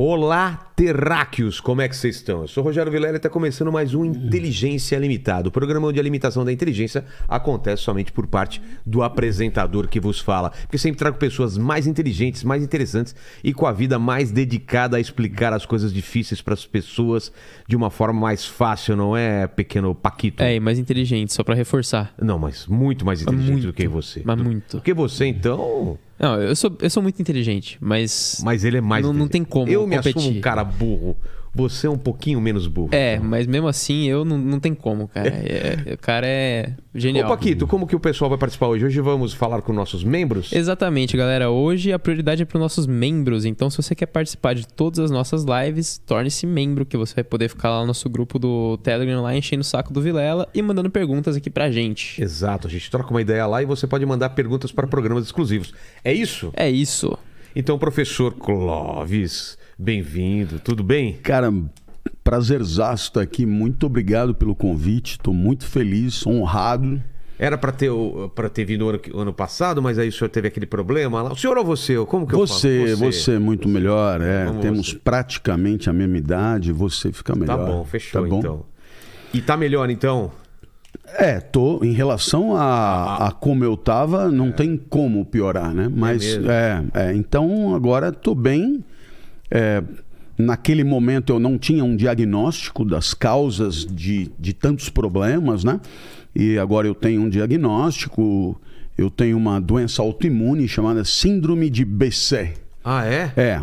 Olá, terráqueos! Como é que vocês estão? Eu sou Rogério Vilela e está começando mais um Inteligência Limitada. O programa onde a limitação da inteligência acontece somente por parte do apresentador que vos fala. Porque sempre trago pessoas mais inteligentes, mais interessantes e com a vida mais dedicada a explicar as coisas difíceis para as pessoas de uma forma mais fácil, não é, pequeno Paquito? É, mais inteligente, só para reforçar. Não, mas muito mais inteligente muito, do que você. Mas muito. Porque você, então, não, eu sou, eu sou muito inteligente, mas. Mas ele é mais. Não, não tem como. Eu me competir. assumo um cara burro você é um pouquinho menos burro. É, mas mesmo assim eu não, não tem como, cara. É. É, é, o cara é genial. Ô, Paquito, como que o pessoal vai participar hoje? Hoje vamos falar com nossos membros? Exatamente, galera. Hoje a prioridade é para os nossos membros. Então, se você quer participar de todas as nossas lives, torne-se membro, que você vai poder ficar lá no nosso grupo do Telegram, lá enchendo o saco do Vilela e mandando perguntas aqui a gente. Exato, a gente troca uma ideia lá e você pode mandar perguntas para programas exclusivos. É isso? É isso. Então, professor Clóvis, Bem-vindo, tudo bem? Cara, prazerzaço estar tá aqui. Muito obrigado pelo convite. Estou muito feliz, honrado. Era para ter, para ter vindo ano, ano passado, mas aí o senhor teve aquele problema lá. O senhor ou você? Como que você, eu falo? Você, você é muito você. melhor. É, temos você. praticamente a mesma idade. Você fica tá melhor. Tá bom, fechou tá bom? então. E tá melhor então? É, tô em relação a, a como eu tava, não é. tem como piorar, né? Mas é, é, é, então agora tô bem. É, naquele momento eu não tinha um diagnóstico das causas de, de tantos problemas, né? E agora eu tenho um diagnóstico. Eu tenho uma doença autoimune chamada Síndrome de BC. Ah, é? É.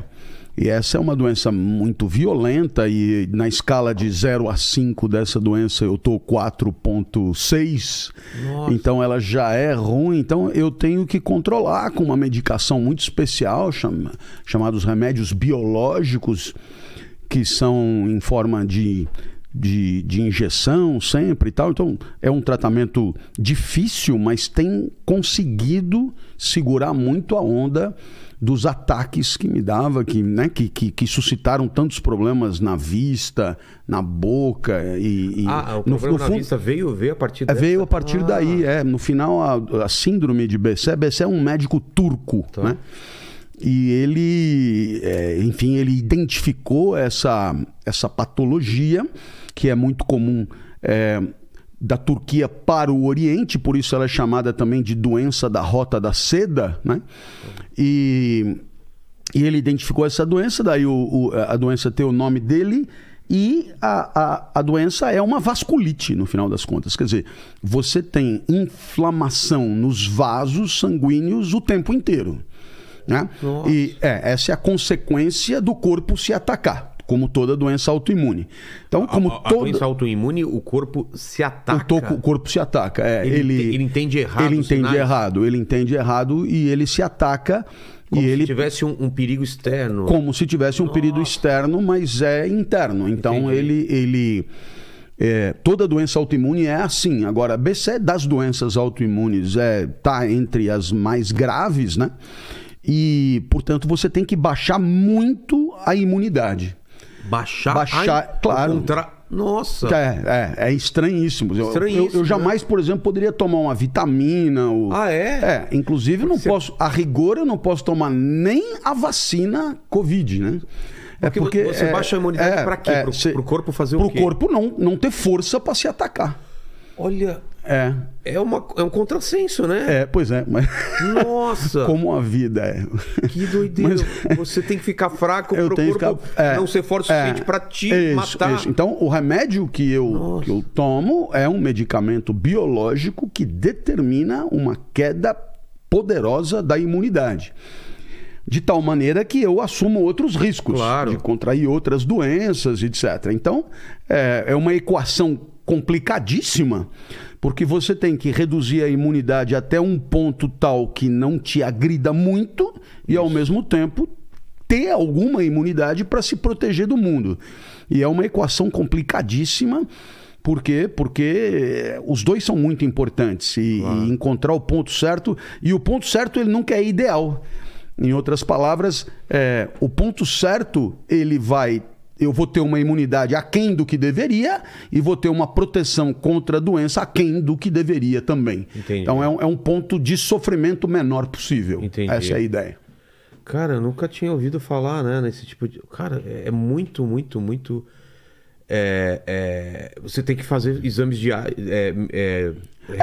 E essa é uma doença muito violenta e na escala de 0 a 5 dessa doença eu tô 4.6. Então ela já é ruim, então eu tenho que controlar com uma medicação muito especial chamados remédios biológicos que são em forma de de, de injeção sempre e tal. Então, é um tratamento difícil, mas tem conseguido segurar muito a onda dos ataques que me dava, que, né, que, que, que suscitaram tantos problemas na vista, na boca e, e ah, o no, problema no fundo, na vista veio, veio a partir é, dessa? veio a partir ah. daí, é no final a, a síndrome de BC, BC é um médico turco, tá. né? E ele, é, enfim, ele identificou essa, essa patologia que é muito comum é, da Turquia para o Oriente, por isso ela é chamada também de doença da rota da seda, né? E, e ele identificou essa doença, daí o, o, a doença tem o nome dele. E a, a, a, doença é uma vasculite, no final das contas. Quer dizer, você tem inflamação nos vasos sanguíneos o tempo inteiro. Né? E é, essa é a consequência do corpo se atacar. Como toda doença autoimune. Então, como a, a, toda... doença autoimune, o corpo se ataca. O, corpo se ataca. É, ele, ele, ele, entende errado. Ele entende sinais. errado. Ele entende errado e ele se ataca. Como e se ele... tivesse um, um, perigo externo. Como se tivesse um Nossa. perigo externo, mas é interno. Então Entendi. ele. ele é, toda doença autoimune é assim. Agora, BC das doenças autoimunes é, tá entre as mais graves, né? E, portanto, você tem que baixar muito a imunidade. Baixar, baixar ai, claro. Contra... Nossa. É, é, é estranhíssimo. estranhíssimo eu, eu, eu, jamais, né? por exemplo, poderia tomar uma vitamina. Ou... Ah, é? É, inclusive eu não Você... posso, a rigor eu não posso tomar nem a vacina Covid, né? É porque, você é, baixa a imunidade é, para quê? É, para o corpo fazer o quê? Para o corpo não, não ter força para se atacar. Olha. É. É, uma, é um contrassenso, né? É, pois é. Mas... Nossa! Como a vida é. Que doideira. Mas... É. Você tem que ficar fraco eu pro tenho corpo ficar... É, não ser forte o é, suficiente para te isso, matar. Isso. Então, o remédio que eu, que eu tomo é um medicamento biológico que determina uma queda poderosa da imunidade de tal maneira que eu assumo outros riscos claro. de contrair outras doenças, etc. Então, é, é uma equação complicadíssima, porque você tem que reduzir a imunidade até um ponto tal que não te agrida muito e ao mesmo tempo ter alguma imunidade para se proteger do mundo. E é uma equação complicadíssima. Por quê? Porque eh, os dois são muito importantes e, claro. e encontrar o ponto certo e o ponto certo ele nunca é ideal. Em outras palavras, é, o ponto certo ele vai eu vou ter uma imunidade aquém do que deveria e vou ter uma proteção contra a doença aquém do que deveria também. Entendi. Então é um, é um ponto de sofrimento menor possível. Entendi. Essa é a ideia. Cara, eu nunca tinha ouvido falar, né, nesse tipo de. Cara, é, é muito, muito, muito. É, é, você tem que fazer exames de é, é, é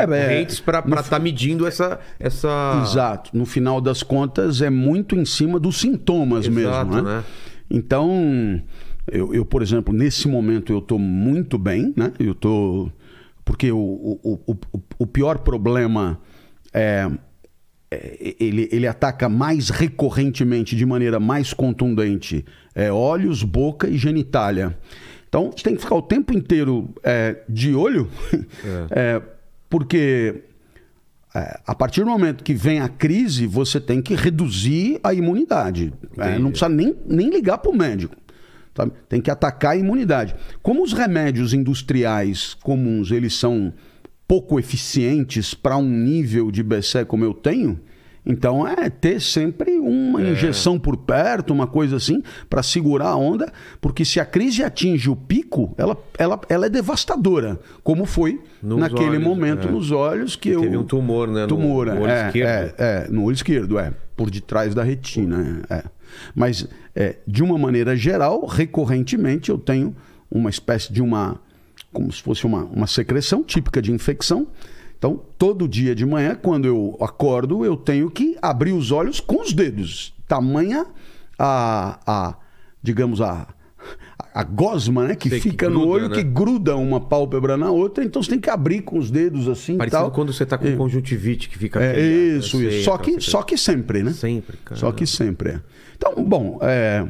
recorrentes para estar tá medindo essa, essa. Exato. No final das contas, é muito em cima dos sintomas Exato, mesmo, né? né? Então eu, eu, por exemplo, nesse momento eu estou muito bem, né? Eu tô porque o, o, o, o pior problema é, é ele, ele ataca mais recorrentemente, de maneira mais contundente, é, olhos, boca e genitália. Então, você tem que ficar o tempo inteiro é, de olho, é. porque é, a partir do momento que vem a crise, você tem que reduzir a imunidade. É, não precisa nem, nem ligar para o médico. Sabe? Tem que atacar a imunidade. Como os remédios industriais comuns eles são pouco eficientes para um nível de BC como eu tenho, então é ter sempre uma é. injeção por perto, uma coisa assim, para segurar a onda, porque se a crise atinge o pico, ela, ela, ela é devastadora, como foi nos naquele olhos, momento é. nos olhos que Teve eu. Teve um tumor, né? Tumor, no, no olho é, esquerdo. É, é, no olho esquerdo, é. Por detrás da retina. É. é. Mas, é, de uma maneira geral, recorrentemente, eu tenho uma espécie de uma. como se fosse uma, uma secreção típica de infecção. Então, todo dia de manhã, quando eu acordo, eu tenho que abrir os olhos com os dedos. Tamanha a. a digamos, a. A gosma, né? Que Tem fica que gruda, no olho, né? que gruda uma pálpebra na outra, então você tem que abrir com os dedos assim Parecido tal. quando você está com é. conjuntivite que fica. É, né? isso, isso. Só então que, só que sempre, né? Sempre, cara. Só que sempre, é. Então, bom, é,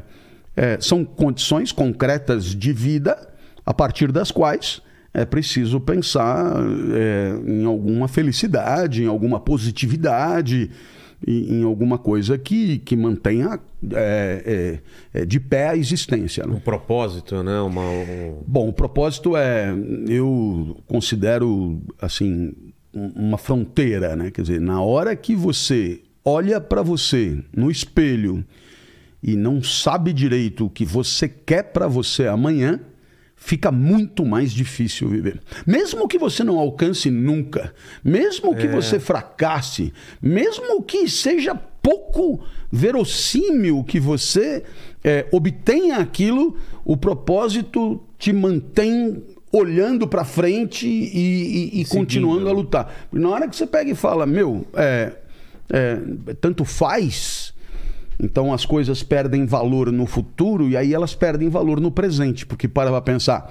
é, são condições concretas de vida a partir das quais é preciso pensar é, em alguma felicidade, em alguma positividade, em, em alguma coisa que, que mantenha é, é, é de pé a existência. Né? Um propósito, né? Uma, um... Bom, o propósito é, eu considero assim, uma fronteira, né? Quer dizer, na hora que você olha para você no espelho e não sabe direito o que você quer para você amanhã, fica muito mais difícil viver. Mesmo que você não alcance nunca, mesmo que é. você fracasse, mesmo que seja pouco verossímil que você é, obtenha aquilo, o propósito te mantém olhando para frente e, e, e continuando a lutar. Na hora que você pega e fala, meu, é, é tanto faz então as coisas perdem valor no futuro e aí elas perdem valor no presente, porque para pra pensar,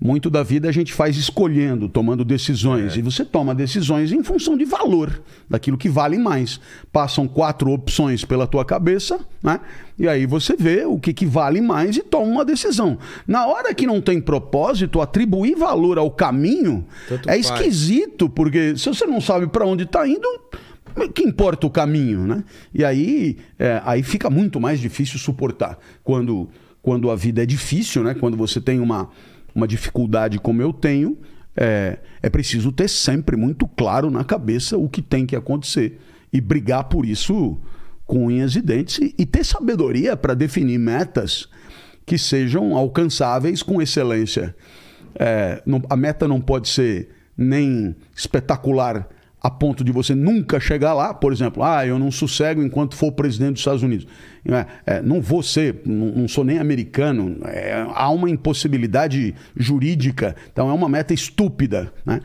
muito da vida a gente faz escolhendo, tomando decisões. É. E você toma decisões em função de valor, daquilo que vale mais. Passam quatro opções pela tua cabeça, né? E aí você vê o que, que vale mais e toma uma decisão. Na hora que não tem propósito, atribuir valor ao caminho Tanto é faz. esquisito, porque se você não sabe para onde está indo, que importa o caminho, né? E aí, é, aí fica muito mais difícil suportar. Quando, quando a vida é difícil, né? Quando você tem uma, uma dificuldade como eu tenho, é, é preciso ter sempre muito claro na cabeça o que tem que acontecer. E brigar por isso com unhas e dentes e, e ter sabedoria para definir metas que sejam alcançáveis com excelência. É, não, a meta não pode ser nem espetacular a ponto de você nunca chegar lá, por exemplo, ah, eu não sossego enquanto for presidente dos Estados Unidos. É? é, não vou ser, não, sou nem americano. É, há uma impossibilidade jurídica, então é uma meta estúpida. Né?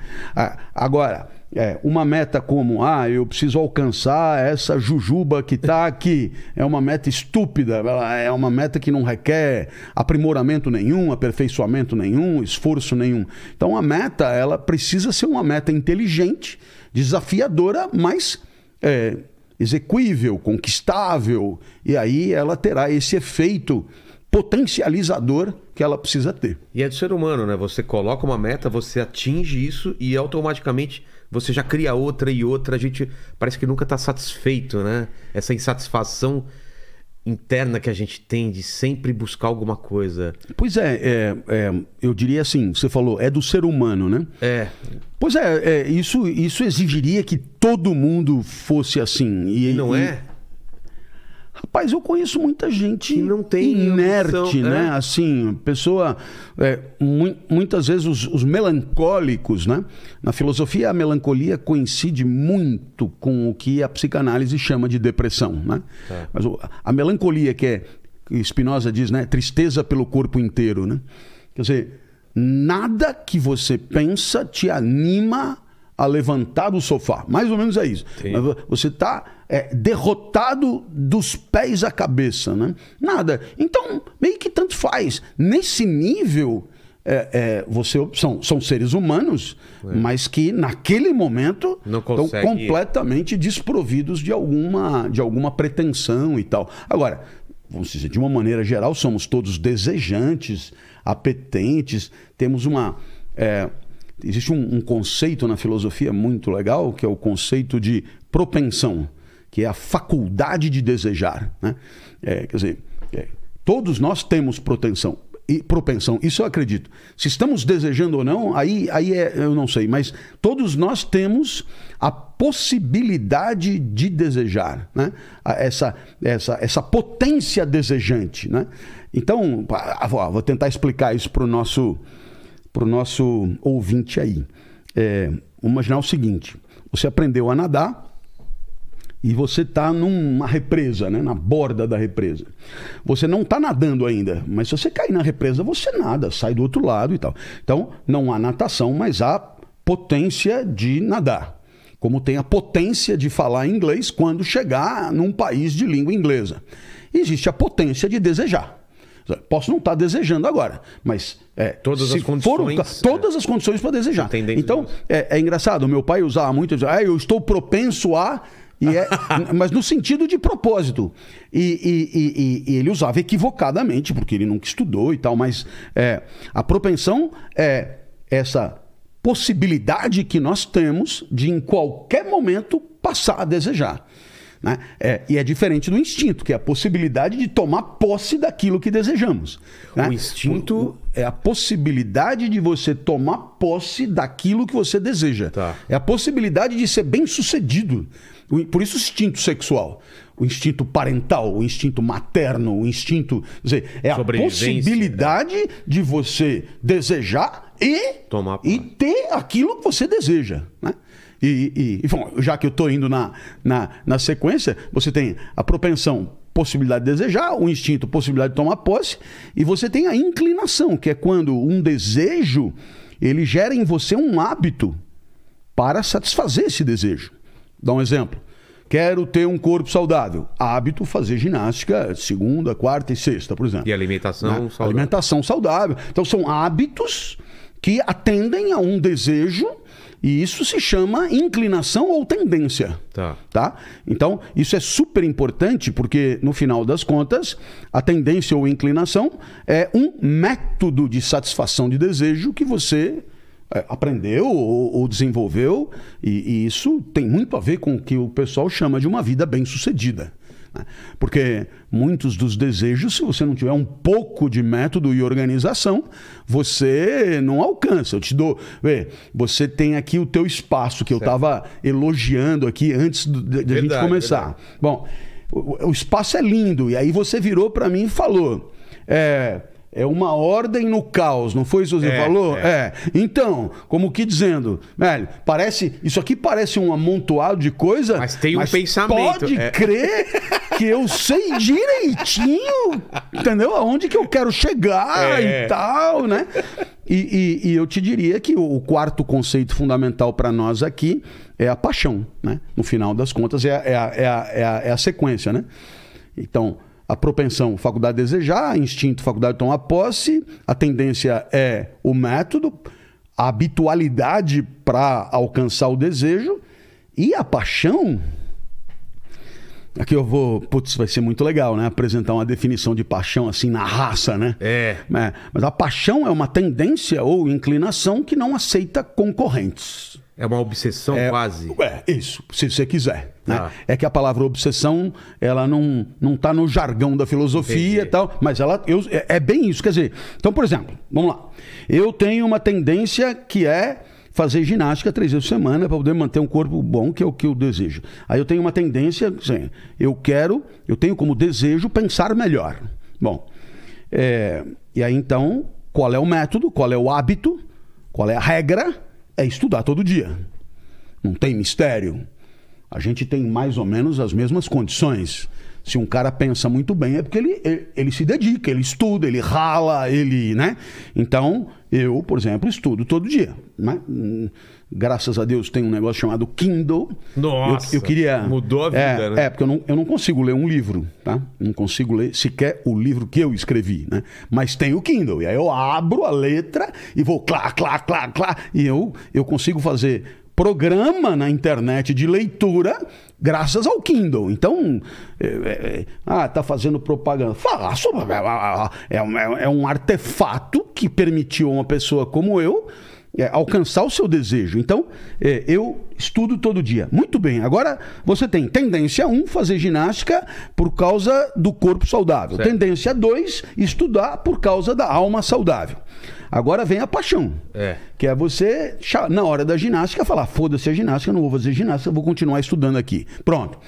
agora, é, uma meta como, ah, eu preciso alcançar essa jujuba que está aqui, é uma meta estúpida, é uma meta que não requer aprimoramento nenhum, aperfeiçoamento nenhum, esforço nenhum. Então a meta, ela precisa ser uma meta inteligente desafiadora, mas é, execuível, conquistável. E aí ela terá esse efeito potencializador que ela precisa ter. E é do ser humano, né? Você coloca uma meta, você atinge isso e automaticamente você já cria outra e outra. A gente parece que nunca está satisfeito, né? Essa insatisfação interna que a gente tem de sempre buscar alguma coisa. Pois é, é, é, eu diria assim, você falou, é do ser humano, né? É. Pois é, é isso, isso exigiria que todo mundo fosse assim. E, e não e, é? Rapaz, eu conheço muita gente que não tem inerte, né? É. Assim, pessoa. É, mu muitas vezes os, os, melancólicos, né? Na filosofia, a melancolia coincide muito com o que a psicanálise chama de depressão, né? É. Mas a melancolia, que é. Spinoza diz, né? Tristeza pelo corpo inteiro, né? Quer dizer, nada que você pensa te anima a levantar do sofá. Mais ou menos é isso. Você está é, derrotado dos pés à cabeça, né? Nada. Então, meio que tanto faz. Nesse nível, é, é, você são, são seres humanos, é. mas que naquele momento Não estão completamente desprovidos de alguma, de alguma pretensão e tal. Agora, vamos dizer, de uma maneira geral, somos todos desejantes, apetentes, temos uma. É, Existe um, um conceito na filosofia muito legal, que é o conceito de propensão, que é a faculdade de desejar. Né? É, quer dizer, é, todos nós temos propensão. E propensão, isso eu acredito. Se estamos desejando ou não, aí, aí é, eu não sei, mas todos nós temos a possibilidade de desejar, né? essa, essa, essa potência desejante. Né? Então, ah, ah, vou tentar explicar isso para o nosso para o nosso ouvinte aí. É, vamos imaginar o seguinte: você aprendeu a nadar e você está numa represa, né? na borda da represa. Você não está nadando ainda, mas se você cair na represa, você nada, sai do outro lado e tal. Então, não há natação, mas há potência de nadar. Como tem a potência de falar inglês quando chegar num país de língua inglesa. Existe a potência de desejar. Posso não estar tá desejando agora, mas é, todas as condições, for, é. todas as condições para desejar. Então é, é, engraçado. Meu pai usava muito, ah, eu estou propenso a e é, mas no sentido de propósito. E, e, e, e, ele usava equivocadamente, porque ele nunca estudou e tal, mas é, a propensão é essa possibilidade que nós temos de, em qualquer momento, passar a desejar. Né? É, e é diferente do instinto, que é a possibilidade de tomar posse daquilo que desejamos. Né? O instinto é a possibilidade de você tomar posse daquilo que você deseja. Tá. É a possibilidade de ser bem sucedido. Por isso, o instinto sexual o instinto parental, o instinto materno, o instinto. Dizer, é a possibilidade né? de você desejar e, Tomar e ter aquilo que você deseja. Né? E, e, e bom, já que eu estou indo na, na, na sequência, você tem a propensão possibilidade de desejar, o instinto, possibilidade de tomar posse, e você tem a inclinação, que é quando um desejo ele gera em você um hábito para satisfazer esse desejo. Dá um exemplo. Quero ter um corpo saudável. Hábito fazer ginástica segunda, quarta e sexta, por exemplo. E alimentação né? saudável. Alimentação saudável. Então são hábitos que atendem a um desejo e isso se chama inclinação ou tendência. Tá. tá? Então, isso é super importante porque, no final das contas, a tendência ou inclinação é um método de satisfação de desejo que você é, aprendeu ou, ou desenvolveu. E, e isso tem muito a ver com o que o pessoal chama de uma vida bem-sucedida. Né? Porque muitos dos desejos, se você não tiver um pouco de método e organização, você não alcança. Eu te dou. Vê, você tem aqui o teu espaço que eu estava elogiando aqui antes de a gente começar. Verdade. Bom, o, o, espaço é lindo. E aí você virou para mim e falou. É, é uma ordem no caos, não foi isso que você é, falou? É. é. Então, como que dizendo, velho, parece. Isso aqui parece um amontoado de coisa. Mas tem um mas pensamento. Pode é. crer que eu sei direitinho, entendeu? Aonde que eu quero chegar é. e tal, né? E, e, e, eu te diria que o quarto conceito fundamental para nós aqui é a paixão, né? No final das contas, é a, é a, é a, é a é sequência, né? Então a propensão, faculdade desejar, instinto, faculdade de tomar posse, a tendência é o método, a habitualidade para alcançar o desejo e a paixão. Aqui eu vou. Putz, vai ser muito legal, né? Apresentar uma definição de paixão assim na raça, né? É. é. Mas a paixão é uma tendência ou inclinação que não aceita concorrentes. É uma obsessão é, quase. É, isso, se você quiser. Né? Ah. É que a palavra obsessão, ela não não está no jargão da filosofia e tal, mas ela eu, é, é, bem isso. Quer dizer, então, por exemplo, vamos lá. Eu tenho uma tendência que é fazer ginástica três vezes por semana para poder manter um corpo bom, que é o que eu desejo. Aí eu tenho uma tendência, assim, eu quero, eu tenho como desejo pensar melhor. Bom, é, e aí então, qual é o método, qual é o hábito, qual é a regra é estudar todo dia. Não tem mistério. A gente tem mais ou menos as mesmas condições. Se um cara pensa muito bem, é porque ele, ele, ele se dedica, ele estuda, ele rala, ele, né? Então, eu, por exemplo, estudo todo dia, né? graças a Deus, tem um negócio chamado Kindle. Nossa! Eu, eu queria. Mudou a é, vida, é, né? É, porque eu não, eu não consigo ler um livro, tá? Não consigo ler sequer o livro que eu escrevi, né? Mas tem o Kindle. E aí eu abro a letra e vou clá, clá, clá, clá. E eu, eu consigo fazer programa na internet de leitura graças ao Kindle. Então, é, é, é ah, tá fazendo propaganda. Faço, é, é, é, é um artefato que permitiu a uma pessoa como eu é, alcançar o seu desejo. Então, é, eu estudo todo dia. Muito bem. Agora, você tem tendência 1, um, fazer ginástica por causa do corpo saudável. Certo. Tendência 2, estudar por causa da alma saudável. Agora vem a paixão. É. Que é você, na hora da ginástica, falar: foda-se a ginástica, não vou fazer ginástica, vou continuar estudando aqui. Pronto.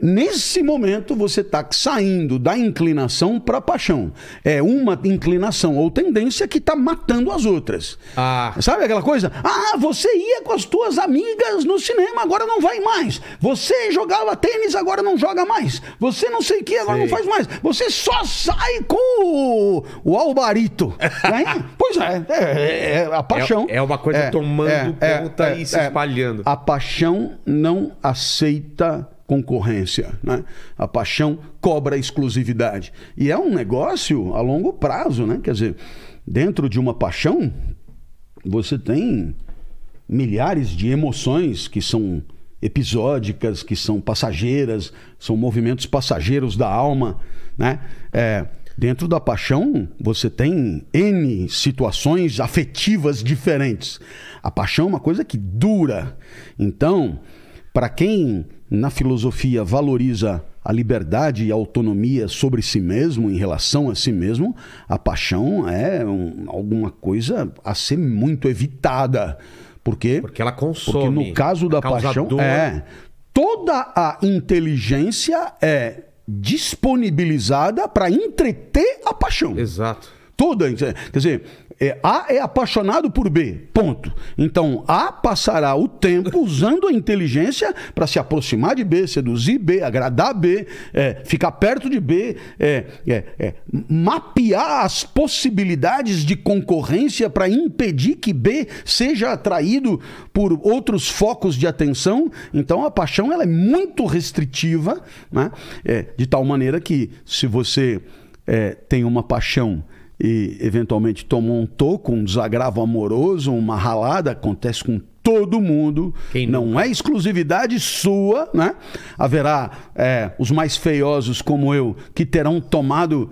Nesse momento você está saindo da inclinação para a paixão. É uma inclinação ou tendência que está matando as outras. Ah. Sabe aquela coisa? Ah, você ia com as tuas amigas no cinema, agora não vai mais. Você jogava tênis, agora não joga mais. Você não sei o que, agora não faz mais. Você só sai com o, o albarito. né? Pois é, é, é, é, a paixão. É, é uma coisa é, tomando é, conta e se espalhando. A paixão não aceita concorrência. Né? A paixão cobra exclusividade. E é um negócio a longo prazo, né? Quer dizer, dentro de uma paixão, você tem milhares de emoções que são episódicas, que são passageiras, são movimentos passageiros da alma, né? É, Dentro da paixão, você tem N situações afetivas diferentes. A paixão é uma coisa que dura. Então, para quem na filosofia valoriza a liberdade e a autonomia sobre si mesmo, em relação a si mesmo, a paixão é um, alguma coisa a ser muito evitada. Por quê? Porque ela consome. Porque no é caso da paixão, é. Toda a inteligência é disponibilizada para entreter a paixão. Exato. Toda. Quer dizer, é, a é apaixonado por B, ponto. Então, A passará o tempo usando a inteligência para se aproximar de B, seduzir B, agradar B, é, ficar perto de B, é, é, é mapear as possibilidades de concorrência para impedir que B seja atraído por outros focos de atenção. Então, a paixão ela é muito restritiva, né? É, de tal maneira que se você é, tem uma paixão e eventualmente tomou um toco, um desagravo amoroso, uma ralada, acontece com todo mundo. Quem não é exclusividade sua, né? Haverá é, os mais feiosos como eu que terão tomado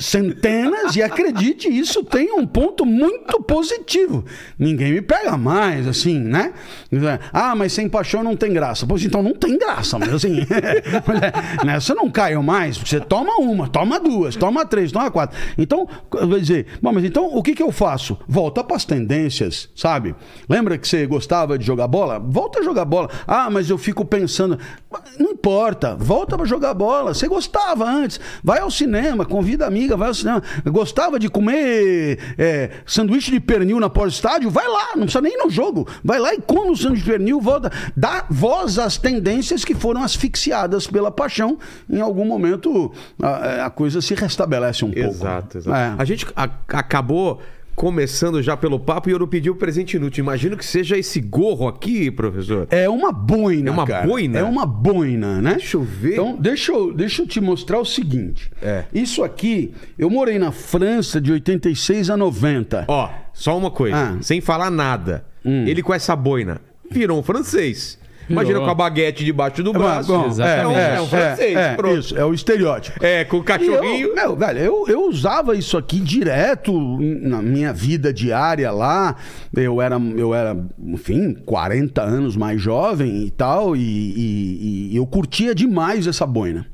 centenas, e acredite, isso tem um ponto muito positivo. Ninguém me pega mais, assim, né? Ah, mas sem paixão não tem graça. Pois então não tem graça, mas assim, nessa né? né? não caiu mais, você toma uma, toma duas, toma três, toma quatro. Então, vai dizer, bom, mas então o que, que eu faço? Volta para as tendências, sabe? Lembra que você gostava de jogar bola? Volta a jogar bola. Ah, mas eu fico pensando, não importa, volta para jogar bola. Você gostava antes, vai ao cinema, convida amiga, vai ao cinema. Gostava de comer é, sanduíche de pernil na pós-estádio? Vai lá, não precisa nem ir no jogo. Vai lá e come o sanduíche de pernil, volta. Dá voz às tendências que foram asfixiadas pela paixão. Em algum momento a, a coisa se restabelece um exato, pouco. Né? Exato, exato. É. A gente a, acabou Começando já pelo papo, e eu não pedi o presente inútil. Imagino que seja esse gorro aqui, professor. É uma boina. É uma cara. boina? É uma boina, né? Deixa eu ver. Então, deixa eu, deixa eu te mostrar o seguinte. É. Isso aqui, eu morei na França de 86 a 90. Ó, só uma coisa, ah. sem falar nada. Hum. Ele com essa boina virou um francês. Imagina com a baguete debaixo do é, braço. É, bom, exatamente. É, é, um francês, é, é, isso, é o estereótipo. É, com o cachorrinho. Eu, velho, eu, eu usava isso aqui direto na minha vida diária lá. Eu era, eu era enfim, 40 anos mais jovem e tal, e, e, e eu curtia demais essa boina.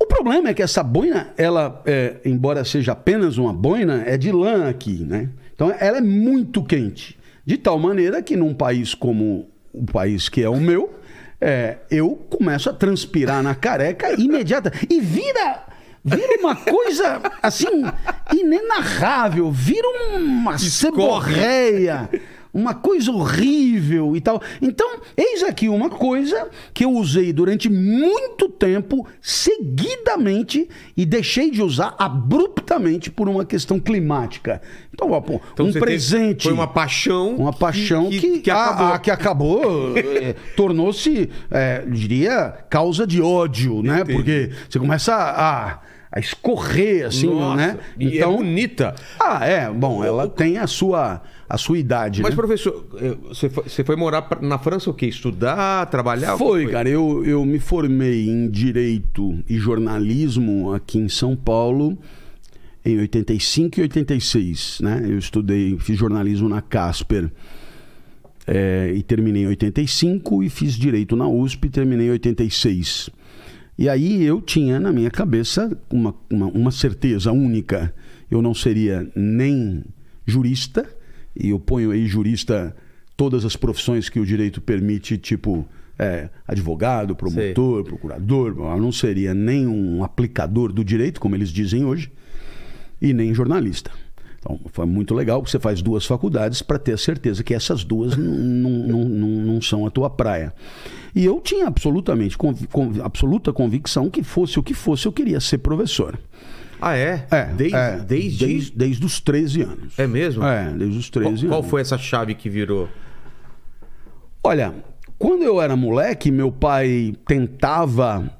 O problema é que essa boina, ela, é, embora seja apenas uma boina, é de lã aqui, né? Então ela é muito quente. De tal maneira que num país como o país que é o meu, é, eu começo a transpirar na careca imediata. E vira vira uma coisa assim inenarrável, vira uma Escorre. ceborreia uma coisa horrível e tal. Então, eis aqui uma coisa que eu usei durante muito tempo, seguidamente, e deixei de usar abruptamente por uma questão climática. Então, ó, pô, então um presente. foi uma paixão. Uma paixão que, que, que acabou, a, a, que acabou é, tornou-se, é, diria, causa de ódio, né? Entendi. Porque você começa a a escorrer, assim, né? Nossa, né? Então, é bonita. Ah, é. Bom, ela tem a sua a sua idade. Mas, né? professor, você foi morar na França o quê? Estudar, trabalhar? Foi, foi, cara. Eu, eu me formei em Direito e Jornalismo aqui em São Paulo em 85 e 86, né? Eu estudei, fiz jornalismo na Casper é, e terminei em 85 e fiz Direito na USP e terminei em 86. E aí eu tinha na minha cabeça uma, uma, uma certeza única. Eu não seria nem jurista e eu ponho aí jurista todas as profissões que o direito permite, tipo é, advogado, promotor, Sim. procurador, não seria nem um aplicador do direito, como eles dizem hoje, e nem jornalista. Então, foi muito legal que você faz duas faculdades para ter a certeza que essas duas não são a tua praia. E eu tinha absolutamente, conv, conv, absoluta convicção que fosse o que fosse, eu queria ser professor. Ah, é? É. Desde, é. Desde... desde... Desde, os 13 anos. É mesmo? É, desde os 13 qual, anos. Qual foi essa chave que virou? Olha, quando eu era moleque, meu pai tentava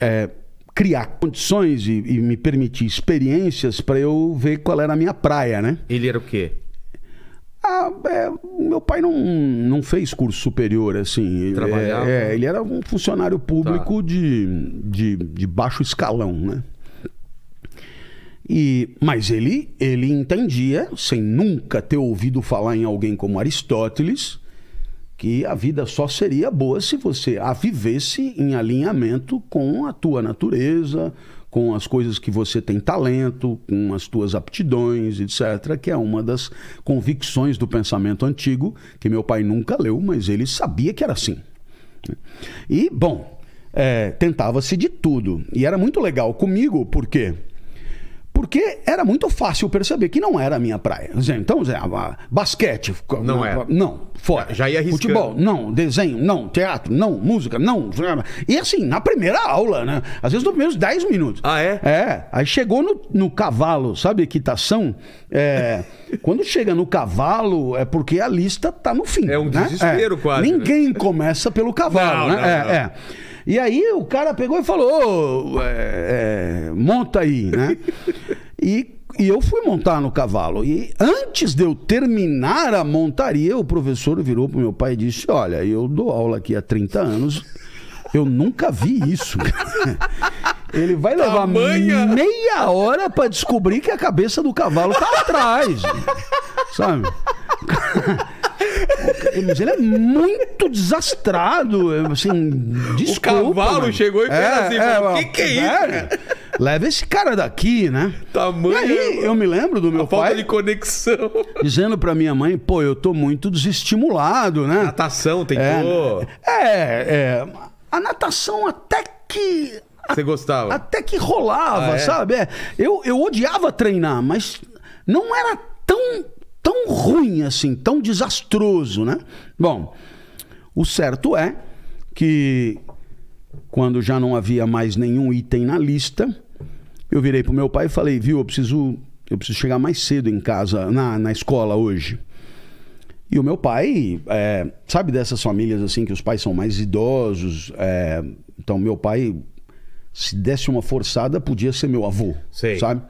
é, criar condições e, e, me permitir experiências para eu ver qual era a minha praia, né? Ele era o quê? Ah, é, meu pai não, não fez curso superior, assim. Trabalhava? É, é, ele era um funcionário público tá. de, de, de baixo escalão, né? E, mas ele, ele entendia, sem nunca ter ouvido falar em alguém como Aristóteles, que a vida só seria boa se você a vivesse em alinhamento com a tua natureza, com as coisas que você tem talento, com as tuas aptidões, etc., que é uma das convicções do pensamento antigo, que meu pai nunca leu, mas ele sabia que era assim. E, bom, é, tentava-se de tudo. E era muito legal comigo, porque quê? Porque era muito fácil perceber que não era a minha praia. Então, basquete. Não é. Não, fora. Já ia arriscando. Futebol, não. Desenho, não. Teatro, não. Música, não. E assim, na primeira aula, né? Às vezes nos primeiros 10 minutos. Ah, é? É. Aí chegou no, no cavalo, sabe, equitação? É, quando chega no cavalo, é porque a lista tá no fim. É um né? desespero é. quase. Né? Ninguém né? começa pelo cavalo, não, né? Não, é, não. é. E aí o cara pegou e falou: oh, é, é, monta aí, né? e, e eu fui montar no cavalo. E antes de eu terminar a montaria, o professor virou pro meu pai e disse: Olha, eu dou aula aqui há 30 anos. Eu nunca vi isso. Ele vai levar Tamanha. meia hora para descobrir que a cabeça do cavalo tá atrás. Sabe? Mas ele é muito desastrado. Assim, desculpa. O cavalo mano. chegou e fez é, assim, é, o que, que é isso? Leva esse cara daqui, né? Tamanho. E aí, eu me lembro do meu falta pai. Falta de conexão. Dizendo pra minha mãe, pô, eu tô muito desestimulado, né? Natação, tentou. É, é, é. A natação até que. Você gostava? Até que rolava, ah, é? sabe? É, eu, eu odiava treinar, mas não era tão tão ruim assim, tão desastroso, né? Bom, o certo é que quando já não havia mais nenhum item na lista, eu virei pro meu pai e falei, viu, eu preciso, eu preciso chegar mais cedo em casa, na, na escola hoje. E o meu pai, é, sabe dessas famílias assim que os pais são mais idosos, é, então meu pai se desse uma forçada podia ser meu avô, Sei. sabe?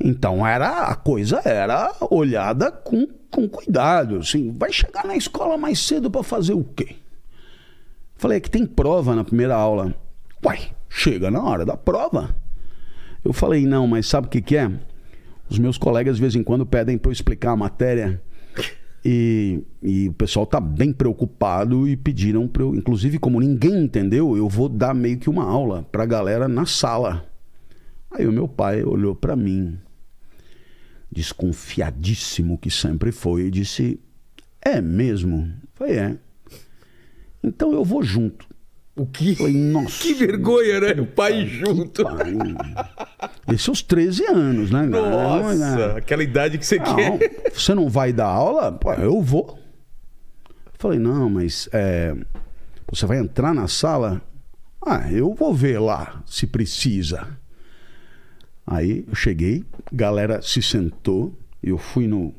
Então era a coisa era olhada com, com cuidado, assim, vai chegar na escola mais cedo para fazer o quê? Falei é que tem prova na primeira aula. Uai, chega na hora da prova. Eu falei não, mas sabe o que, que é? Os meus colegas de vez em quando pedem para eu explicar a matéria e, e o pessoal tá bem preocupado e pediram para eu, inclusive como ninguém entendeu, eu vou dar meio que uma aula para a galera na sala. Aí o meu pai olhou para mim desconfiadíssimo que sempre foi, e disse: É mesmo? Falei: É. Então eu vou junto. O que? Falei, Nossa. Que vergonha, né? O pai junto. Pai. Esse os 13 anos, né? Nossa, não, aquela idade que você não, quer. Você não vai dar aula? Pô, eu vou. Falei, não, mas é, você vai entrar na sala? Ah, eu vou ver lá se precisa. Aí eu cheguei, galera se sentou, eu fui no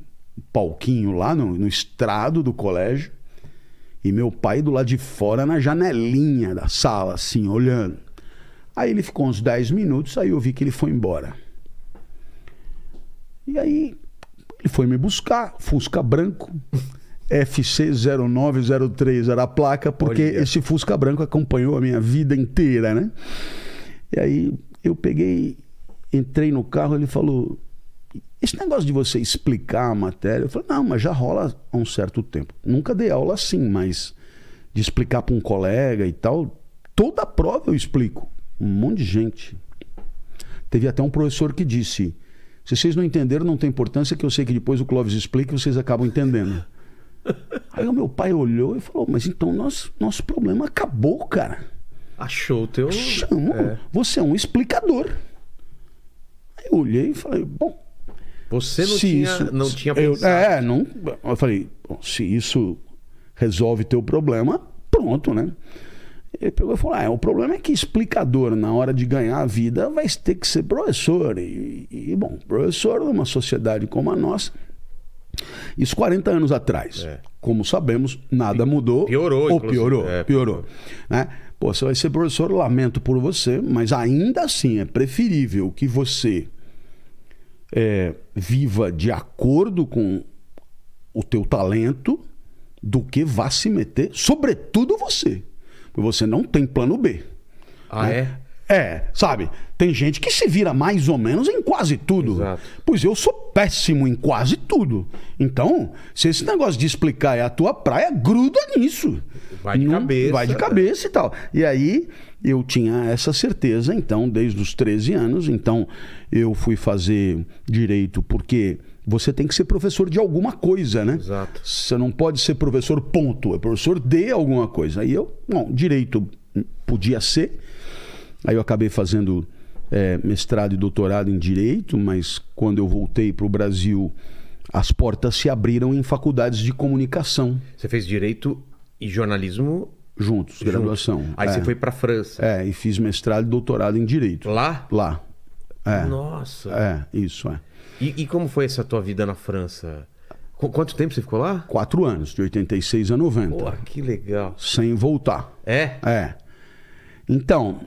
palquinho lá, no, no estrado do colégio, e meu pai do lado de fora na janelinha da sala, assim, olhando. Aí ele ficou uns 10 minutos, aí eu vi que ele foi embora. E aí ele foi me buscar, Fusca branco, FC0903 era a placa, porque Olha. esse Fusca branco acompanhou a minha vida inteira, né? E aí eu peguei entrei no carro, ele falou: esse negócio de você explicar a matéria, eu falei, não, mas já rola há um certo tempo. Nunca dei aula assim, mas de explicar para um colega e tal, toda a prova eu explico. Um monte de gente. Teve até um professor que disse: se vocês não entenderam, não tem importância, que eu sei que depois o Clóvis explica e vocês acabam entendendo. Aí o meu pai olhou e falou: mas então nosso, nosso problema acabou, cara. Achou o teu. Chama, é. você é um explicador. Aí eu olhei e falei, bom. Você não se tinha, isso, não tinha eu, pensado. É, não, eu falei, bom, se isso resolve teu problema, pronto, né? Ele pegou e falou: ah, o problema é que explicador, na hora de ganhar a vida, vai ter que ser professor. E, e bom, professor numa sociedade como a nossa, isso 40 anos atrás. É. Como sabemos, nada mudou. Piorou, Ou inclusive. piorou, é, piorou. piorou. Né? Pô, você vai ser professor, lamento por você, mas ainda assim é preferível que você é, viva de acordo com o teu talento do que vá se meter, sobretudo você. Porque você não tem plano B. Ah, né? é? É, sabe? Tem gente que se vira mais ou menos em quase tudo. Exato. Pois eu sou péssimo em quase tudo. Então, se esse negócio de explicar é a tua praia, gruda nisso. Vai de Não, cabeça. Vai de né? cabeça e tal. E aí, eu tinha essa certeza, então, desde os 13 anos. Então, eu fui fazer direito porque você tem que ser professor de alguma coisa, né? Exato. Você não pode ser professor ponto, é professor de alguma coisa. Aí eu, bom, direito podia ser, Aí eu acabei fazendo é, mestrado e doutorado em direito, mas quando eu voltei para o Brasil, as portas se abriram em faculdades de comunicação. Você fez direito e jornalismo juntos, juntos. graduação. Aí é. você foi para França. É, e fiz mestrado e doutorado em direito. Lá? Lá. É. Nossa. É, isso é. E, e, como foi essa tua vida na França? quanto tempo você ficou lá? Quatro anos, de 86 a 90. Pô, que legal. Sem voltar. É? É. Então,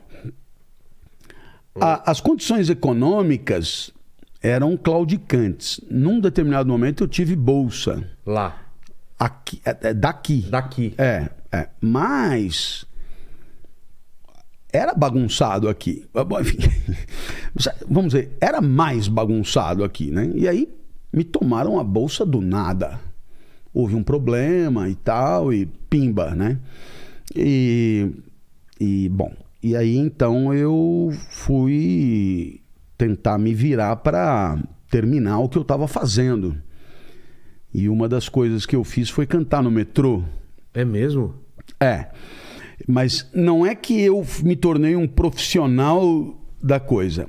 a, as condições econômicas eram claudicantes. Num determinado momento eu tive bolsa. Lá. Aqui, é, é, daqui. Daqui. É, é. Mas era bagunçado aqui. Ah, vamos dizer, era mais bagunçado aqui, né? E aí me tomaram a bolsa do nada. Houve um problema e tal, e pimba, né? E, e bom, e aí então eu fui tentar me virar para terminar o que eu estava fazendo. E uma das coisas que eu fiz foi cantar no metrô. É mesmo? É. Mas não é que eu me tornei um profissional da coisa.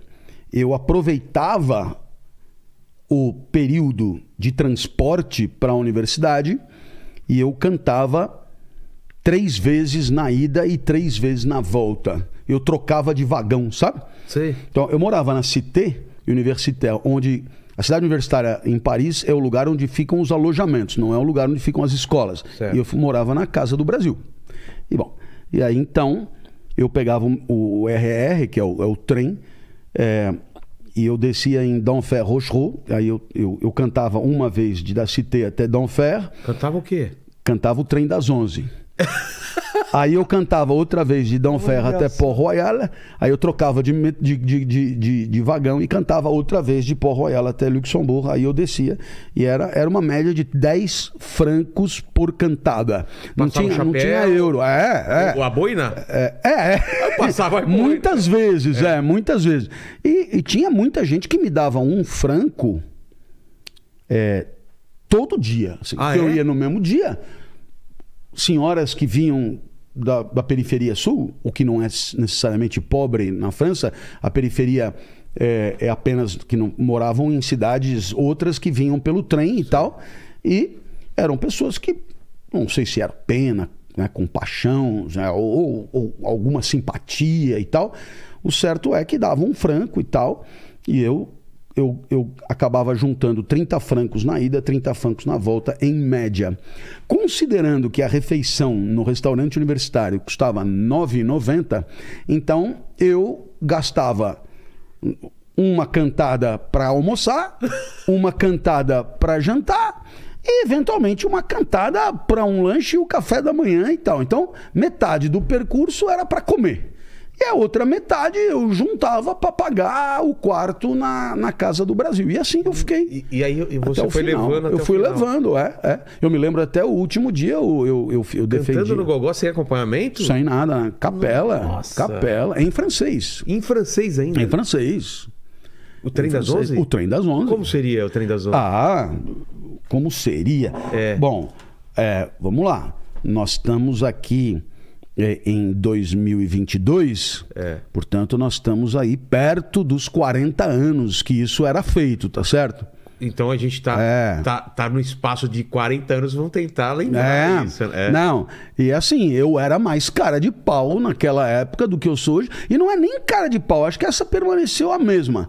Eu aproveitava o período de transporte para a universidade e eu cantava três vezes na ida e três vezes na volta. Eu trocava de vagão, sabe? Sim. Então, eu morava na Cité Universitaire, onde a cidade universitária em Paris é o lugar onde ficam os alojamentos, não é o lugar onde ficam as escolas. Certo. E eu morava na Casa do Brasil. E bom, e aí então eu pegava o RR, que é o, é o trem, é, e eu descia em Danfer Rochereau, aí eu, eu, eu, cantava uma vez de da Cité até Danfer. Cantava o quê? Cantava o Trem das Onze. Aí eu cantava outra vez de Dom Ferro até Port Royal. Aí eu trocava de, de, de, de, de vagão e cantava outra vez de Port Royal até Luxemburgo. Aí eu descia. E era, era uma média de 10 francos por cantada. Não tinha, não tinha euro. É, é. O, a boina? É. é, é. Passava boina. Muitas vezes, é. é, muitas vezes. E, e, tinha muita gente que me dava um franco é, todo dia. Assim, ah, que eu é? ia no mesmo dia senhoras que vinham da, da, periferia sul, o que não é necessariamente pobre na França, a periferia é, é apenas que não, moravam em cidades outras que vinham pelo trem e tal, e eram pessoas que não sei se era pena, né, compaixão né, ou, ou, ou alguma simpatia e tal. O certo é que davam um franco e tal, e eu eu, eu acabava juntando 30 francos na ida, 30 francos na volta, em média. Considerando que a refeição no restaurante universitário custava R$ 9,90, então eu gastava uma cantada para almoçar, uma cantada para jantar e eventualmente uma cantada para um lanche e o café da manhã e tal. Então, metade do percurso era para comer. E a outra metade eu juntava para pagar o quarto na, na Casa do Brasil. E assim eu fiquei. E, e aí e você foi final. levando até Eu fui levando, é, é, Eu me lembro até o último dia eu, eu, eu, eu defendi. Cantando no gogó sem acompanhamento? Sem nada. Capela. Nossa. Capela. Em francês. Em francês ainda? Em francês. O trem das 11? O trem das 11. Como seria o trem das 11? Ah, como seria? É. Bom, é, vamos lá. Nós estamos aqui é, em 2022. É. Portanto, nós estamos aí perto dos 40 anos que isso era feito, tá certo? Então a gente está é. tá, tá no espaço de 40 anos, vão tentar lembrar é. isso. Né? É. Não, e assim, eu era mais cara de pau naquela época do que eu sou hoje. E não é nem cara de pau, acho que essa permaneceu a mesma.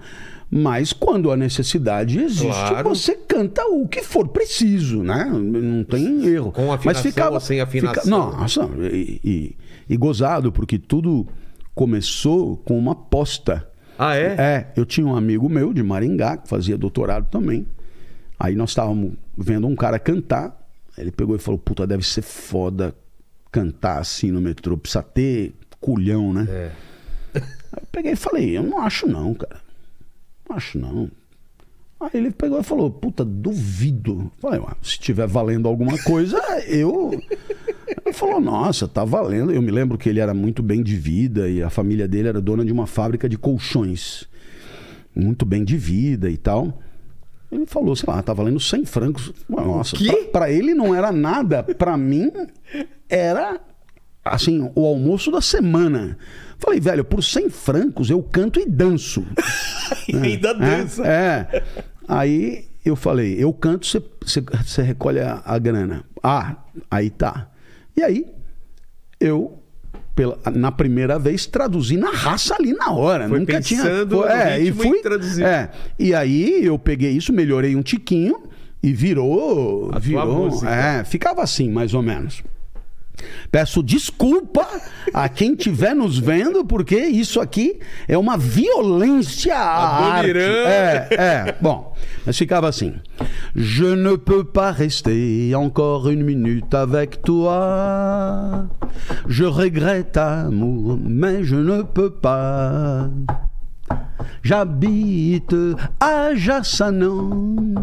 Mas quando a necessidade existe, claro. você canta o que for preciso, né? Não tem erro. Com afinação Mas ficava, ou sem afinação? Fica, nossa, e, e, e gozado, porque tudo começou com uma aposta. Ah, é? É, eu tinha um amigo meu de Maringá, que fazia doutorado também. Aí nós estávamos vendo um cara cantar. Ele pegou e falou: Puta, deve ser foda cantar assim no metrô. Precisa ter culhão, né? É. Aí eu peguei e falei: Eu não acho, não, cara. Acho não. Aí ele pegou e falou: Puta, duvido. Falei, se tiver valendo alguma coisa, eu. Ele falou: Nossa, tá valendo. Eu me lembro que ele era muito bem de vida e a família dele era dona de uma fábrica de colchões. Muito bem de vida e tal. Ele falou, sei lá, tá valendo 100 francos. Nossa, que? Pra, pra ele não era nada, pra mim era assim, o almoço da semana. Falei, velho, por 100 francos eu canto e danço. É, e ainda é, dança. É, é. Aí eu falei, eu canto, você recolhe a, a, grana. Ah, aí tá. E aí, eu, pela, na primeira vez, traduzi na raça ali na hora. Foi Nunca tinha. Foi, é, e fui. E é, e aí eu peguei isso, melhorei um tiquinho e virou. A virou. É, ficava assim, mais ou menos. Peço desculpa a quem estiver nos vendo, porque isso aqui é uma violência à arte. É, é. Bom, mas ficava assim. Je ne peux pas rester encore une minute avec toi. Je regrette amour, mais je ne peux pas. J'habite à Jassanon.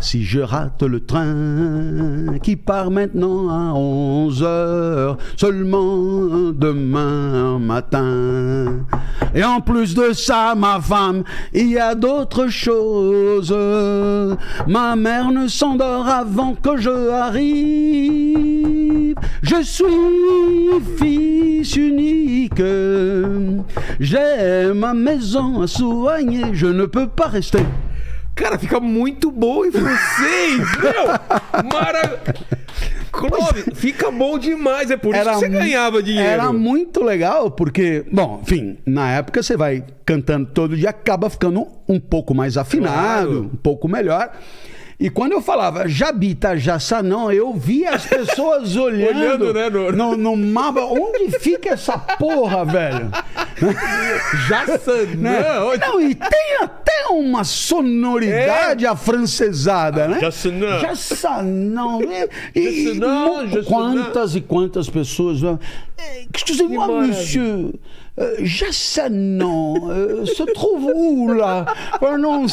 Si je rate le train qui part maintenant à 11 heures, seulement demain matin. Et en plus de ça, ma femme, il y a d'autres choses. Ma mère ne s'endort avant que je arrive. je suis fils unique. J'ai ma maison à soigner, je ne peux pas rester. Cara, fica muito bom em francês, meu! Maravilha! É. fica bom demais, é por era isso que você ganhava dinheiro. Era muito legal, porque, bom, enfim, na época você vai cantando todo dia, acaba ficando um pouco mais afinado, claro. um pouco melhor. E quando eu falava Jabita, Jassanão, eu via as pessoas olhando, olhando né, no... no... No, mapa. Onde fica essa porra, velho? Jassanão, né? Não, e tem até uma sonoridade é. afrancesada, né? Jassanão, Jassanão, E, Quantas e quantas pessoas... É, Excusez-moi, monsieur... euh, Jassanan euh, se trouve où là oh Non,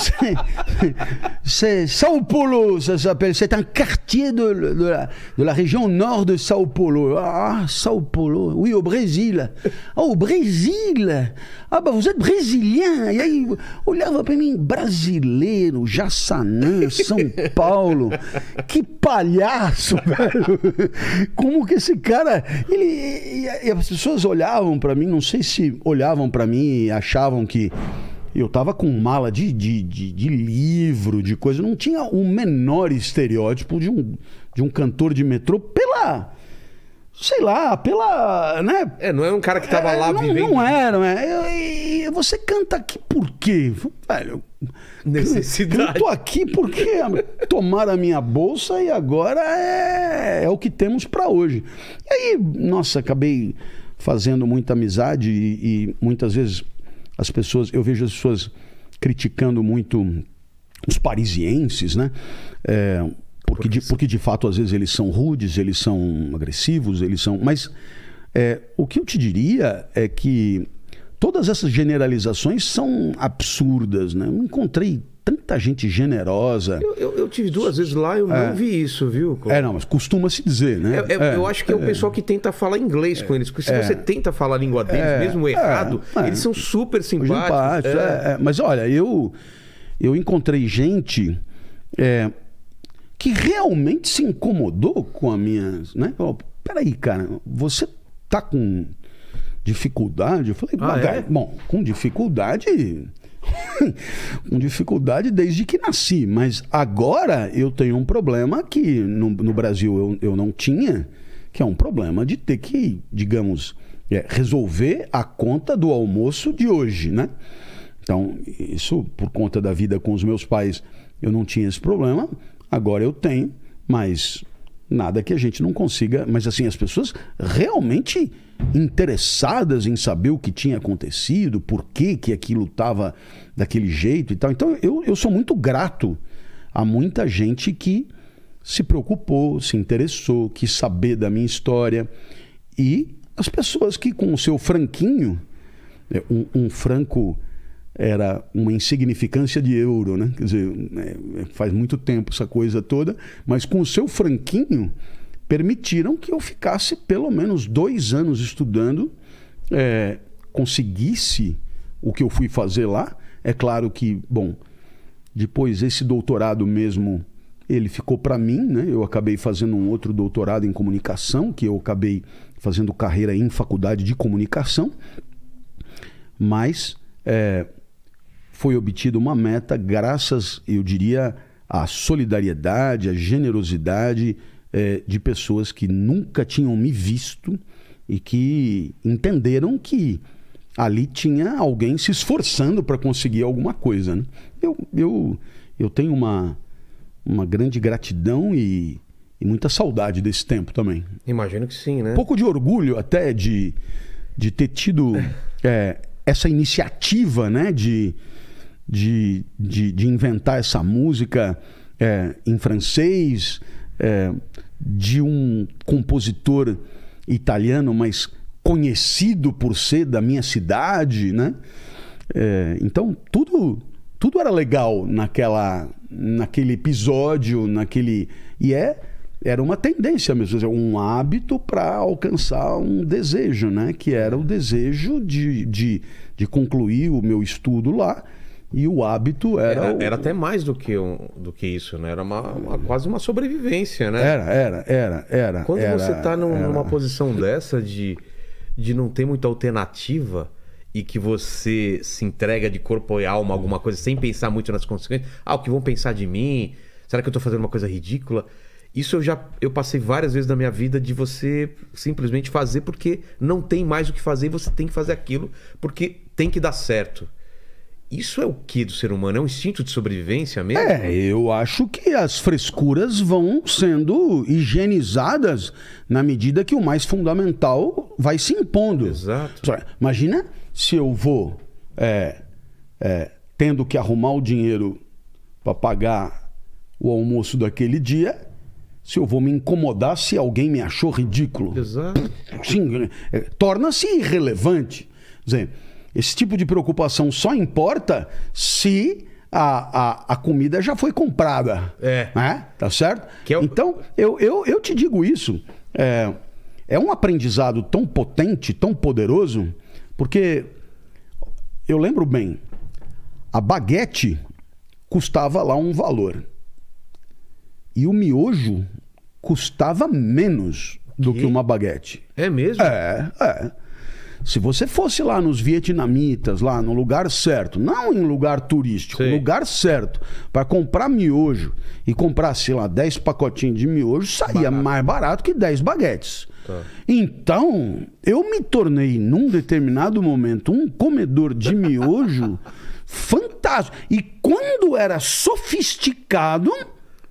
c'est Sao Paulo, ça s'appelle. C'est un quartier de, la, région nord de Sao Paulo. Ah, Sao Paulo, oui, au Brésil. Ah, au Brésil Ah, você é brasileiro. E aí olhava para mim, brasileiro, Jaçanã, São Paulo. Que palhaço, velho. Como que esse cara. Ele, e, e as pessoas olhavam para mim, não sei se olhavam para mim e achavam que. Eu tava com mala de, de, de, de livro, de coisa. Não tinha o menor estereótipo de um, de um cantor de metrô pela sei lá, pela. Né? É, não é um cara que tava é, lá não, vivendo. Não era, né? Você canta aqui por quê? Velho. Necessidade. Eu tô aqui porque tomaram a minha bolsa e agora é, é o que temos para hoje. E aí, nossa, acabei fazendo muita amizade e, e muitas vezes as pessoas, eu vejo as pessoas criticando muito os parisienses, né? É, porque de, porque de fato, às vezes, eles são rudes, eles são agressivos, eles são. Mas é, o que eu te diria é que todas essas generalizações são absurdas, né? Eu encontrei tanta gente generosa. Eu, eu, eu, tive duas vezes lá eu é. não vi isso, viu? É, não, mas costuma se dizer, né? É, é, é eu acho que é o é. pessoal que tenta falar inglês com é, eles, porque se você tenta falar a língua deles, mesmo errado, eles são super simpáticos. Empate, Mas olha, eu, eu encontrei gente que realmente se incomodou com a minha. Né? Falou, peraí, cara, você tá com dificuldade? Eu falei, ah, é? bom, com dificuldade. com dificuldade desde que nasci, mas agora eu tenho um problema que no, no Brasil eu, eu não tinha, que é um problema de ter que, digamos, é, resolver a conta do almoço de hoje, né? Então, isso por conta da vida com os meus pais, eu não tinha esse problema. Agora eu tenho, mas nada que a gente não consiga. Mas assim, as pessoas realmente interessadas em saber o que tinha acontecido, por que, que aquilo estava daquele jeito e tal. Então eu, eu sou muito grato a muita gente que se preocupou, se interessou, quis saber da minha história. E as pessoas que, com o seu franquinho, é, um, um franco era uma insignificância de euro, né? Quer dizer, é, é, faz muito tempo essa coisa toda, mas com o seu franquinho permitiram que eu ficasse pelo menos dois anos estudando, é, conseguisse o que eu fui fazer lá. É claro que, bom, depois esse doutorado mesmo ele ficou para mim, né? Eu acabei fazendo um outro doutorado em comunicação, que eu acabei fazendo carreira em faculdade de comunicação, mas é, foi obtida uma meta graças, eu diria, à solidariedade, à generosidade é, de pessoas que nunca tinham me visto e que entenderam que ali tinha alguém se esforçando para conseguir alguma coisa. Né? Eu, eu, eu tenho uma, uma grande gratidão e, e muita saudade desse tempo também. Imagino que sim, né? Um pouco de orgulho até de, de ter tido é, essa iniciativa né, de, de, de, de inventar essa música é, em francês, é, de um compositor italiano, mas conhecido por ser da minha cidade, né? É, então tudo tudo era legal naquela naquele episódio, naquele e é era uma tendência mesmo, um hábito para alcançar um desejo, né? Que era o desejo de, de, de concluir o meu estudo lá e o hábito era. Era, o... até mais do que, um, do que isso, né? Era uma, uma, quase uma sobrevivência, né? Era, era, era, era. Quando era, você está num, numa posição dessa de, de não ter muita alternativa e que você se entrega de corpo e alma a alguma coisa sem pensar muito nas consequências. Ah, o que vão pensar de mim? Será que eu estou fazendo uma coisa ridícula? Isso eu já eu passei várias vezes na minha vida de você simplesmente fazer porque não tem mais o que fazer e você tem que fazer aquilo porque tem que dar certo. Isso é o que do ser humano? É um instinto de sobrevivência mesmo? É, eu acho que as frescuras vão sendo higienizadas na medida que o mais fundamental vai se impondo. Exato. Imagina se eu vou é, é, tendo que arrumar o dinheiro para pagar o almoço daquele dia, se eu vou me incomodar se alguém me achou ridículo. Exato. É, torna-se irrelevante. Quer dizer, esse tipo de preocupação só importa se a, a, a comida já foi comprada. É. Né? Tá certo? Eu... É então, eu, eu, eu te digo isso. É, é um aprendizado tão potente, tão poderoso, porque eu lembro bem, a baguete custava lá um valor. E o miojo custava menos do que, que uma baguete. É mesmo? É, é. Se você fosse lá nos vietnamitas, lá no lugar certo, não em lugar turístico, Sim. lugar certo, para comprar miojo e comprar, sei lá, 10 pacotinhos de miojo, saía barato. mais barato que 10 baguetes. Tá. Então, eu me tornei, num determinado momento, um comedor de miojo fantástico. E quando era sofisticado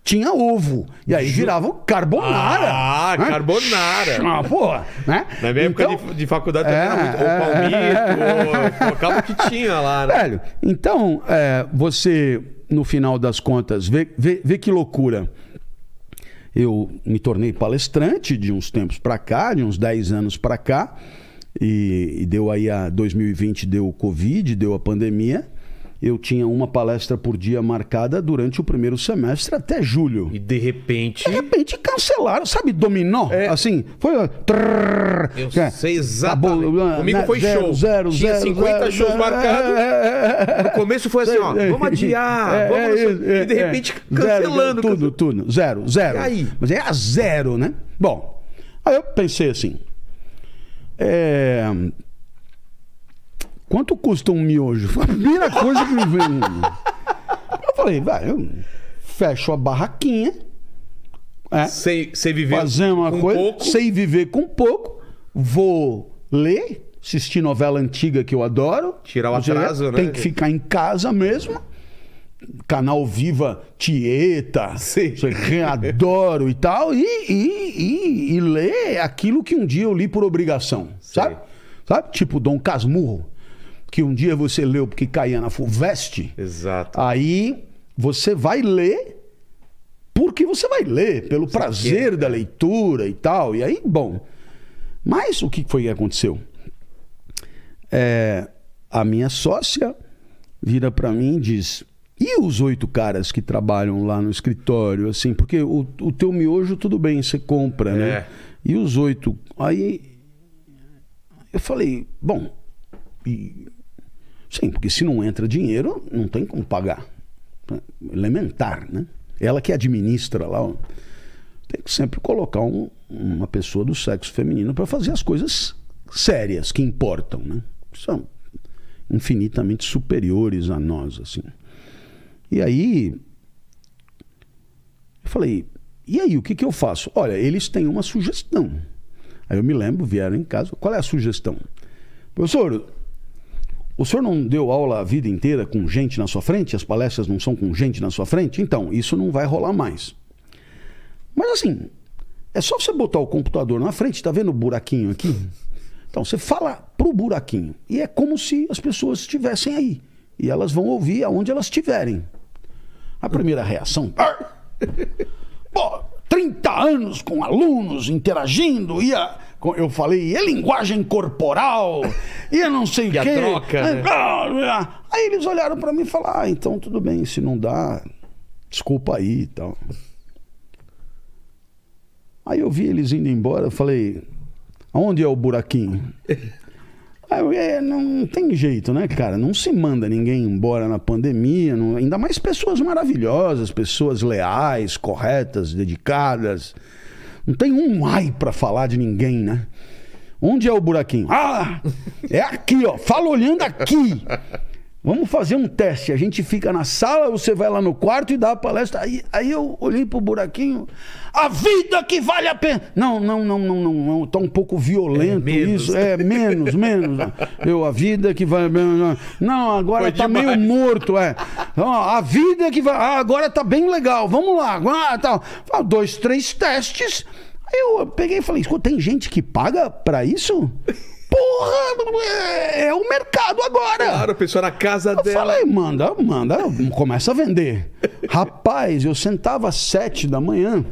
tinha ovo. E aí o carbonara. Ah, né? carbonara. Ah, porra, né? Na minha então, época de, de faculdade também é, era muito. Ou é, palmito, é. ou, colocava o que tinha lá. Né? Velho, então é, você, no final das contas, vê, vê, vê que loucura. Eu me tornei palestrante de uns tempos para cá, de uns 10 anos para cá. E, e, deu aí a 2020, deu o Covid, deu a pandemia eu tinha uma palestra por dia marcada durante o primeiro semestre até julho. E de repente. De repente cancelaram, sabe, dominó? É. Assim, foi. Trrr, eu é, sei exatamente. É, Comigo né, foi zero, show. Zero, Tinha zero, 50 zero, shows marcados. É, é, no começo foi assim, ó, vamos adiar, vamos. e de repente cancelando. Zero, tudo, tudo. Zero, zero. E aí? Mas é a zero, né? Bom, aí eu pensei assim. É Quanto custa um miojo? Foi a primeira coisa que me veio. eu falei, vai, eu fecho a barraquinha. É, sem, sem viver fazer uma com coisa, pouco. Sem viver com pouco. Vou ler, assistir novela antiga que eu adoro. Tirar o atraso, né? Tem que ficar em casa mesmo. Canal Viva Tieta, Sim. adoro e tal, e, e, e, e ler aquilo que um dia eu li por obrigação, sabe? Sabe? Tipo Dom Casmurro que um dia você leu porque caía na FUVEST, Exato. aí você vai ler porque você vai ler, pelo prazer da é. leitura e tal. E aí, bom. Mas o que foi que aconteceu? É, a minha sócia vira para mim e diz: e os oito caras que trabalham lá no escritório, assim? Porque o, o teu miojo, tudo bem, você compra, né? é. né? E os oito. Aí eu falei: bom, e Sim, porque se não entra dinheiro, não tem como pagar. Elementar, né? Ela que administra lá, ó, tem que sempre colocar um, uma pessoa do sexo feminino para fazer as coisas sérias que importam, né? São infinitamente superiores a nós, assim. E aí eu falei, e aí, o que, que eu faço? Olha, eles têm uma sugestão. Aí eu me lembro, vieram em casa, qual é a sugestão? Professor, o senhor não deu aula a vida inteira com gente na sua frente? As palestras não são com gente na sua frente? Então, isso não vai rolar mais. Mas assim, é só você botar o computador na frente, tá vendo o buraquinho aqui? Então, você fala pro buraquinho. E é como se as pessoas estivessem aí. E elas vão ouvir aonde elas estiverem. A primeira reação. Pô, 30 ah! anos com alunos interagindo, e ia eu falei, e linguagem corporal, e eu não sei o quê. a troca, né? aí, né? aí eles olharam para mim e falaram, ah, então tudo bem, se não dá, desculpa aí e tal. Aí eu vi eles indo embora, eu falei, aonde é o buraquinho? é, não tem jeito, né, cara? Não se manda ninguém embora na pandemia, não, ainda mais pessoas maravilhosas, pessoas leais, corretas, dedicadas. Não tem um ai para falar de ninguém, né? Onde é o buraquinho? Ah! É aqui, ó. Fala olhando aqui. Vamos fazer um teste. A gente fica na sala, você vai lá no quarto e dá a palestra. Aí, aí eu olhei pro buraquinho. A vida que vale a pena. Não, não, não, não, não. não. Tá um pouco violento é isso. É, menos, menos. Eu, a vida que vale a pena. Não, agora Foi tá demais. meio morto, é. a vida que vai. Ah, agora tá bem legal. Vamos lá. Ah, tá. Dois, três testes. Aí eu peguei e falei: escuta, tem gente que paga para isso? Porra, é, é o mercado agora. Claro, a pessoa na casa eu dela. Falei, manda, manda, começa a vender. Rapaz, eu sentava às sete da manhã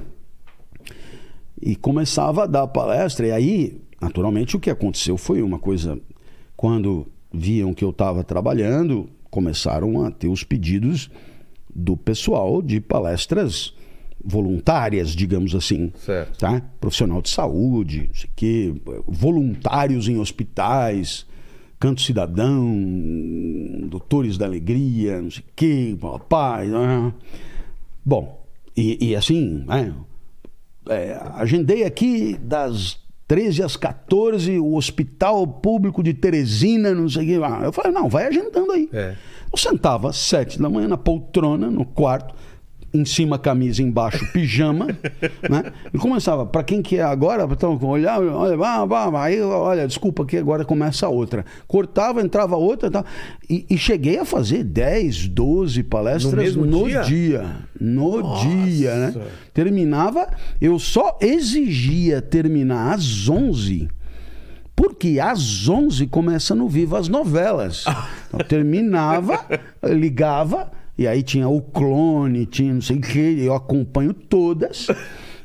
e começava a dar palestra. E aí, naturalmente, o que aconteceu foi uma coisa. Quando viam que eu estava trabalhando, começaram a ter os pedidos do pessoal de palestras voluntárias, digamos assim. Certo. Tá? Profissional de saúde, não sei que, voluntários em hospitais, Canto Cidadão, Doutores da Alegria, não sei o quê, paz. Né? Bom, e, e assim, né? é, agendei aqui das 13 às 14, o Hospital Público de Teresina, não sei o quê. Eu falei, não, vai agendando aí. É. Eu sentava às 7 da manhã na poltrona, no quarto em cima camisa, embaixo pijama, né? E começava, para quem que é agora, então, olhar, olha, vá, vá, aí, olha, desculpa que agora começa outra. Cortava, entrava outra e E cheguei a fazer 10, 12 palestras no, no dia? dia? No Nossa. dia, né? Terminava, eu só exigia terminar às 11 porque às 11 começa no Vivo as novelas. Então, terminava, ligava, e aí tinha o clone, tinha não sei o que, eu acompanho todas.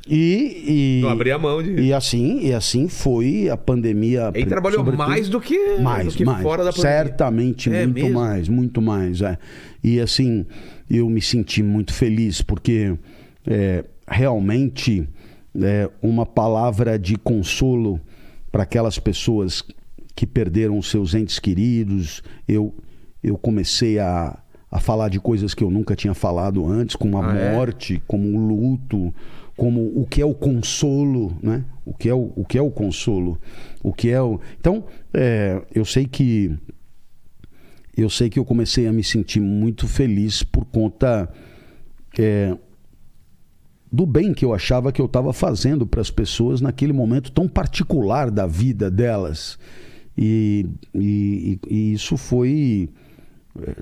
E, e não abri a mão de... e assim e assim foi a pandemia ele trabalhou mais do que mais, do que mais fora da pandemia. certamente é, muito mesmo? mais muito mais é. e assim eu me senti muito feliz porque é, realmente é, uma palavra de consolo para aquelas pessoas que perderam seus entes queridos eu eu comecei a a falar de coisas que eu nunca tinha falado antes, como a ah, é? morte, é? como o luto, como o que é o consolo, né? O que é o, o que é o consolo, o que é o. Então, é, eu sei que eu sei que eu comecei a me sentir muito feliz por conta é, do bem que eu achava que eu estava fazendo para as pessoas naquele momento tão particular da vida delas. E, e, e isso foi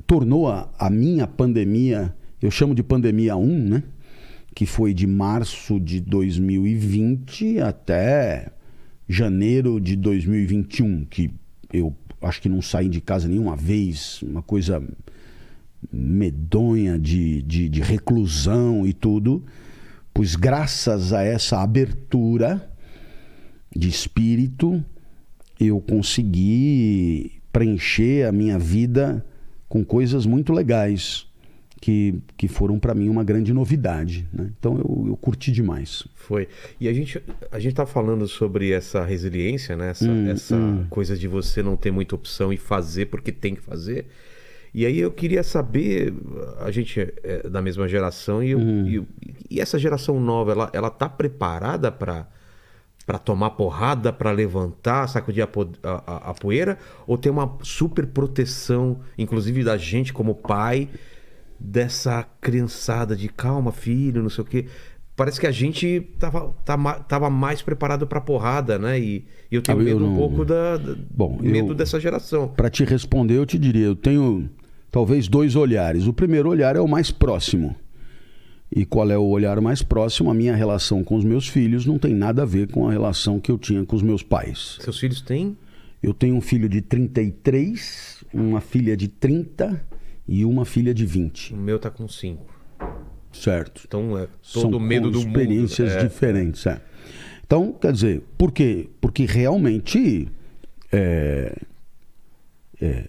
tornou a, a minha pandemia, eu chamo de pandemia 1, né? Que foi de março de 2020 até janeiro de 2021, que eu acho que não saí de casa nenhuma vez, uma coisa medonha de, de, de reclusão e tudo, pois graças a essa abertura de espírito, eu consegui preencher a minha vida com coisas muito legais que, que foram para mim uma grande novidade. Né? Então eu, eu, curti demais. Foi. E a gente a gente está falando sobre essa resiliência, né? essa, hum, essa hum. coisa de você não ter muita opção e fazer porque tem que fazer. E aí eu queria saber, a gente é da mesma geração e, eu, hum. e, e essa geração nova, ela, ela tá preparada para para tomar porrada, para levantar, sacudir a, a, a, poeira, ou tem uma super proteção, inclusive da gente como pai, dessa criançada de calma, filho, não sei o quê. Parece que a gente tava, tá tava, mais preparado para porrada, né? E, e eu tenho ah, medo não... um pouco da, da Bom, medo eu... dessa geração. Para te responder, eu te diria, eu tenho talvez dois olhares. O primeiro olhar é o mais próximo e qual é o olhar mais próximo, a minha relação com os meus filhos não tem nada a ver com a relação que eu tinha com os meus pais. Seus filhos têm? Eu tenho um filho de 33, uma filha de 30 e uma filha de 20. O meu tá com 5. Certo. Então é todo São medo do experiências mundo. É. diferentes, é. Então, quer dizer, por quê? Porque realmente é, é,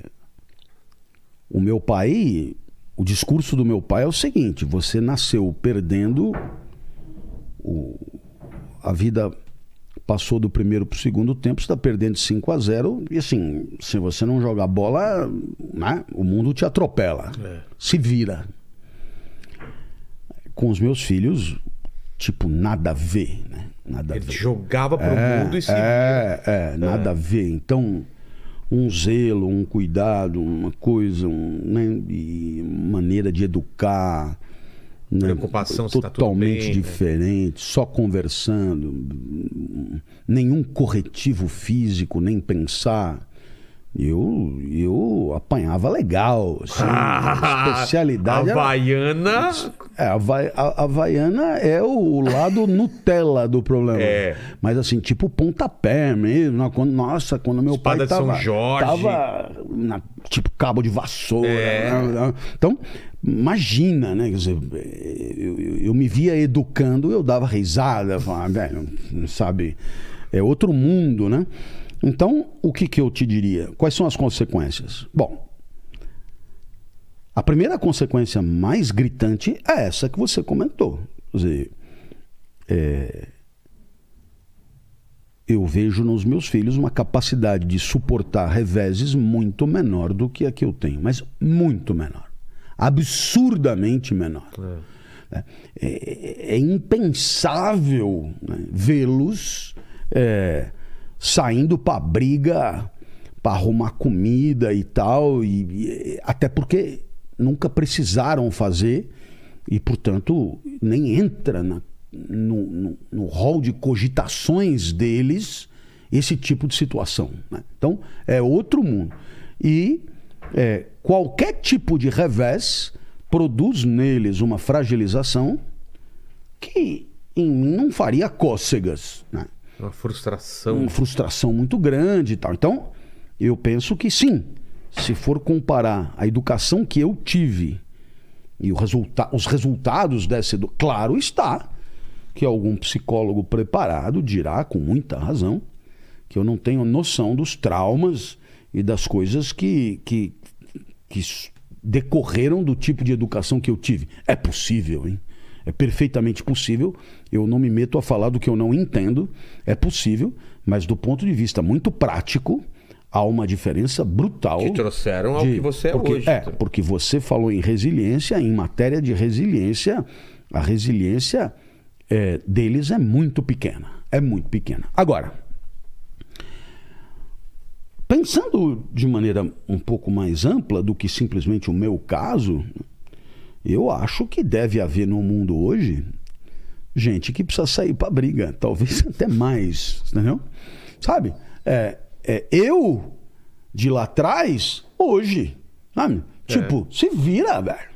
o meu pai o discurso do meu pai é o seguinte: você nasceu perdendo, o, a vida passou do primeiro para o segundo tempo, você está perdendo 5 a 0 e assim, se você não jogar bola, né, o mundo te atropela, é. se vira. Com os meus filhos, tipo, nada a ver, né? Nada Ele a ver. jogava para é, mundo e se é, vira. É, nada a é. ver. Então, um zelo, um cuidado, uma coisa, um, né, de maneira de educar. Né, Preocupação tá totalmente tá bem, né? diferente, né? só conversando, nenhum corretivo físico, nem pensar. Eu, eu apanhava legal. Assim, ah, especialidade. Havaiana. Era, é, a, Hava, a Havaiana é o lado Nutella do problema. É. Mas assim, tipo pontapé mesmo. Quando, nossa, quando meu Espada pai. Espada de tava, São Jorge. Tava na, tipo cabo de vassoura. É. Né, né, né? Então, imagina, né? Quer dizer, eu, eu, eu me via educando, eu dava risada, falava, ah, velho, sabe? É outro mundo, né? Então, o que, que eu te diria? Quais são as consequências? Bom, a primeira consequência mais gritante é essa que você comentou. Quer dizer, é, eu vejo nos meus filhos uma capacidade de suportar reveses muito menor do que a que eu tenho, mas muito menor. Absurdamente menor. É, né? é, é, é impensável né, vê-los. É, saindo pra briga, pra arrumar comida e tal. E, e, até porque nunca precisaram fazer e, portanto, nem entra na, no, rol de cogitações deles esse tipo de situação. Né? Então, é outro mundo. E é, qualquer tipo de revés produz neles uma fragilização que em mim não faria cócegas. Né? Uma frustração. Uma frustração muito grande e tal. Então, eu penso que sim. Se for comparar a educação que eu tive e resulta os resultados dessa educação, claro está que algum psicólogo preparado dirá com muita razão que eu não tenho noção dos traumas e das coisas que, que, que decorreram do tipo de educação que eu tive. É possível, hein? É perfeitamente possível. Eu não me meto a falar do que eu não entendo. É possível, mas do ponto de vista muito prático, há uma diferença brutal. Te trouxeram ao que você é porque, hoje. É, tá? porque você falou em resiliência, em matéria de resiliência, a resiliência é, deles é muito pequena. É muito pequena. Agora, pensando de maneira um pouco mais ampla do que simplesmente o meu caso, eu acho que deve haver no mundo hoje gente que precisa sair para briga, talvez até mais, entendeu? Sabe? É, é, eu de lá atrás, hoje, sabe? É. Tipo, se vira, velho.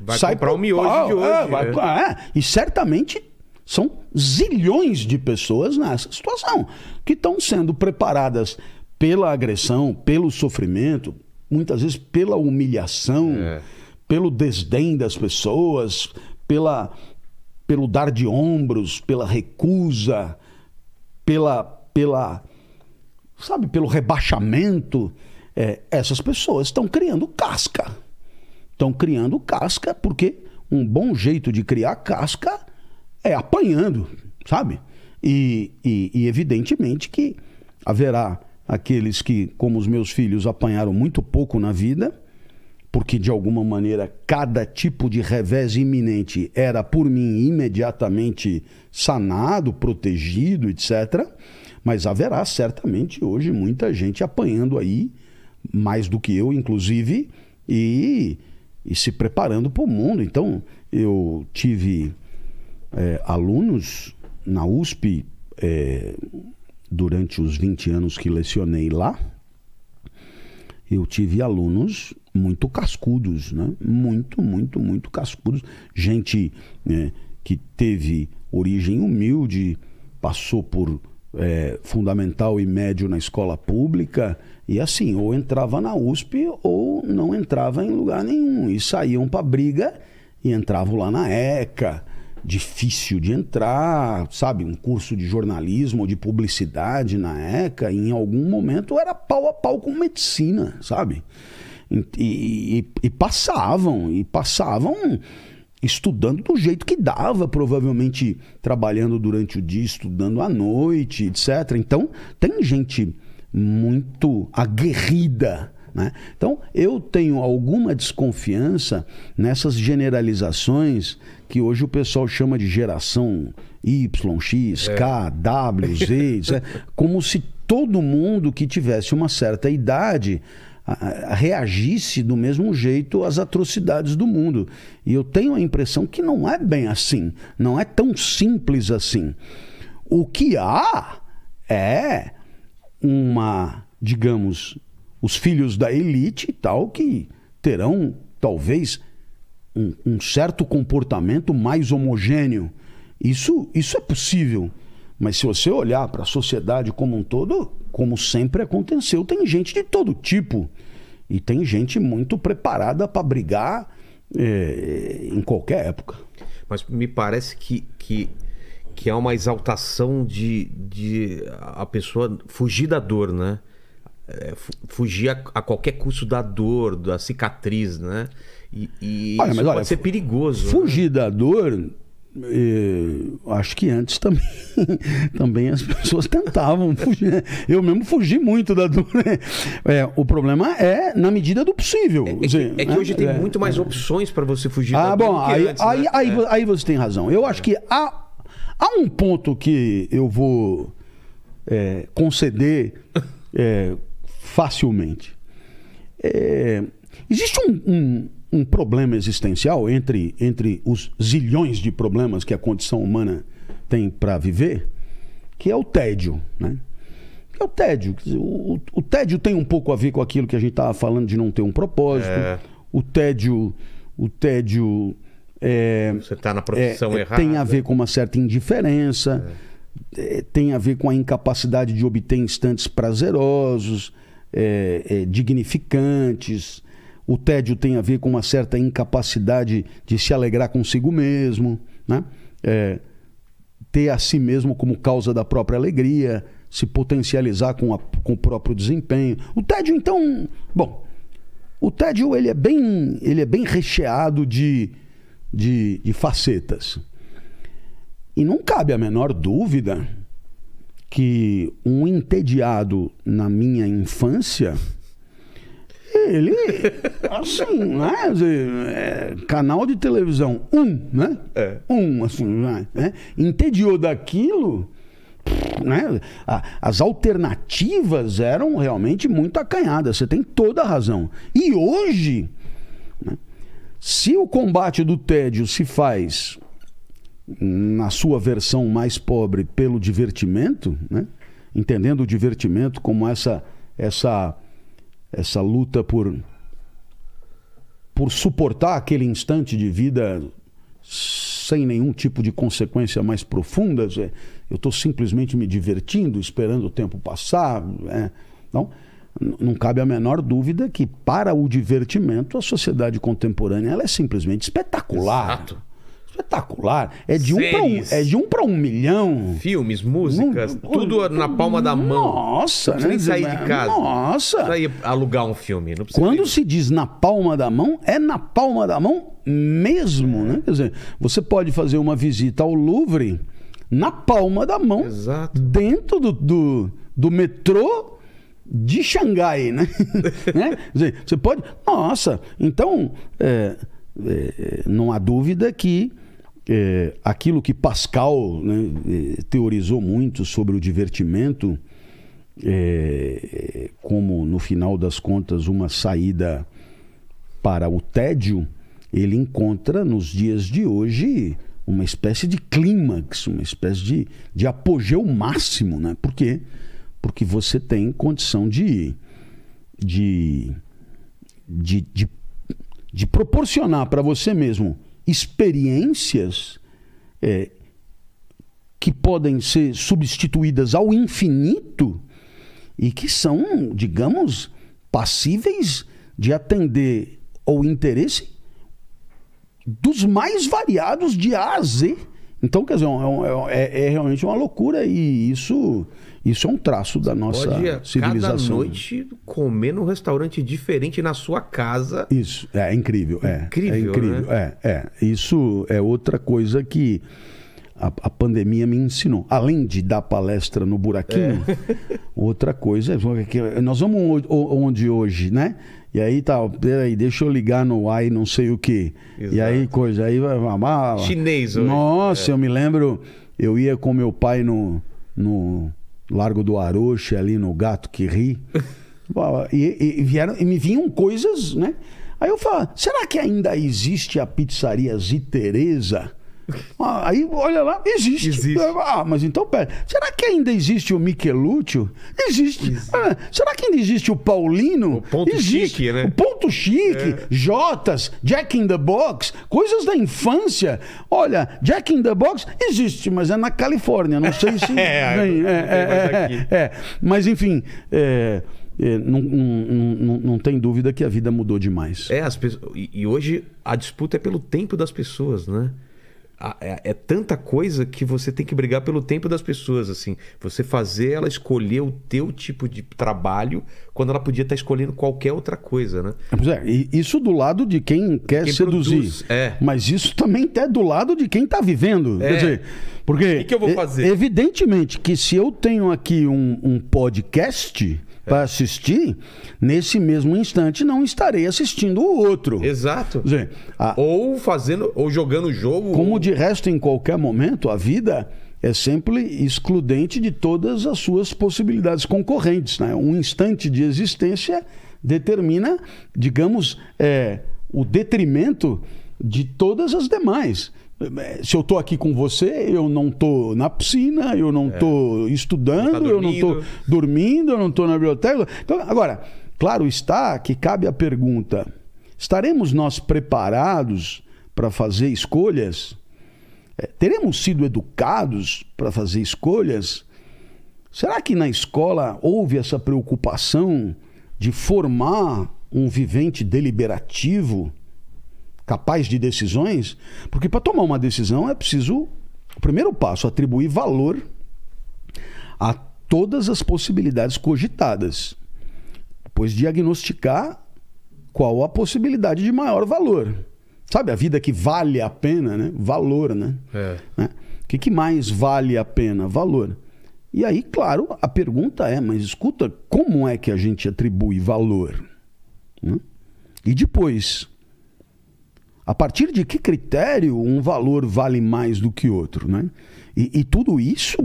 Vai Sai comprar o miojo pau, de é, hoje. É, vai, é. E certamente são zilhões de pessoas nessa situação que estão sendo preparadas pela agressão, pelo sofrimento, muitas vezes pela humilhação. É pelo desdém das pessoas, pela, pelo dar de ombros, pela recusa, pela, pela sabe, pelo rebaixamento, é, essas pessoas estão criando casca. Estão criando casca porque um bom jeito de criar casca é apanhando, sabe? E, e, e evidentemente que haverá aqueles que, como os meus filhos, apanharam muito pouco na vida porque de alguma maneira cada tipo de revés iminente era por mim imediatamente sanado, protegido, etc. Mas haverá certamente hoje muita gente apanhando aí, mais do que eu, inclusive, e, e se preparando para o mundo. Então, eu tive é, alunos na USP é, durante os 20 anos que lecionei lá, eu tive alunos muito cascudos, né? Muito, muito, muito cascudos. Gente é, que teve origem humilde, passou por é, fundamental e médio na escola pública e assim, ou entrava na USP ou não entrava em lugar nenhum. E saíam para briga e entravam lá na ECA difícil de entrar, sabe? Um curso de jornalismo ou de publicidade na ECA, em algum momento era pau a pau com medicina, sabe? E, e, e passavam, e passavam estudando do jeito que dava, provavelmente trabalhando durante o dia, estudando à noite, etc. Então, tem gente muito aguerrida né? Então, eu tenho alguma desconfiança nessas generalizações que hoje o pessoal chama de geração Y, X, é. K, W, Z, Z né? como se todo mundo que tivesse uma certa idade reagisse do mesmo jeito às atrocidades do mundo. E eu tenho a impressão que não é bem assim, não é tão simples assim. O que há é uma, digamos, os filhos da elite e tal, que terão talvez um, um, certo comportamento mais homogêneo. Isso, isso é possível. Mas se você olhar para a sociedade como um todo, como sempre aconteceu, tem gente de todo tipo. E tem gente muito preparada para brigar é, em qualquer época. Mas me parece que, que, que há uma exaltação de, de a pessoa fugir da dor, né? é, fugir a, a, qualquer custo da dor, da cicatriz, né? E, e olha, isso olha, pode ser perigoso. Né? Fugir né? da dor, eh, acho que antes também, também as pessoas tentavam fugir. Né? Eu mesmo fugi muito da dor. Né? É, o problema é na medida do possível. É, é que, é que, né? hoje tem é. muito mais opções para você fugir ah, da bom, dor. Ah, bom, aí, aí, é. aí, você tem razão. Eu acho que há, há um ponto que eu vou conceder facilmente. É, existe um, um, um, problema existencial entre, entre os zilhões de problemas que a condição humana tem para viver, que é o tédio. Né? É o tédio. O, o, tédio tem um pouco a ver com aquilo que a gente estava falando de não ter um propósito. É. O tédio. O tédio. É, Você está na profissão é, errada. É, tem a ver com uma certa indiferença, é. É, tem a ver com a incapacidade de obter instantes prazerosos é, é, dignificantes. O tédio tem a ver com uma certa incapacidade de se alegrar consigo mesmo, né? É, ter a si mesmo como causa da própria alegria, se potencializar com, a, com o próprio desempenho. O tédio, então, bom, o tédio ele é bem, ele é bem recheado de, de, de facetas. E não cabe a menor dúvida que um entediado na minha infância, ele, assim, né? É, canal de televisão, um, né? É. Um, assim, né? né? Entediou daquilo. Né? As alternativas eram realmente muito acanhadas, você tem toda a razão. E hoje, né? se o combate do tédio se faz na sua versão mais pobre pelo divertimento, né? entendendo o divertimento como essa essa essa luta por por suportar aquele instante de vida sem nenhum tipo de consequência mais profunda. É, eu estou simplesmente me divertindo, esperando o tempo passar. Né? Não, não cabe a menor dúvida que para o divertimento a sociedade contemporânea ela é simplesmente espetacular. Exato espetacular. É de Séries. um para um, é de um para um milhão. Filmes, músicas, um, tudo um, na palma da mão. Nossa, não precisa né, nem sair de casa. Nossa. Precisa alugar um filme. Quando se diz na palma da mão, é na palma da mão mesmo, né? Quer dizer, você pode fazer uma visita ao Louvre na palma da mão, Exato. dentro do, do, do metrô de Xangai, né? né? Dizer, você pode. Nossa, então é, é, não há dúvida que é, aquilo que Pascal né, é, teorizou muito sobre o divertimento é, como, no final das contas, uma saída para o tédio, ele encontra nos dias de hoje uma espécie de clímax, uma espécie de, de apogeu máximo. Né? Por quê? Porque você tem condição de, de, de, de, de proporcionar para você mesmo experiências é, que podem ser substituídas ao infinito e que são, digamos, passíveis de atender ao interesse dos mais variados de A a Z. Então, quer dizer, é, é, é, é realmente uma loucura e isso isso é um traço da nossa Pode, civilização. Cada noite comer num restaurante diferente na sua casa. Isso, é, incrível. É incrível. É, incrível. Né? É, é. Isso é outra coisa que a, a, pandemia me ensinou. Além de dar palestra no buraquinho, é. outra coisa é que nós vamos onde hoje, né? E aí tá, peraí, deixa eu ligar no ai não sei o que. E aí coisa, aí vai. Ah, Chinês, hoje. Nossa, eu é. me lembro, eu ia com meu pai no. no Largo do Aroche, ali no Gato que Ri. E, e, vieram, e me vinham coisas, né? Aí eu falo, será que ainda existe a pizzaria Ziteresa Ah, aí olha lá, existe. existe. Ah, mas então pera. Será que ainda existe o Michelúcio? Existe. existe. Ah, será que ainda existe o Paulino? O ponto existe. chique, né? O ponto chique, é. Jotas, Jack in the Box, coisas da infância. Olha, Jack in the Box existe, mas é na Califórnia. Não sei se. é, vem. É, é, é, é, é, Mas enfim. É, não, não, não, não, tem dúvida que a vida mudou demais. É, as pessoas, e, e hoje a disputa é pelo tempo das pessoas, né? é, é, tanta coisa que você tem que brigar pelo tempo das pessoas, assim. Você fazer ela escolher o teu tipo de trabalho quando ela podia estar escolhendo qualquer outra coisa, né? Ah, pois é, isso do lado de quem quer quem seduzir. Produz, é. Mas isso também é do lado de quem está vivendo. É. Quer dizer, porque... O que, que, eu vou fazer? Evidentemente que se eu tenho aqui um, um podcast para é. assistir, nesse mesmo instante não estarei assistindo o outro. Exato. Dizer, a... Ou fazendo, ou jogando o jogo. Como ou... de resto, em qualquer momento, a vida é sempre excludente de todas as suas possibilidades concorrentes. Né? Um instante de existência determina, digamos, é, o detrimento de todas as demais se eu estou aqui com você, eu não estou na piscina, eu não estou é. estudando, não tá eu não estou dormindo, eu não estou na biblioteca. Então, agora, claro está que cabe a pergunta: estaremos nós preparados para fazer escolhas? É, teremos sido educados para fazer escolhas? Será que na escola houve essa preocupação de formar um vivente deliberativo? capaz de decisões, porque para tomar uma decisão é preciso, o primeiro passo, atribuir valor a todas as possibilidades cogitadas. Depois diagnosticar qual a possibilidade de maior valor. Sabe, a vida que vale a pena, né? Valor, né? É. né? O que, que mais vale a pena? Valor. E aí, claro, a pergunta é, mas escuta, como é que a gente atribui valor? Né? E depois, a partir de que critério um valor vale mais do que outro, né? E, e tudo isso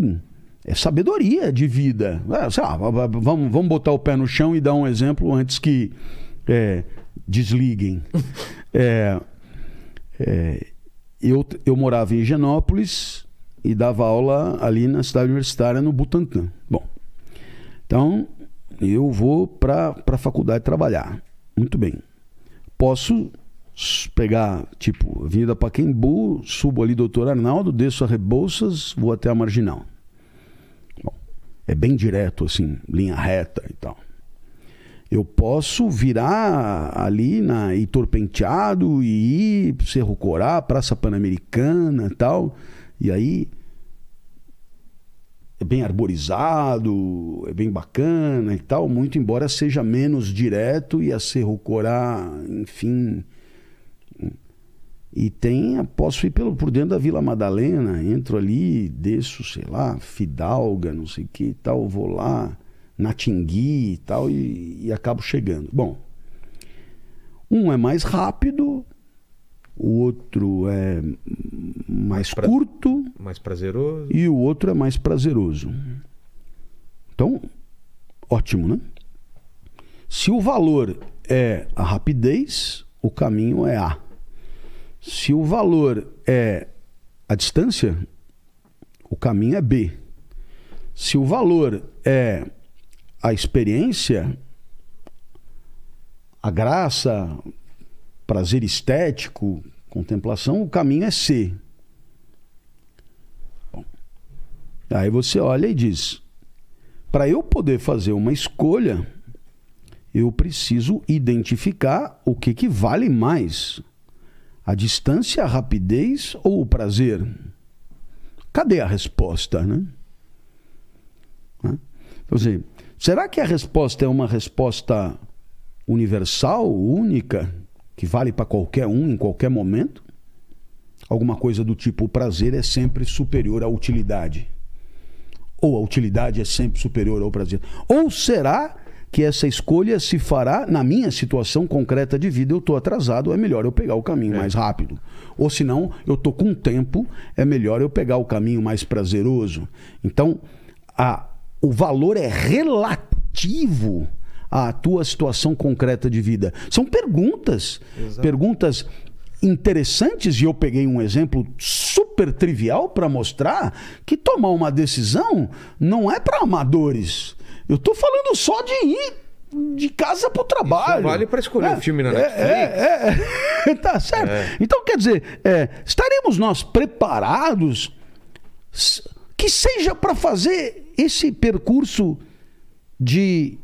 é sabedoria de vida. É, lá, vamos, vamos botar o pé no chão e dar um exemplo antes que é, desliguem. É, é, eu, eu morava em Genópolis e dava aula ali na cidade universitária, no Butantã. Bom, então eu vou para a faculdade trabalhar. Muito bem. Posso pegar, tipo, Avenida Paquembu, subo ali Doutor Arnaldo, desço a Rebouças, vou até a Marginal. Bom, é bem direto, assim, linha reta e tal. Eu posso virar ali na Heitor Penteado e ir Cerro Corá, Praça Pan-Americana e tal. E aí é bem arborizado, é bem bacana e tal, muito embora seja menos direto e a Cerro Corá, enfim, e tem, posso ir pelo, por dentro da Vila Madalena, entro ali, desço, sei lá, Fidalga, não sei o que e tal, vou lá, Natingui e tal, e, e acabo chegando. Bom, um é mais rápido, o outro é mais, mais curto. Mais prazeroso. E o outro é mais prazeroso. Então, ótimo, né? Se o valor é a rapidez, o caminho é A. Se o valor é a distância, o caminho é B. Se o valor é a experiência, a graça, prazer estético, contemplação, o caminho é C. Bom, aí você olha e diz: para eu poder fazer uma escolha, eu preciso identificar o que, que vale mais. A distância, a rapidez ou o prazer? Cadê a resposta, né? né? Então, assim, será que a resposta é uma resposta universal, única, que vale para qualquer um em qualquer momento? Alguma coisa do tipo: o prazer é sempre superior à utilidade. Ou a utilidade é sempre superior ao prazer. Ou será que essa escolha se fará na minha situação concreta de vida. Eu estou atrasado, é melhor eu pegar o caminho é. mais rápido. Ou senão, eu estou com tempo, é melhor eu pegar o caminho mais prazeroso. Então, a, o valor é relativo à tua situação concreta de vida. São perguntas. Exato. Perguntas interessantes e eu peguei um exemplo super trivial para mostrar que tomar uma decisão não é para amadores. Eu tô falando só de ir de casa para o trabalho. Isso vale para escolher é, um filme na é, Netflix. É, é tá certo. É. Então, quer dizer, é, estaremos nós preparados que seja para fazer esse percurso de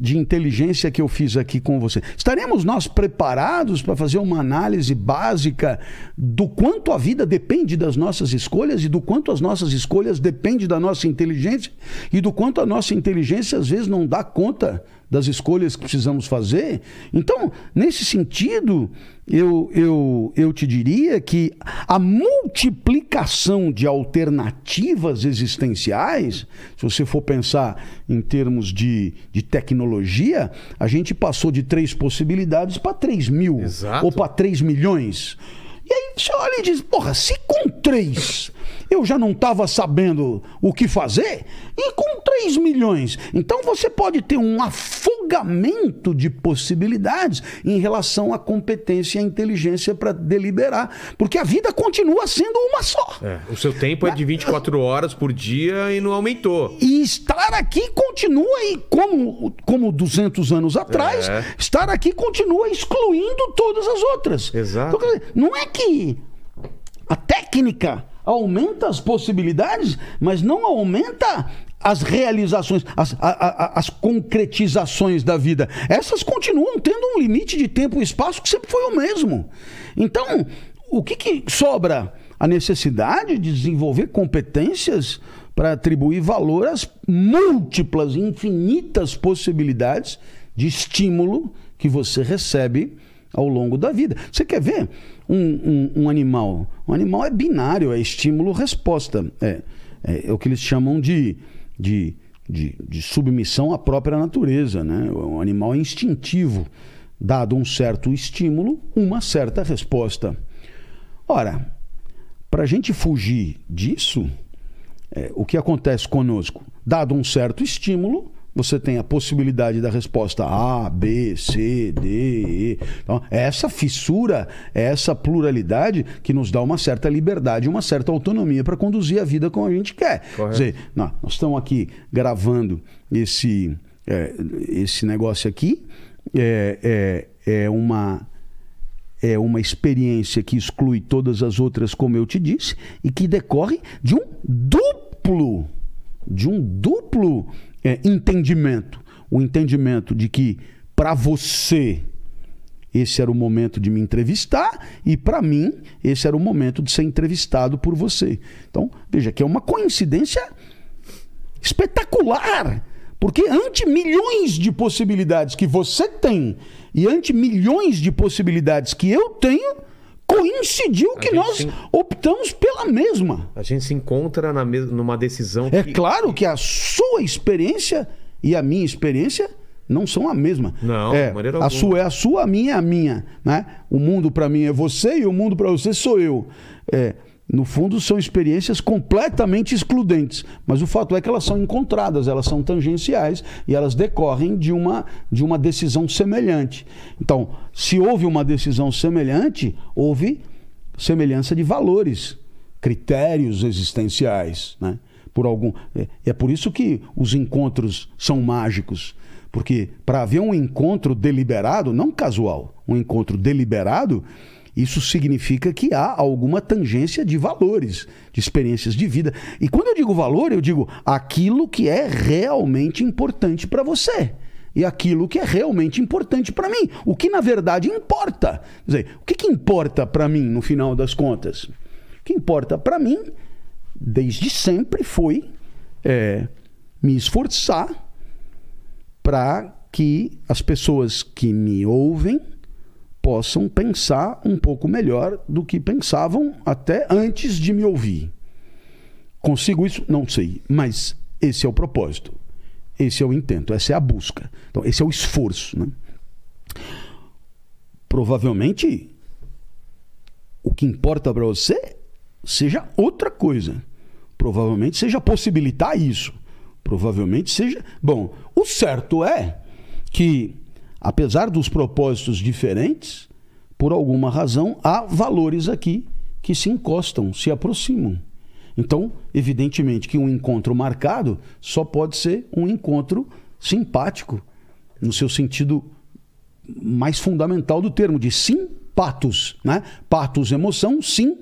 de inteligência que eu fiz aqui com você. Estaremos nós preparados para fazer uma análise básica do quanto a vida depende das nossas escolhas e do quanto as nossas escolhas dependem da nossa inteligência e do quanto a nossa inteligência às vezes não dá conta das escolhas que precisamos fazer. Então, nesse sentido, eu, eu, eu te diria que a multiplicação de alternativas existenciais, se você for pensar em termos de, de tecnologia, a gente passou de três possibilidades para três mil Exato. ou para três milhões. E aí você olha e diz: porra, se com três eu já não estava sabendo o que fazer, e com 3 milhões. Então você pode ter um afogamento de possibilidades em relação à competência e à inteligência para deliberar, porque a vida continua sendo uma só. É, o seu tempo é de 24 horas por dia e não aumentou. E estar aqui continua, e como, como 200 anos atrás, é. estar aqui continua excluindo todas as outras. Exato. Então, não é que a técnica aumenta as possibilidades, mas não aumenta as realizações, as, a, a, as concretizações da vida. Essas continuam tendo um limite de tempo e espaço que sempre foi o mesmo. Então, o que, que sobra? A necessidade de desenvolver competências para atribuir valor às múltiplas, infinitas possibilidades de estímulo que você recebe ao longo da vida. Você quer ver um, um, um animal? Um animal é binário, é estímulo-resposta. É, é, é, o que eles chamam de, de, de, de submissão à própria natureza. Né? O é animal é instintivo. Dado um certo estímulo, uma certa resposta. Ora, para a gente fugir disso, é, o que acontece conosco? Dado um certo estímulo, você tem a possibilidade da resposta A, B, C, D, E. Então, é essa fissura, é essa pluralidade que nos dá uma certa liberdade, uma certa autonomia para conduzir a vida como a gente quer. Quer dizer, não, nós estamos aqui gravando esse, é, esse negócio aqui, é, é, é uma é uma experiência que exclui todas as outras, como eu te disse, e que decorre de um duplo, de um duplo é, entendimento. O entendimento de que para você esse era o momento de me entrevistar e para mim esse era o momento de ser entrevistado por você. Então, veja que é uma coincidência espetacular, porque ante milhões de possibilidades que você tem e ante milhões de possibilidades que eu tenho, coincidiu a que nós se... optamos pela mesma. A gente se encontra na me... numa decisão. É claro que a sua experiência e a minha experiência não são a mesma. Não, é, de maneira a sua é a sua, a minha é a minha, né? O mundo para mim é você e o mundo para você sou eu. É, no fundo, são experiências completamente excludentes, mas o fato é que elas são encontradas, elas são tangenciais e elas decorrem de uma, de uma decisão semelhante. Então, se houve uma decisão semelhante, houve semelhança de valores, critérios existenciais. Né? Por algum... É, é por isso que os encontros são mágicos. Porque para haver um encontro deliberado, não casual, um encontro deliberado, isso significa que há alguma tangência de valores, de experiências de vida. E quando eu digo valor, eu digo aquilo que é realmente importante para você e aquilo que é realmente importante para mim, o que na verdade importa. Quer dizer, o que, que importa para mim no final das contas? O que importa para mim, desde sempre, foi é, me esforçar para que as pessoas que me ouvem possam pensar um pouco melhor do que pensavam até antes de me ouvir. Consigo isso? Não sei, mas esse é o propósito, esse é o intento, essa é a busca, então, esse é o esforço. Né? Provavelmente o que importa para você seja outra coisa. Provavelmente seja possibilitar isso. Provavelmente seja. Bom, o certo é que apesar dos propósitos diferentes, por alguma razão há valores aqui que se encostam, se aproximam. Então, evidentemente que um encontro marcado só pode ser um encontro simpático, no seu sentido mais fundamental do termo, de sim patos, né? Patos emoção, sim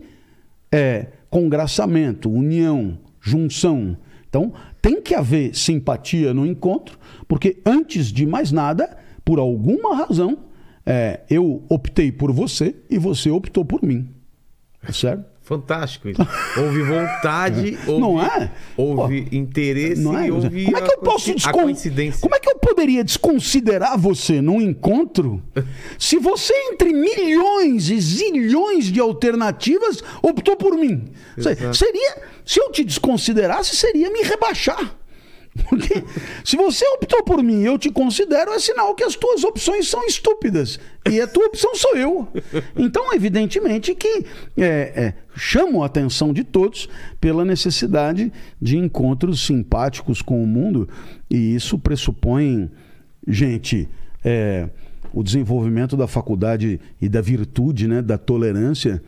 é congraçamento, união, junção. Então, tem que haver simpatia no encontro, porque antes de mais nada, por alguma razão, é, eu optei por você e você optou por mim. É certo? Fantástico isso. Houve vontade, é. houve, não é? houve Pô, interesse não é, houve Como é que eu posso Como é que eu poderia desconsiderar você num encontro se você, entre milhões e zilhões de alternativas, optou por mim? Exato. Seria. Se eu te desconsiderasse, seria me rebaixar. Porque se você optou por mim eu te considero, é sinal que as tuas opções são estúpidas. E a tua opção sou eu. Então, evidentemente que é, é, chamo a atenção de todos pela necessidade de encontros simpáticos com o mundo. E isso pressupõe, gente, é, o desenvolvimento da faculdade e da virtude, né, da tolerância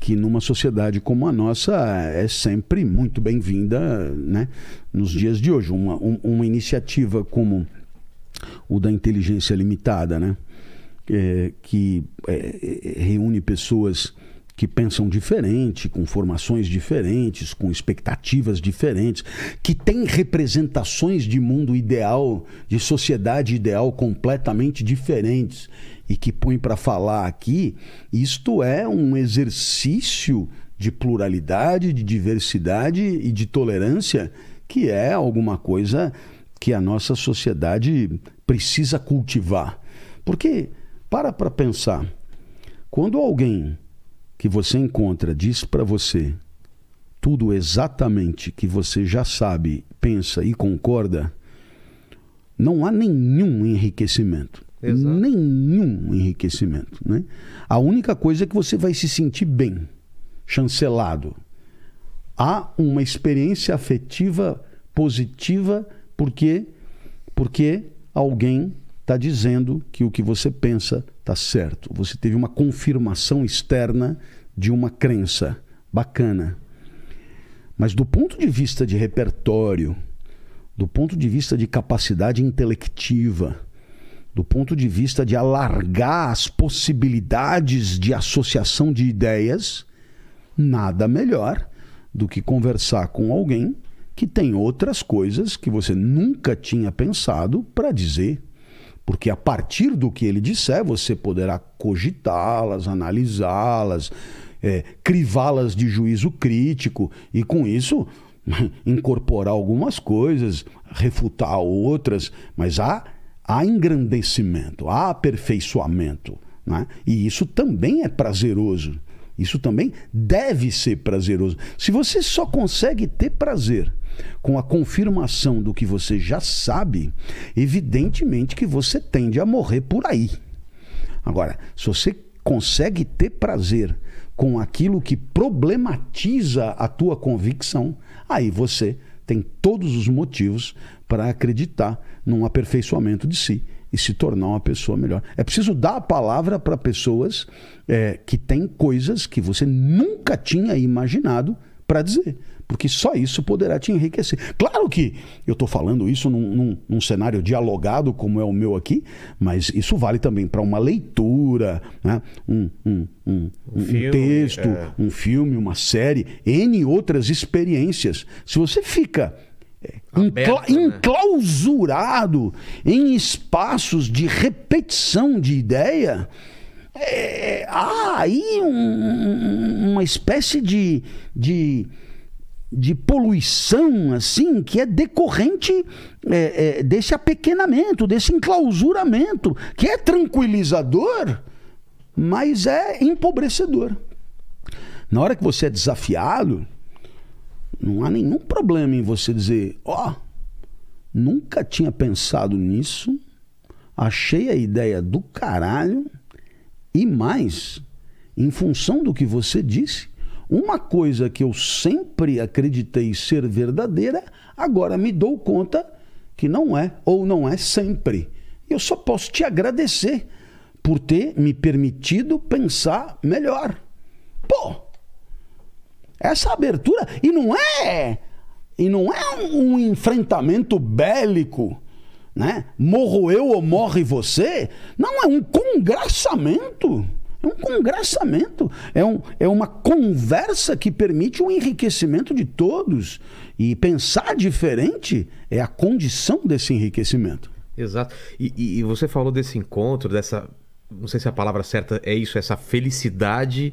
que numa sociedade como a nossa é sempre muito bem-vinda né, nos dias de hoje. Uma, um, uma iniciativa como o da inteligência limitada, né, é, que é, é reúne pessoas que pensam diferente, com formações diferentes, com expectativas diferentes, que têm representações de mundo ideal, de sociedade ideal completamente diferentes e que põe para falar aqui, isto é um exercício de pluralidade, de diversidade e de tolerância que é alguma coisa que a nossa sociedade precisa cultivar. Porque, para para pensar, quando alguém que você encontra diz para você tudo exatamente que você já sabe, pensa e concorda, não há nenhum enriquecimento. Exato. nenhum enriquecimento. Né? A única coisa é que você vai se sentir bem, chancelado. Há uma experiência afetiva positiva porque porque alguém está dizendo que o que você pensa está certo. Você teve uma confirmação externa de uma crença bacana. Mas do ponto de vista de repertório, do ponto de vista de capacidade intelectiva, do ponto de vista de alargar as possibilidades de associação de ideias, nada melhor do que conversar com alguém que tem outras coisas que você nunca tinha pensado para dizer. Porque a partir do que ele disser, você poderá cogitá-las, analisá-las, é, crivá-las de juízo crítico e, com isso, incorporar algumas coisas, refutar outras, mas há há engrandecimento, há aperfeiçoamento. Né? E isso também é prazeroso. Isso também deve ser prazeroso. Se você só consegue ter prazer com a confirmação do que você já sabe, evidentemente que você tende a morrer por aí. Agora, se você consegue ter prazer com aquilo que problematiza a tua convicção, aí você tem todos os motivos para acreditar num aperfeiçoamento de si e se tornar uma pessoa melhor. É preciso dar a palavra para pessoas é, que têm coisas que você nunca tinha imaginado para dizer porque só isso poderá te enriquecer. Claro que eu estou falando isso num, num, num, cenário dialogado como é o meu aqui, mas isso vale também para uma leitura, né? um, um, um, um filme, texto, é. um filme, uma série, N outras experiências. Se você fica é, Aberta, né? enclausurado né? em espaços de repetição de ideia, é, é há aí um, uma espécie de, de de poluição assim que é decorrente é, é, desse apequenamento, desse enclausuramento, que é tranquilizador, mas é empobrecedor. Na hora que você é desafiado, não há nenhum problema em você dizer: Ó, oh, nunca tinha pensado nisso, achei a ideia do caralho, e mais, em função do que você disse, uma coisa que eu sempre acreditei ser verdadeira, agora me dou conta que não é, ou não é sempre. Eu só posso te agradecer por ter me permitido pensar melhor. Pô! Essa abertura, e não é e não é um, um enfrentamento bélico, né? Morro eu ou morre você? Não é um congraçamento. É um congressamento, é, um, é uma conversa que permite o um enriquecimento de todos. E pensar diferente é a condição desse enriquecimento. Exato. E, e, e você falou desse encontro, dessa. Não sei se é a palavra certa é isso, essa felicidade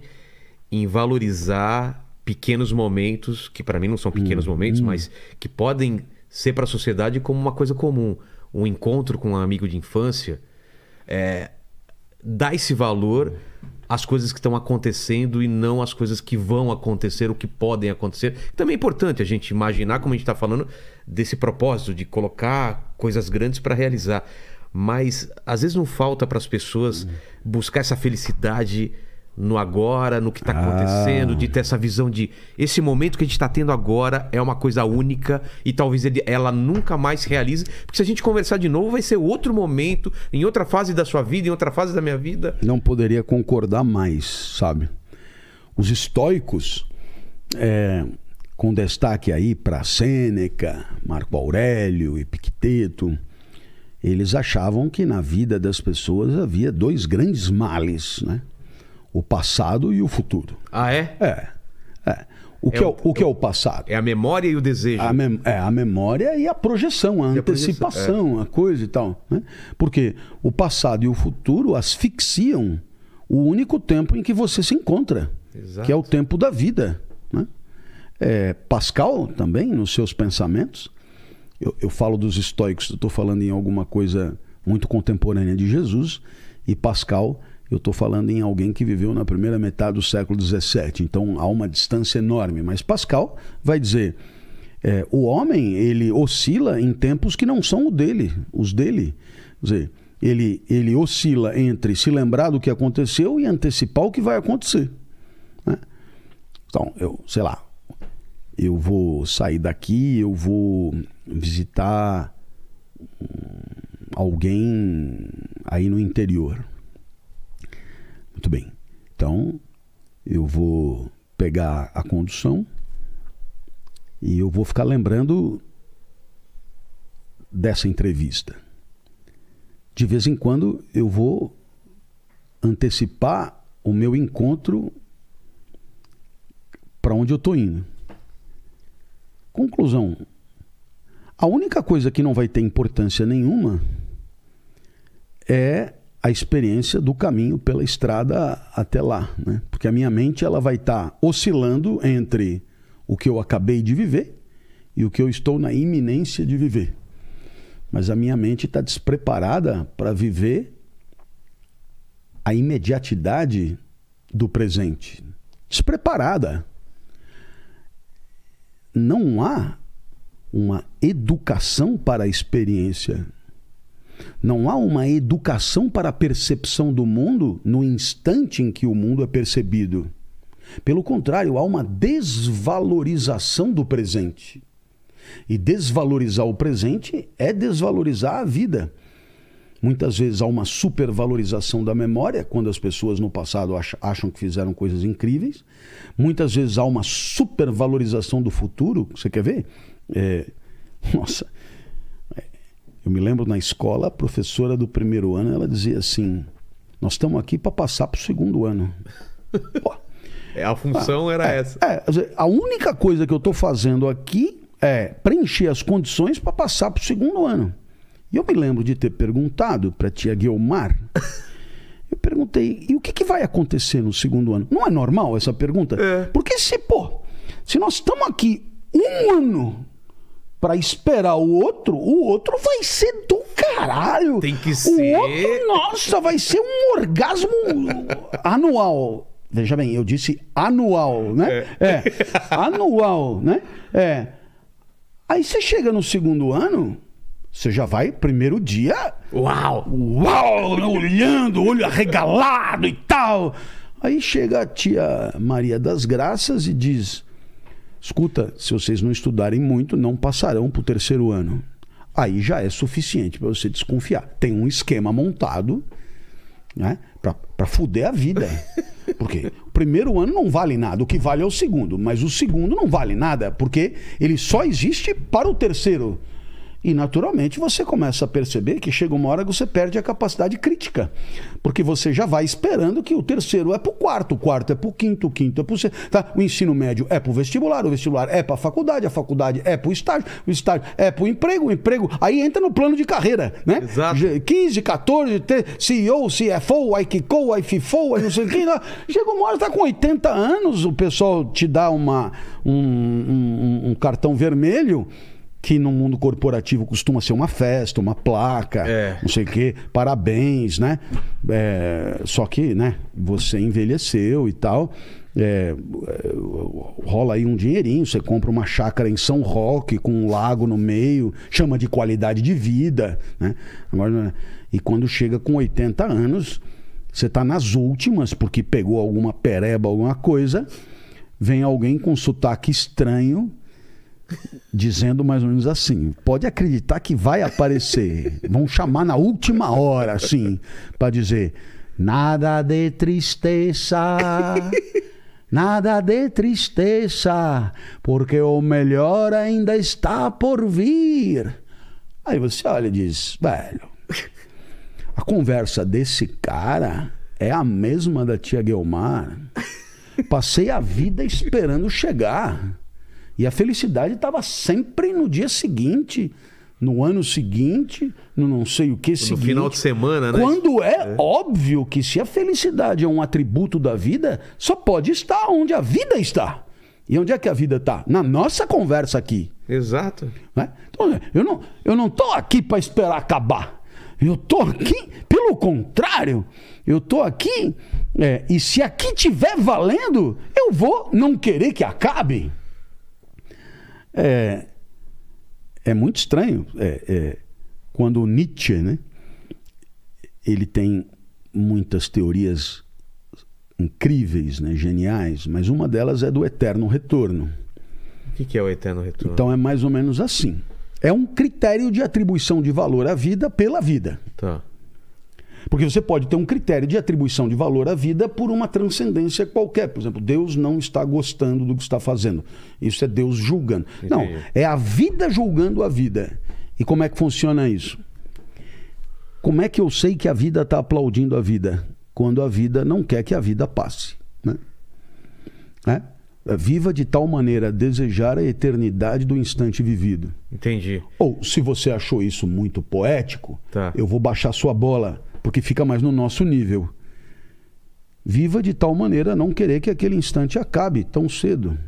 em valorizar pequenos momentos, que para mim não são pequenos hum, momentos, hum. mas que podem ser para a sociedade como uma coisa comum. Um encontro com um amigo de infância. É, dá esse valor as coisas que estão acontecendo e não as coisas que vão acontecer, o que podem acontecer. Também é importante a gente imaginar, como a gente está falando, desse propósito de colocar coisas grandes para realizar. Mas às vezes não falta para as pessoas uhum. buscar essa felicidade no agora, no que está ah. acontecendo, ah. de ter essa visão de esse momento que a gente está tendo agora é uma coisa única e talvez ele, ela nunca mais realize, porque se a gente conversar de novo vai ser outro momento, em outra fase da sua vida, em outra fase da minha vida. Não poderia concordar mais, sabe? Os estoicos, é, com destaque aí para Sêneca, Marco Aurélio, Epicteto, eles achavam que na vida das pessoas havia dois grandes males, né? O passado e o futuro. Ah, é? É. é. O, que é, é o, o, que é o passado? É a memória e o desejo. A é, a memória e a projeção, a e antecipação, a, projeção, é. a, coisa e tal. Né? Porque o passado e o futuro asfixiam o único tempo em que você se encontra, Exato. que é o tempo da vida. Né? É, Pascal também, nos seus pensamentos, eu, eu falo dos estoicos, estou falando em alguma coisa muito contemporânea de Jesus, e Pascal eu estou falando em alguém que viveu na primeira metade do século XVII. Então há uma distância enorme. Mas Pascal vai dizer: é, o homem ele oscila em tempos que não são o dele, os dele. Quer dizer, ele, ele oscila entre se lembrar do que aconteceu e antecipar o que vai acontecer. Né? Então, eu, sei lá, eu vou sair daqui, eu vou visitar hum, alguém aí no interior. Muito bem. Então, eu vou pegar a condução e eu vou ficar lembrando dessa entrevista. De vez em quando eu vou antecipar o meu encontro para onde eu estou indo. Conclusão: a única coisa que não vai ter importância nenhuma é a experiência do caminho pela estrada até lá, né? Porque a minha mente ela vai estar tá oscilando entre o que eu acabei de viver e o que eu estou na iminência de viver. Mas a minha mente está despreparada para viver a imediatidade do presente. Despreparada. Não há uma educação para a experiência não há uma educação para a percepção do mundo no instante em que o mundo é percebido. Pelo contrário, há uma desvalorização do presente. E desvalorizar o presente é desvalorizar a vida. Muitas vezes há uma supervalorização da memória, quando as pessoas no passado acham que fizeram coisas incríveis. Muitas vezes há uma supervalorização do futuro. Você quer ver? É... Nossa, eu me lembro na escola, a professora do primeiro ano, ela dizia assim: Nós estamos aqui para passar para o segundo ano. Pô, é, a função ah, era é, essa. É, a única coisa que eu estou fazendo aqui é preencher as condições para passar para o segundo ano. E eu me lembro de ter perguntado para a tia Guilmar. Eu perguntei, e o que, que, vai acontecer no segundo ano? Não é normal essa pergunta? É. Porque se, pô, se nós estamos aqui um ano para esperar o outro, o outro vai ser do caralho. Tem que ser. O outro, nossa, vai ser um orgasmo anual. Veja bem, eu disse anual, né? É. é. Anual, né? É. Aí você chega no segundo ano, você já vai, primeiro dia. Uau! Uau! Olhando, olho arregalado e tal. Aí chega a tia Maria das Graças e diz: Escuta, se vocês não estudarem muito, não passarão para o terceiro ano. Aí já é suficiente para você desconfiar. Tem um esquema montado né, para fuder a vida. Porque o primeiro ano não vale nada, o que vale é o segundo. Mas o segundo não vale nada, porque ele só existe para o terceiro. E naturalmente você começa a perceber que chega uma hora que você perde a capacidade crítica. Porque você já vai esperando que o terceiro é para o quarto, o quarto é para o quinto, o quinto é para o sexto. Tá? O ensino médio é para o vestibular, o vestibular é para a faculdade, a faculdade é para o estágio, o estágio é para o emprego, o emprego. Aí entra no plano de carreira, né? Exato. 15, 14, CEO, CFO, IQCO, IFIFO, aí não sei o que. Né? Chega uma hora, está com 80 anos, o pessoal te dá uma, um, um, um cartão vermelho que no mundo corporativo costuma ser uma festa, uma placa, é. não sei o quê, parabéns, né? É, só que, né, você envelheceu e tal. É, é, rola aí um dinheirinho, você compra uma chácara em São Roque com um lago no meio, chama de qualidade de vida, né? Agora, e quando chega com 80 anos, você está nas últimas porque pegou alguma pereba, alguma coisa, vem alguém com sotaque estranho dizendo mais ou menos assim: pode acreditar que vai aparecer. Vão chamar na última hora, assim, para dizer: nada de tristeza. Nada de tristeza, porque o melhor ainda está por vir. Aí você olha e diz: velho, a conversa desse cara é a mesma da tia Guilmar. Passei a vida esperando chegar. E a felicidade estava sempre no dia seguinte, no ano seguinte, no não sei o que no seguinte. No final de semana, né? Quando é, é, óbvio que se a felicidade é um atributo da vida, só pode estar onde a vida está. E onde é que a vida está? Na nossa conversa aqui. Exato. Né? Então, eu não estou eu não tô aqui para esperar acabar. Eu estou aqui, pelo contrário, eu estou aqui, é, e se aqui tiver valendo, eu vou não querer que acabe. É, é muito estranho é, é, quando Nietzsche, né? Ele tem muitas teorias incríveis, né? geniais, mas uma delas é do eterno retorno. O que, que é o eterno retorno? Então é mais ou menos assim. É um critério de atribuição de valor à vida pela vida. Tá. Porque você pode ter um critério de atribuição de valor à vida por uma transcendência qualquer. Por exemplo, Deus não está gostando do que está fazendo. Isso é Deus julgando. Entendi. Não, é a vida julgando a vida. E como é que funciona isso? Como é que eu sei que a vida está aplaudindo a vida? Quando a vida não quer que a vida passe. Né? É? É viva de tal maneira a desejar a eternidade do instante vivido. Entendi. Ou, se você achou isso muito poético, tá. eu vou baixar sua bola porque fica mais no nosso nível. Viva de tal maneira a não querer que aquele instante acabe tão cedo.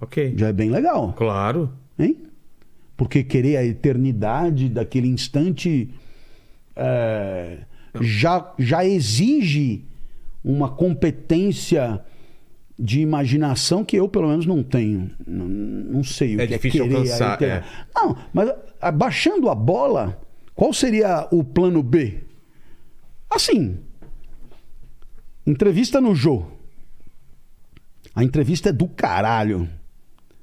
Ok. Já é bem legal. Claro. Hein? Porque querer a eternidade daquele instante é, já, já exige uma competência de imaginação que eu, pelo menos, não tenho. Não, não sei o é que é querer alcançar, a É. Não, mas abaixando é, a bola qual seria o plano B? Assim, entrevista no Jô. A entrevista é do caralho.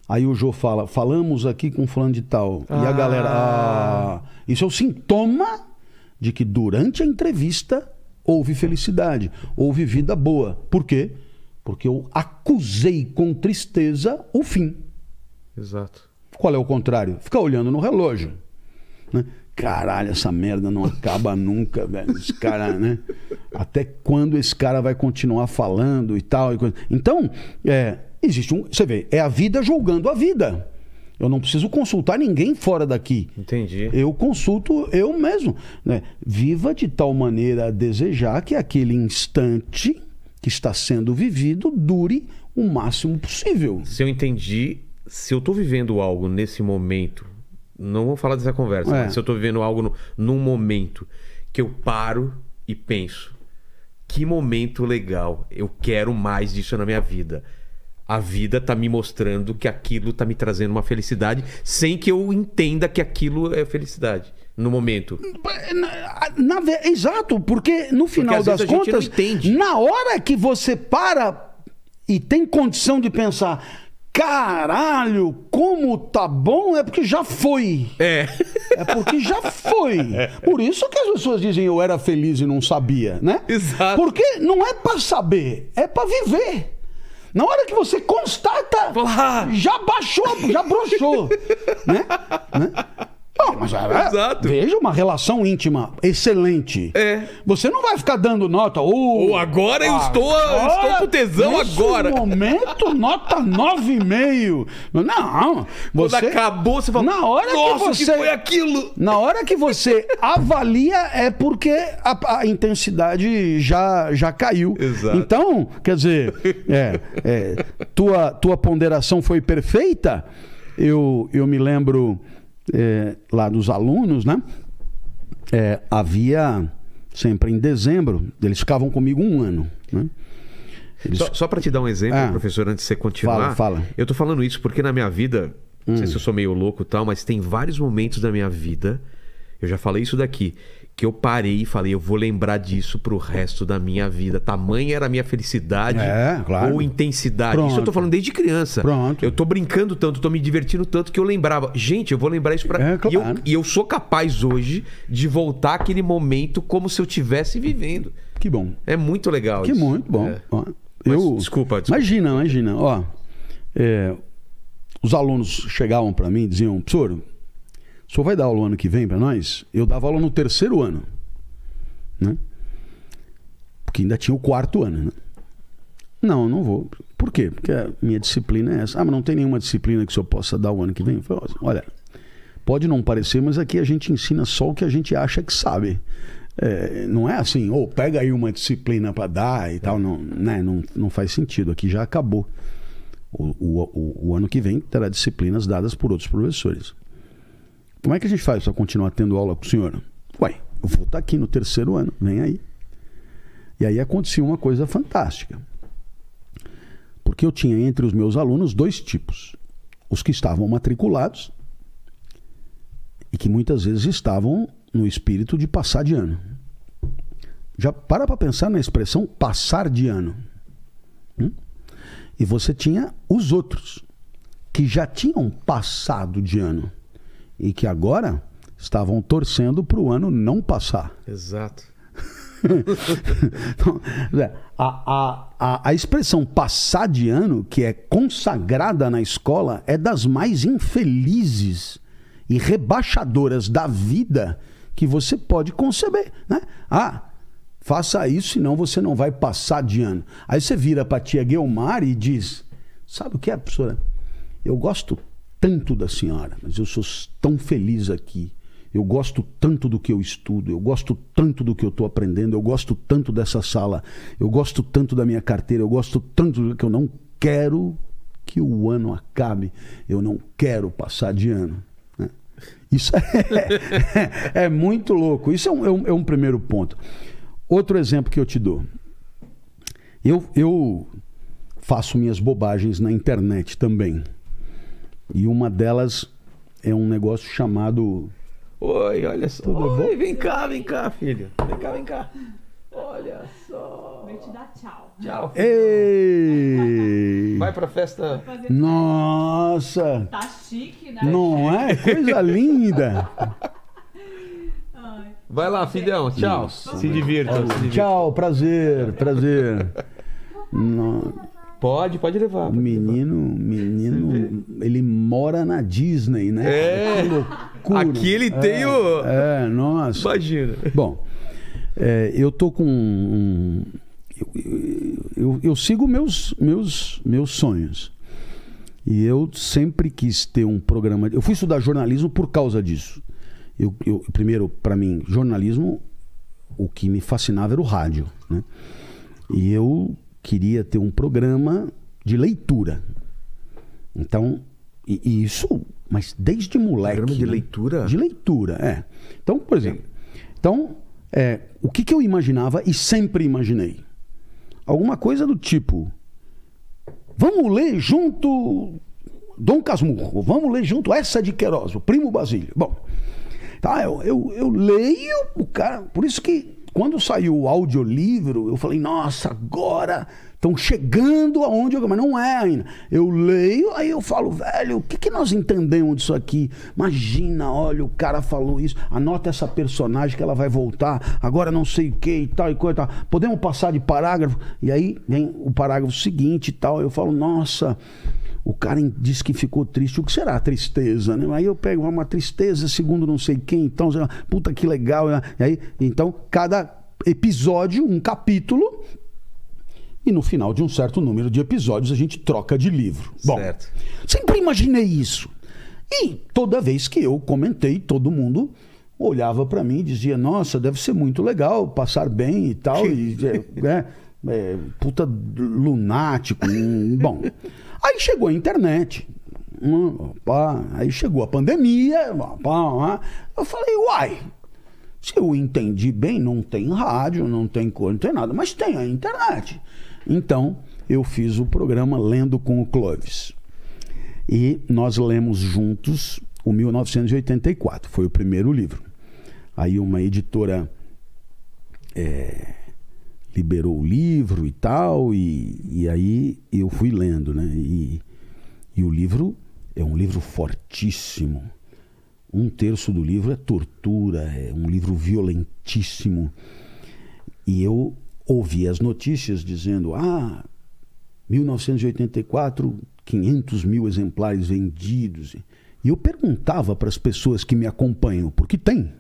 Aí o Jô fala, falamos aqui com fulano de tal. Ah. E a ah. galera, ah, isso é o sintoma de que durante a entrevista houve felicidade, houve vida boa. Por quê? Porque eu acusei com tristeza o fim. Exato. Qual é o contrário? Ficar olhando no relógio. Né? caralho, essa merda não acaba nunca, velho. Esse cara, né? Até quando esse cara vai continuar falando e tal. E coisa. Então, é, existe um. Você vê, é a vida julgando a vida. Eu não preciso consultar ninguém fora daqui. Entendi. Eu consulto eu mesmo. Né? Viva de tal maneira a desejar que aquele instante que está sendo vivido dure o máximo possível. Se eu entendi, se eu estou vivendo algo nesse momento não vou falar dessa conversa, é. mas se eu tô vivendo algo no, num momento que eu paro e penso, que momento legal, eu quero mais disso na minha vida. A vida tá me mostrando que aquilo tá me trazendo uma felicidade, sem que eu entenda que aquilo é felicidade no momento. Na, na, exato, porque no final porque das contas, na hora que você para e tem condição de pensar caralho, como tá bom, é porque já foi. É. É porque já foi. É. Por isso que as pessoas dizem eu era feliz e não sabia, né? Exato. Porque não é para saber, é para viver. Na hora que você constata, já baixou, já broxou, né? né? mas é, é, Exato. Veja uma relação íntima excelente. É. Você não vai ficar dando nota ou. agora ah, eu estou, agora, estou com tesão nesse agora. momento, nota 9,5. Não. Você, Quando acabou, você falou Na hora Nossa, que, você, que foi aquilo. Na hora que você avalia, é porque a, a, intensidade já, já caiu. Exato. Então, quer dizer, é, é, tua, tua ponderação foi perfeita. Eu, eu me lembro é, lá dos alunos, né? É, havia sempre em dezembro, eles ficavam comigo um ano, né? Eles... Só, só para te dar um exemplo, ah. professor, antes de você continuar. Fala, fala. Eu tô falando isso porque na minha vida, hum. não sei se hum. eu sou meio louco e tal, mas tem vários momentos da minha vida, eu já falei isso daqui, que eu parei e falei, eu vou lembrar disso pro resto da minha vida. Tamanho era a minha felicidade é, claro. ou intensidade. Pronto. Isso eu tô falando desde criança. Pronto. Eu tô brincando tanto, tô me divertindo tanto que eu lembrava. Gente, eu vou lembrar isso pra. É, claro. e, eu, e eu sou capaz hoje de voltar àquele momento como se eu tivesse vivendo. Que bom. É muito legal que isso. Que muito bom. É. Mas, eu... desculpa, desculpa, Imagina, imagina. Ó, é, os alunos chegavam para mim e diziam, professor o senhor vai dar aula o ano que vem para nós? Eu dava aula no terceiro ano. Né? Porque ainda tinha o quarto ano. Né? Não, não vou. Por quê? Porque a minha disciplina é essa. Ah, mas não tem nenhuma disciplina que o senhor possa dar o ano que vem? Eu falei, olha, pode não parecer, mas aqui a gente ensina só o que a gente acha que sabe. É, não é assim, ou oh, pega aí uma disciplina para dar e tal. Não, né? não, não faz sentido. Aqui já acabou. O, o, o, o ano que vem terá disciplinas dadas por outros professores. Como é que a gente faz para continuar tendo aula com o senhor? Ué, eu vou estar tá aqui no terceiro ano, vem aí. E aí aconteceu uma coisa fantástica. Porque eu tinha entre os meus alunos dois tipos: os que estavam matriculados e que muitas vezes estavam no espírito de passar de ano. Já para para pensar na expressão passar de ano. Hum? E você tinha os outros que já tinham passado de ano e que agora estavam torcendo para o ano não passar. Exato. então, é, a, a, a, expressão passar de ano, que é consagrada na escola, é das mais infelizes e rebaixadoras da vida que você pode conceber. Né? Ah, faça isso, senão você não vai passar de ano. Aí você vira para a tia Guilmar e diz: Sabe o que é, professora? Eu gosto tanto da senhora, mas eu sou tão feliz aqui. Eu gosto tanto do que eu estudo, eu gosto tanto do que eu estou aprendendo, eu gosto tanto dessa sala, eu gosto tanto da minha carteira, eu gosto tanto que eu não quero que o ano acabe, eu não quero passar de ano. Né? Isso é, é, é, muito louco. Isso é um, é um, é um primeiro ponto. Outro exemplo que eu te dou. Eu, eu faço minhas bobagens na internet também. E uma delas é um negócio chamado. Oi, olha só. Tudo Oi, bom? vem cá, vem cá, filho. Vem cá, vem cá. Olha só. Vou te dar tchau. Tchau. Filho. Ei! Vai pra festa. Nossa! Tá chique, né? Não é? Coisa linda! Vai lá, filhão. Tchau. Nossa, se divirta. Tchau, prazer, prazer. Nossa. Pode, pode levar. Pode menino, levar. menino, ele mora na Disney, né? É. loucura. Aqui ele é, tem o. É, nossa. Imagina. Bom, é, eu tô com. Um, eu, eu, eu, sigo meus, meus, meus sonhos. E eu sempre quis ter um programa. Eu fui estudar jornalismo por causa disso. Eu, eu primeiro, para mim, jornalismo, o que me fascinava era o rádio, né? E eu queria ter um programa de leitura. Então, e, e isso, mas desde moleque. Programa de né? leitura? De leitura, é. Então, por exemplo, então, é, o que, que eu imaginava e sempre imaginei? Alguma coisa do tipo. Vamos ler junto Dom Casmurro, vamos ler junto essa de Queiroz, o primo Basílio. Bom, tá, eu, eu, eu leio o cara, por isso que quando saiu o audiolivro, eu falei, nossa, agora estão chegando aonde eu. Mas não é ainda. Eu leio, aí eu falo, velho, o que, que nós entendemos disso aqui? Imagina, olha, o cara falou isso, anota essa personagem que ela vai voltar, agora não sei o que e tal e coisa. Tal. Podemos passar de parágrafo? E aí vem o parágrafo seguinte e tal. Eu falo, nossa. O cara diz que ficou triste. O que será a tristeza, né? Aí eu pego é uma tristeza, segundo não sei quem, então, puta que legal. Né? E aí, então, cada episódio, um capítulo, e no final de um certo número de episódios a gente troca de livro. Bom, certo. sempre imaginei isso. E toda vez que eu comentei, todo mundo olhava para mim e dizia: Nossa, deve ser muito legal passar bem e tal. e, é, né? é, puta lunático. bom. Aí chegou a internet. Opa, né, aí chegou a pandemia. Opa, eu falei, uai, se eu entendi bem, não tem rádio, não tem coisa, não tem nada, mas tem a internet. Então, eu fiz o programa Lendo com o Clovis. E nós lemos juntos o 1984, foi o primeiro livro. Aí uma editora é, liberou o livro e tal, e, e aí eu fui lendo, né? E, e o livro é um livro fortíssimo. Um terço do livro é tortura, é um livro violentíssimo. E eu ouvi as notícias dizendo: ah, 1984, 500 mil exemplares vendidos. E eu perguntava para as pessoas que me acompanham, porque tem,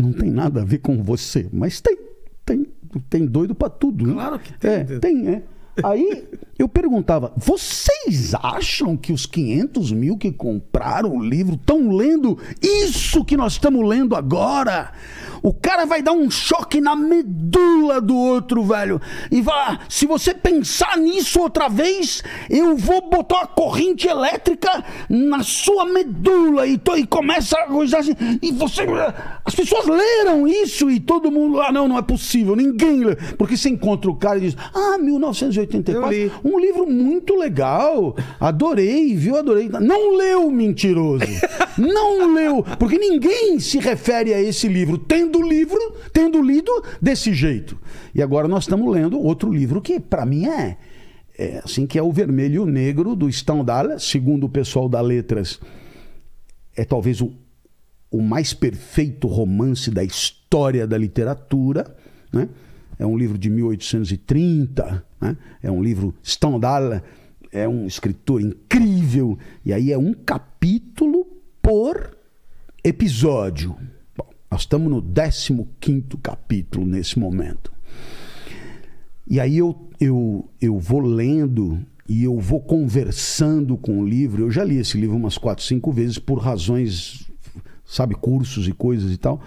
não tem nada a ver com você, mas tem, tem, tem doido para tudo. Né? Claro que tem. É, tem, é. Aí eu perguntava: vocês acham que os 500 mil que compraram o livro estão lendo isso que nós estamos lendo agora? O cara vai dar um choque na medula do outro, velho. E vai: se você pensar nisso outra vez, eu vou botar uma corrente elétrica na sua medula. E, tô, e começa a coisa assim. E você. As pessoas leram isso e todo mundo. Ah, não, não é possível. Ninguém lê. Porque você encontra o cara e diz: ah, 1900. 1984. Li. Um livro muito legal. Adorei, viu? Adorei. Não leu, mentiroso. Não leu. Porque ninguém se refere a esse livro tendo livro, tendo lido desse jeito. E agora nós estamos lendo outro livro que, para mim, é, é assim que é o Vermelho e o Negro do Stendhal, segundo o pessoal da Letras. É talvez o, o mais perfeito romance da história da literatura, né? é um livro de 1830, né? é um livro Stendhal, é um escritor incrível, e aí é um capítulo por episódio. Bom, nós estamos no 15 capítulo nesse momento. E aí eu, eu, eu vou lendo e eu vou conversando com o livro. Eu já li esse livro umas quatro, cinco vezes por razões, sabe, cursos e coisas e tal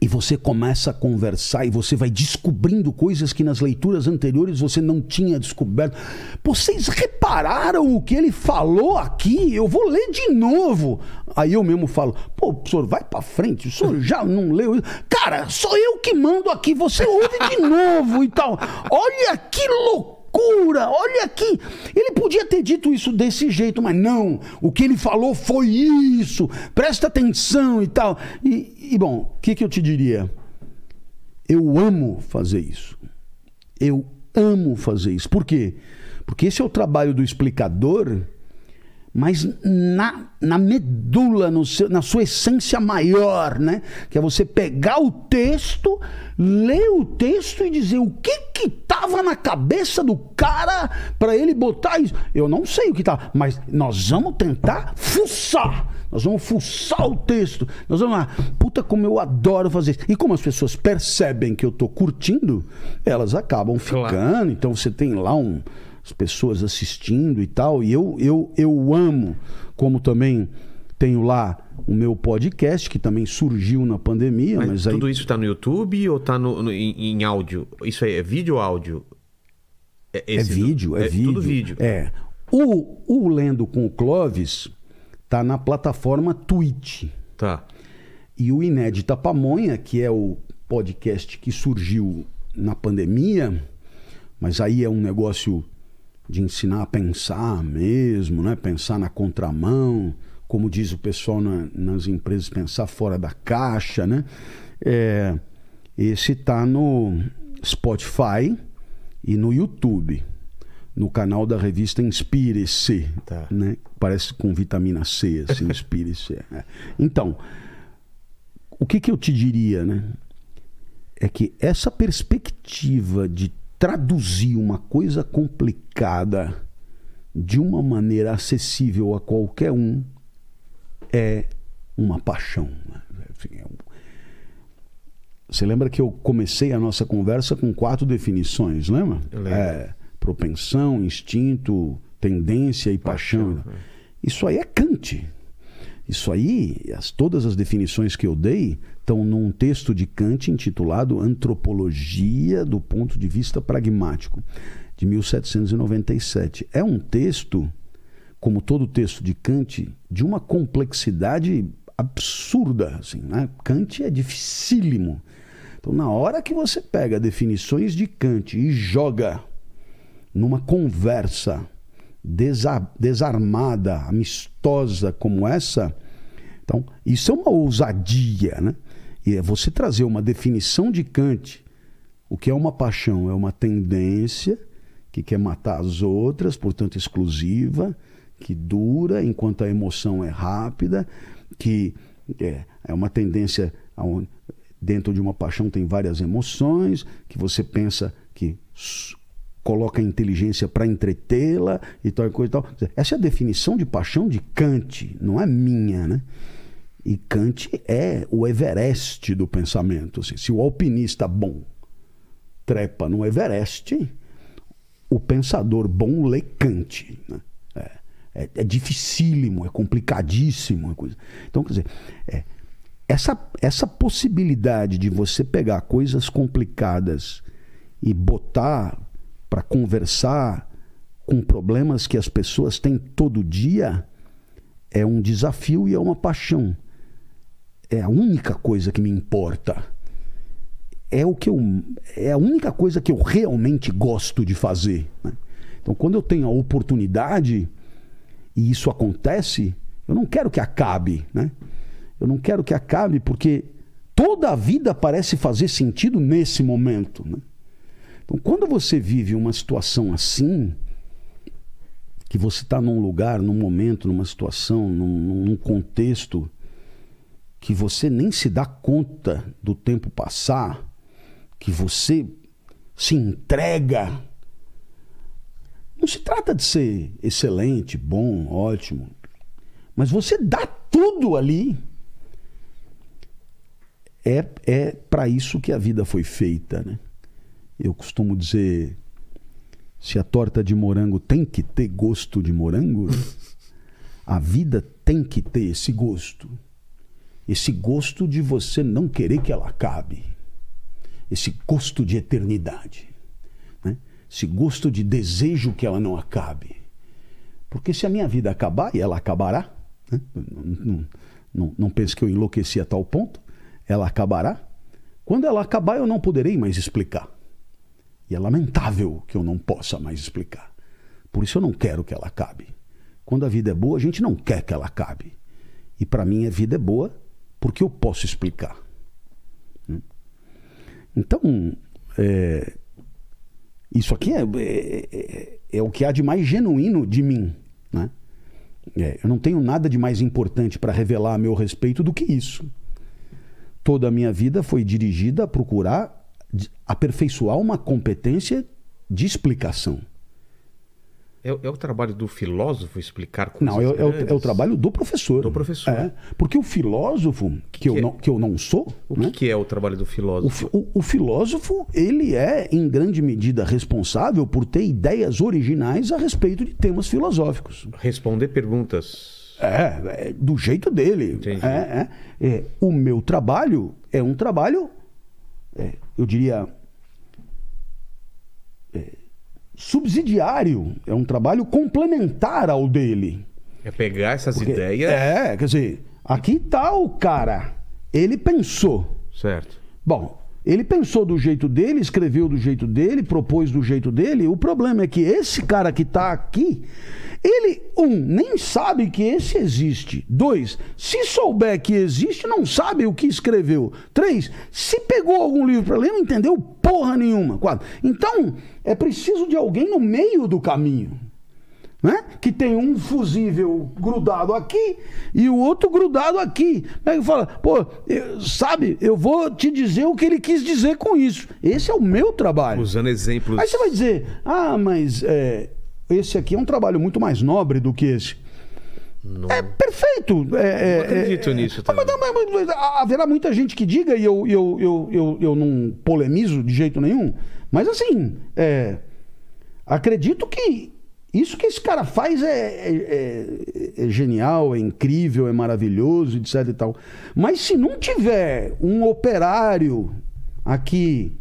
e você começa a conversar e você vai descobrindo coisas que nas leituras anteriores você não tinha descoberto. Vocês repararam o que ele falou aqui? Eu vou ler de novo. Aí eu mesmo falo: pô, o senhor vai para frente, o senhor já não leu. Cara, sou eu que mando aqui, você ouve de novo e tal. Olha que loucura! loucura! Olha aqui! Ele podia ter dito isso desse jeito, mas não. O que ele falou foi isso. Presta atenção e tal. E, e bom, o que, que eu te diria? Eu amo fazer isso. Eu amo fazer isso. Por quê? Porque esse é o trabalho do explicador mas na, na medula, no seu, na sua essência maior, né? Que é você pegar o texto, ler o texto e dizer o que que tava na cabeça do cara para ele botar isso. Eu não sei o que tá, mas nós vamos tentar fuçar. Nós vamos fuçar o texto. Nós vamos lá. Puta, como eu adoro fazer isso. E como as pessoas percebem que eu tô curtindo, elas acabam ficando. Claro. Então você tem lá um as pessoas assistindo e tal. E eu, eu, eu amo, como também tenho lá o meu podcast, que também surgiu na pandemia. Mas, mas tudo aí... isso está no YouTube ou está no, no em, em, áudio? Isso aí é vídeo ou áudio? É, é vídeo, do... é, é, vídeo. Tudo vídeo. É. O, o Lendo com o Clóvis está na plataforma Twitch. Tá. E o Inédita Pamonha, que é o podcast que surgiu na pandemia, mas aí é um negócio de ensinar a pensar mesmo, né? pensar na contramão, como diz o pessoal na, nas empresas, pensar fora da caixa. Né? É, esse está no Spotify e no YouTube, no canal da revista Inspire-se. Tá. Né? Parece com vitamina C, assim, Inspire-se. É. Então, o que, que eu te diria? Né? É que essa perspectiva de traduzir uma coisa complicada de uma maneira acessível a qualquer um é uma paixão. Né? É Você lembra que eu comecei a nossa conversa com quatro definições, lembra? É, propensão, instinto, tendência e paixão. paixão. Né? Isso aí é Kant. Isso aí, as, todas as definições que eu dei estão num texto de Kant intitulado Antropologia do Ponto de Vista Pragmático, de 1797. É um texto, como todo texto de Kant, de uma complexidade absurda. Assim, né? Kant é dificílimo. Então, na hora que você pega definições de Kant e joga numa conversa desarmada, amistosa como essa. Então, isso é uma ousadia, né? E é você trazer uma definição de Kant. O que é uma paixão? É uma tendência que quer matar as outras, portanto exclusiva, que dura enquanto a emoção é rápida, que é, é uma tendência aonde dentro de uma paixão tem várias emoções, que você pensa que coloca a inteligência para entretê-la e tal coisa e tal. Essa é a definição de paixão de Kant, não é minha, né? E Kant é o Everest do pensamento. Assim. Se o alpinista bom trepa no Everest, o pensador bom lê Kant. Né? É, é, é, dificílimo, é complicadíssimo. É coisa. Então, quer dizer, é, essa, essa possibilidade de você pegar coisas complicadas e botar para conversar com problemas que as pessoas têm todo dia é um desafio e é uma paixão. É a única coisa que me importa. É o que eu é a única coisa que eu realmente gosto de fazer. Né? Então, quando eu tenho a oportunidade e isso acontece, eu não quero que acabe, né? Eu não quero que acabe porque toda a vida parece fazer sentido nesse momento. Né? Então, quando você vive uma situação assim, que você está num lugar, num momento, numa situação, num, num contexto que você nem se dá conta do tempo passar, que você se entrega. Não se trata de ser excelente, bom, ótimo, mas você dá tudo ali. É, é para isso que a vida foi feita, né? Eu costumo dizer: se a torta de morango tem que ter gosto de morango, a vida tem que ter esse gosto. Esse gosto de você não querer que ela acabe. Esse gosto de eternidade. Né? Esse gosto de desejo que ela não acabe. Porque se a minha vida acabar, e ela acabará, né? não, não, não pense que eu enlouqueci a tal ponto, ela acabará. Quando ela acabar, eu não poderei mais explicar. E é lamentável que eu não possa mais explicar. Por isso eu não quero que ela acabe. Quando a vida é boa, a gente não quer que ela acabe. E para mim a vida é boa porque eu posso explicar. Hum? Então, é, isso aqui é, é, é, é, o que há de mais genuíno de mim. Né? É, eu não tenho nada de mais importante para revelar a meu respeito do que isso. Toda a minha vida foi dirigida a procurar aperfeiçoar uma competência de explicação. É, é, o trabalho do filósofo explicar coisas Não, é, o, é é trabalho do professor. Do professor. porque o filósofo, que, que eu não, que eu não sou... O né? que é o trabalho do filósofo? O, o, o, filósofo, ele é, em grande medida, responsável por ter ideias originais a respeito de temas filosóficos. Responder perguntas. É, do jeito dele. Entendi. é. O meu trabalho é um trabalho é, eu diria, é, subsidiário, é um trabalho complementar ao dele. É pegar essas Porque, ideias. É, quer dizer, aqui está o cara, ele pensou. Certo. Bom, ele pensou do jeito dele, escreveu do jeito dele, propôs do jeito dele. O problema é que esse cara que está aqui, ele, um, nem sabe que esse existe. Dois, se souber que existe, não sabe o que escreveu. Três, se pegou algum livro para ler, não entendeu porra nenhuma. Quatro, então, é preciso de alguém no meio do caminho né? Que tem um fusível grudado aqui e o outro grudado aqui. Aí fala, pô, eu, sabe, eu vou te dizer o que ele quis dizer com isso. Esse é o meu trabalho. Usando exemplos. Aí você vai dizer, ah, mas é, esse aqui é um trabalho muito mais nobre do que esse. Não. É perfeito. É, não é, acredito é, é. nisso. Ah, também. Mas, mas, mas, ah, haverá muita gente que diga, e eu, eu, eu, eu, eu não polemizo de jeito nenhum, mas assim, é, acredito que isso que esse cara faz é, é, é, é, genial, é incrível, é maravilhoso, etc e tal. Mas se não tiver um operário aqui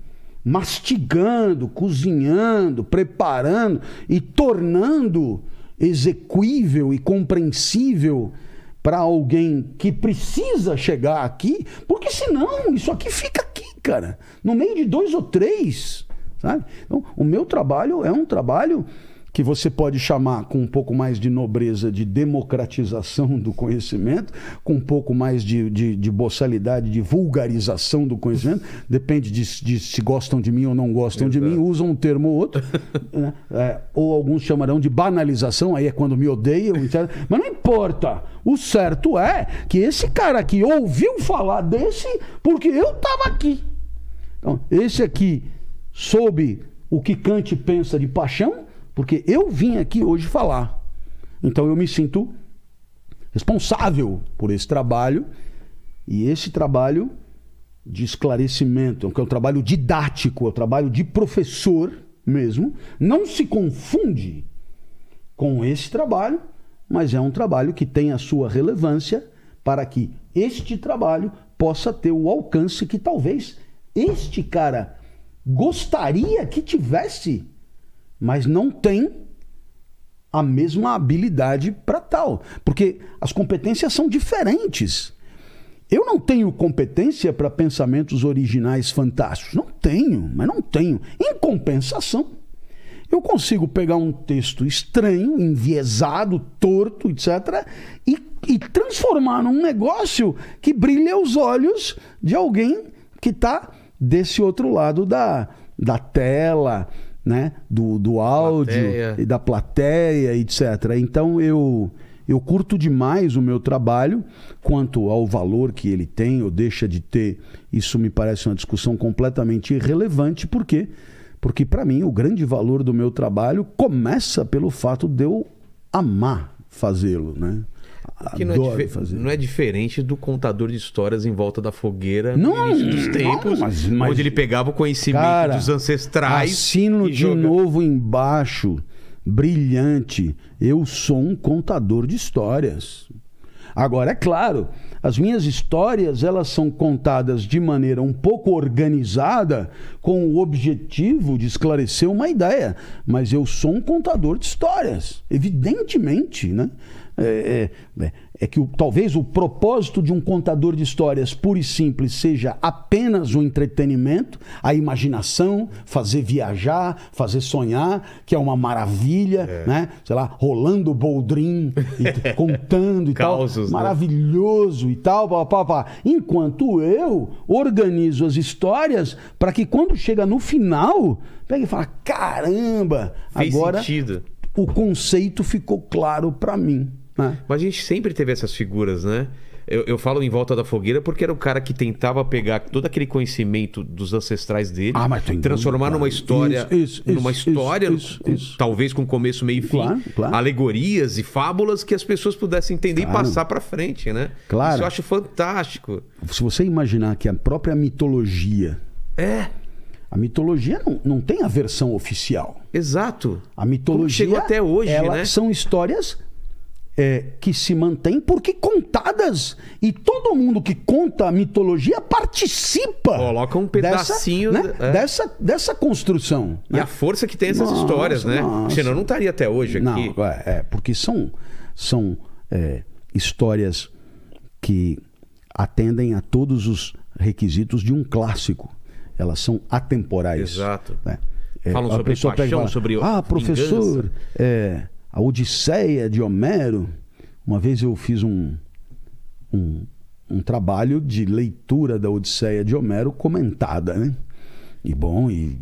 mastigando, cozinhando, preparando e tornando execuível e compreensível para alguém que precisa chegar aqui, porque senão isso aqui fica aqui, cara, no meio de dois ou três, sabe? Então, o meu trabalho é um trabalho que você pode chamar com um pouco mais de nobreza de democratização do conhecimento, com um pouco mais de, de, de boçalidade, de vulgarização do conhecimento, depende de, de se gostam de mim ou não gostam Exato. de mim, usam um termo ou outro, né? é, ou alguns chamarão de banalização, aí é quando me odeiam, etc. Mas não importa, o certo é que esse cara aqui ouviu falar desse porque eu estava aqui. Então, esse aqui soube o que Kant pensa de paixão, porque eu vim aqui hoje falar. Então eu me sinto responsável por esse trabalho e esse trabalho de esclarecimento, que é um trabalho didático, é um trabalho de professor mesmo, não se confunde com esse trabalho, mas é um trabalho que tem a sua relevância para que este trabalho possa ter o alcance que talvez este cara gostaria que tivesse mas não tem a mesma habilidade para tal, porque as competências são diferentes. Eu não tenho competência para pensamentos originais fantásticos. Não tenho, mas não tenho. Em compensação, eu consigo pegar um texto estranho, enviesado, torto, etc., e, e transformar num negócio que brilha os olhos de alguém que está desse outro lado da, da tela, né? Do, do áudio plateia. e da plateia, etc. Então eu eu curto demais o meu trabalho quanto ao valor que ele tem ou deixa de ter. Isso me parece uma discussão completamente irrelevante, por quê? Porque para mim o grande valor do meu trabalho começa pelo fato de eu amar fazê-lo, né? que não é, fazer. não é diferente do contador de histórias em volta da fogueira não, no início dos tempos, não, mas, mas... onde ele pegava o conhecimento Cara, dos ancestrais. Assino de joga... novo embaixo, brilhante. Eu sou um contador de histórias. Agora, é claro, as minhas histórias elas são contadas de maneira um pouco organizada, com o objetivo de esclarecer uma ideia. Mas eu sou um contador de histórias, evidentemente, né? é, é, né? é que o, talvez o propósito de um contador de histórias puro e simples seja apenas o entretenimento, a imaginação, fazer viajar, fazer sonhar, que é uma maravilha, é. né? Sei lá, rolando boldrin, e, contando e Causos, tal. Né? Maravilhoso né? e tal, pá, pá, pá. Enquanto eu organizo as histórias para que quando chega no final, pega e fala: caramba, Fez agora. Sentido. O conceito ficou claro para mim. É. Mas a gente sempre teve essas figuras, né? Eu, eu, falo em volta da fogueira porque era o cara que tentava pegar todo aquele conhecimento dos ancestrais dele, ah, transformar numa história, isso, isso, numa isso, história, talvez com começo, meio e fim, claro, claro. alegorias e fábulas que as pessoas pudessem entender claro. e passar para frente, né? Claro. Isso eu acho fantástico. Se você imaginar que a própria mitologia é a mitologia não, não tem a versão oficial. Exato. A mitologia Como chegou até hoje, ela, né? São histórias é, que se mantém, porque contadas, e todo mundo que conta mitologia participa. Coloca um pedacinho dessa, né? é. dessa, dessa, construção. Né? E né? a força que tem essas nossa, histórias, né? Nossa. Senão não estaria até hoje aqui. Não, é, é, porque são, são é, histórias que atendem a todos os requisitos de um clássico. Elas são atemporais. Exato. Né? É, Falam sobre paixão, fala, sobre Ah, professor, vingança. é, a Odisseia de Homero. Uma vez eu fiz um, um, um trabalho de leitura da Odisseia de Homero comentada, né? E bom, e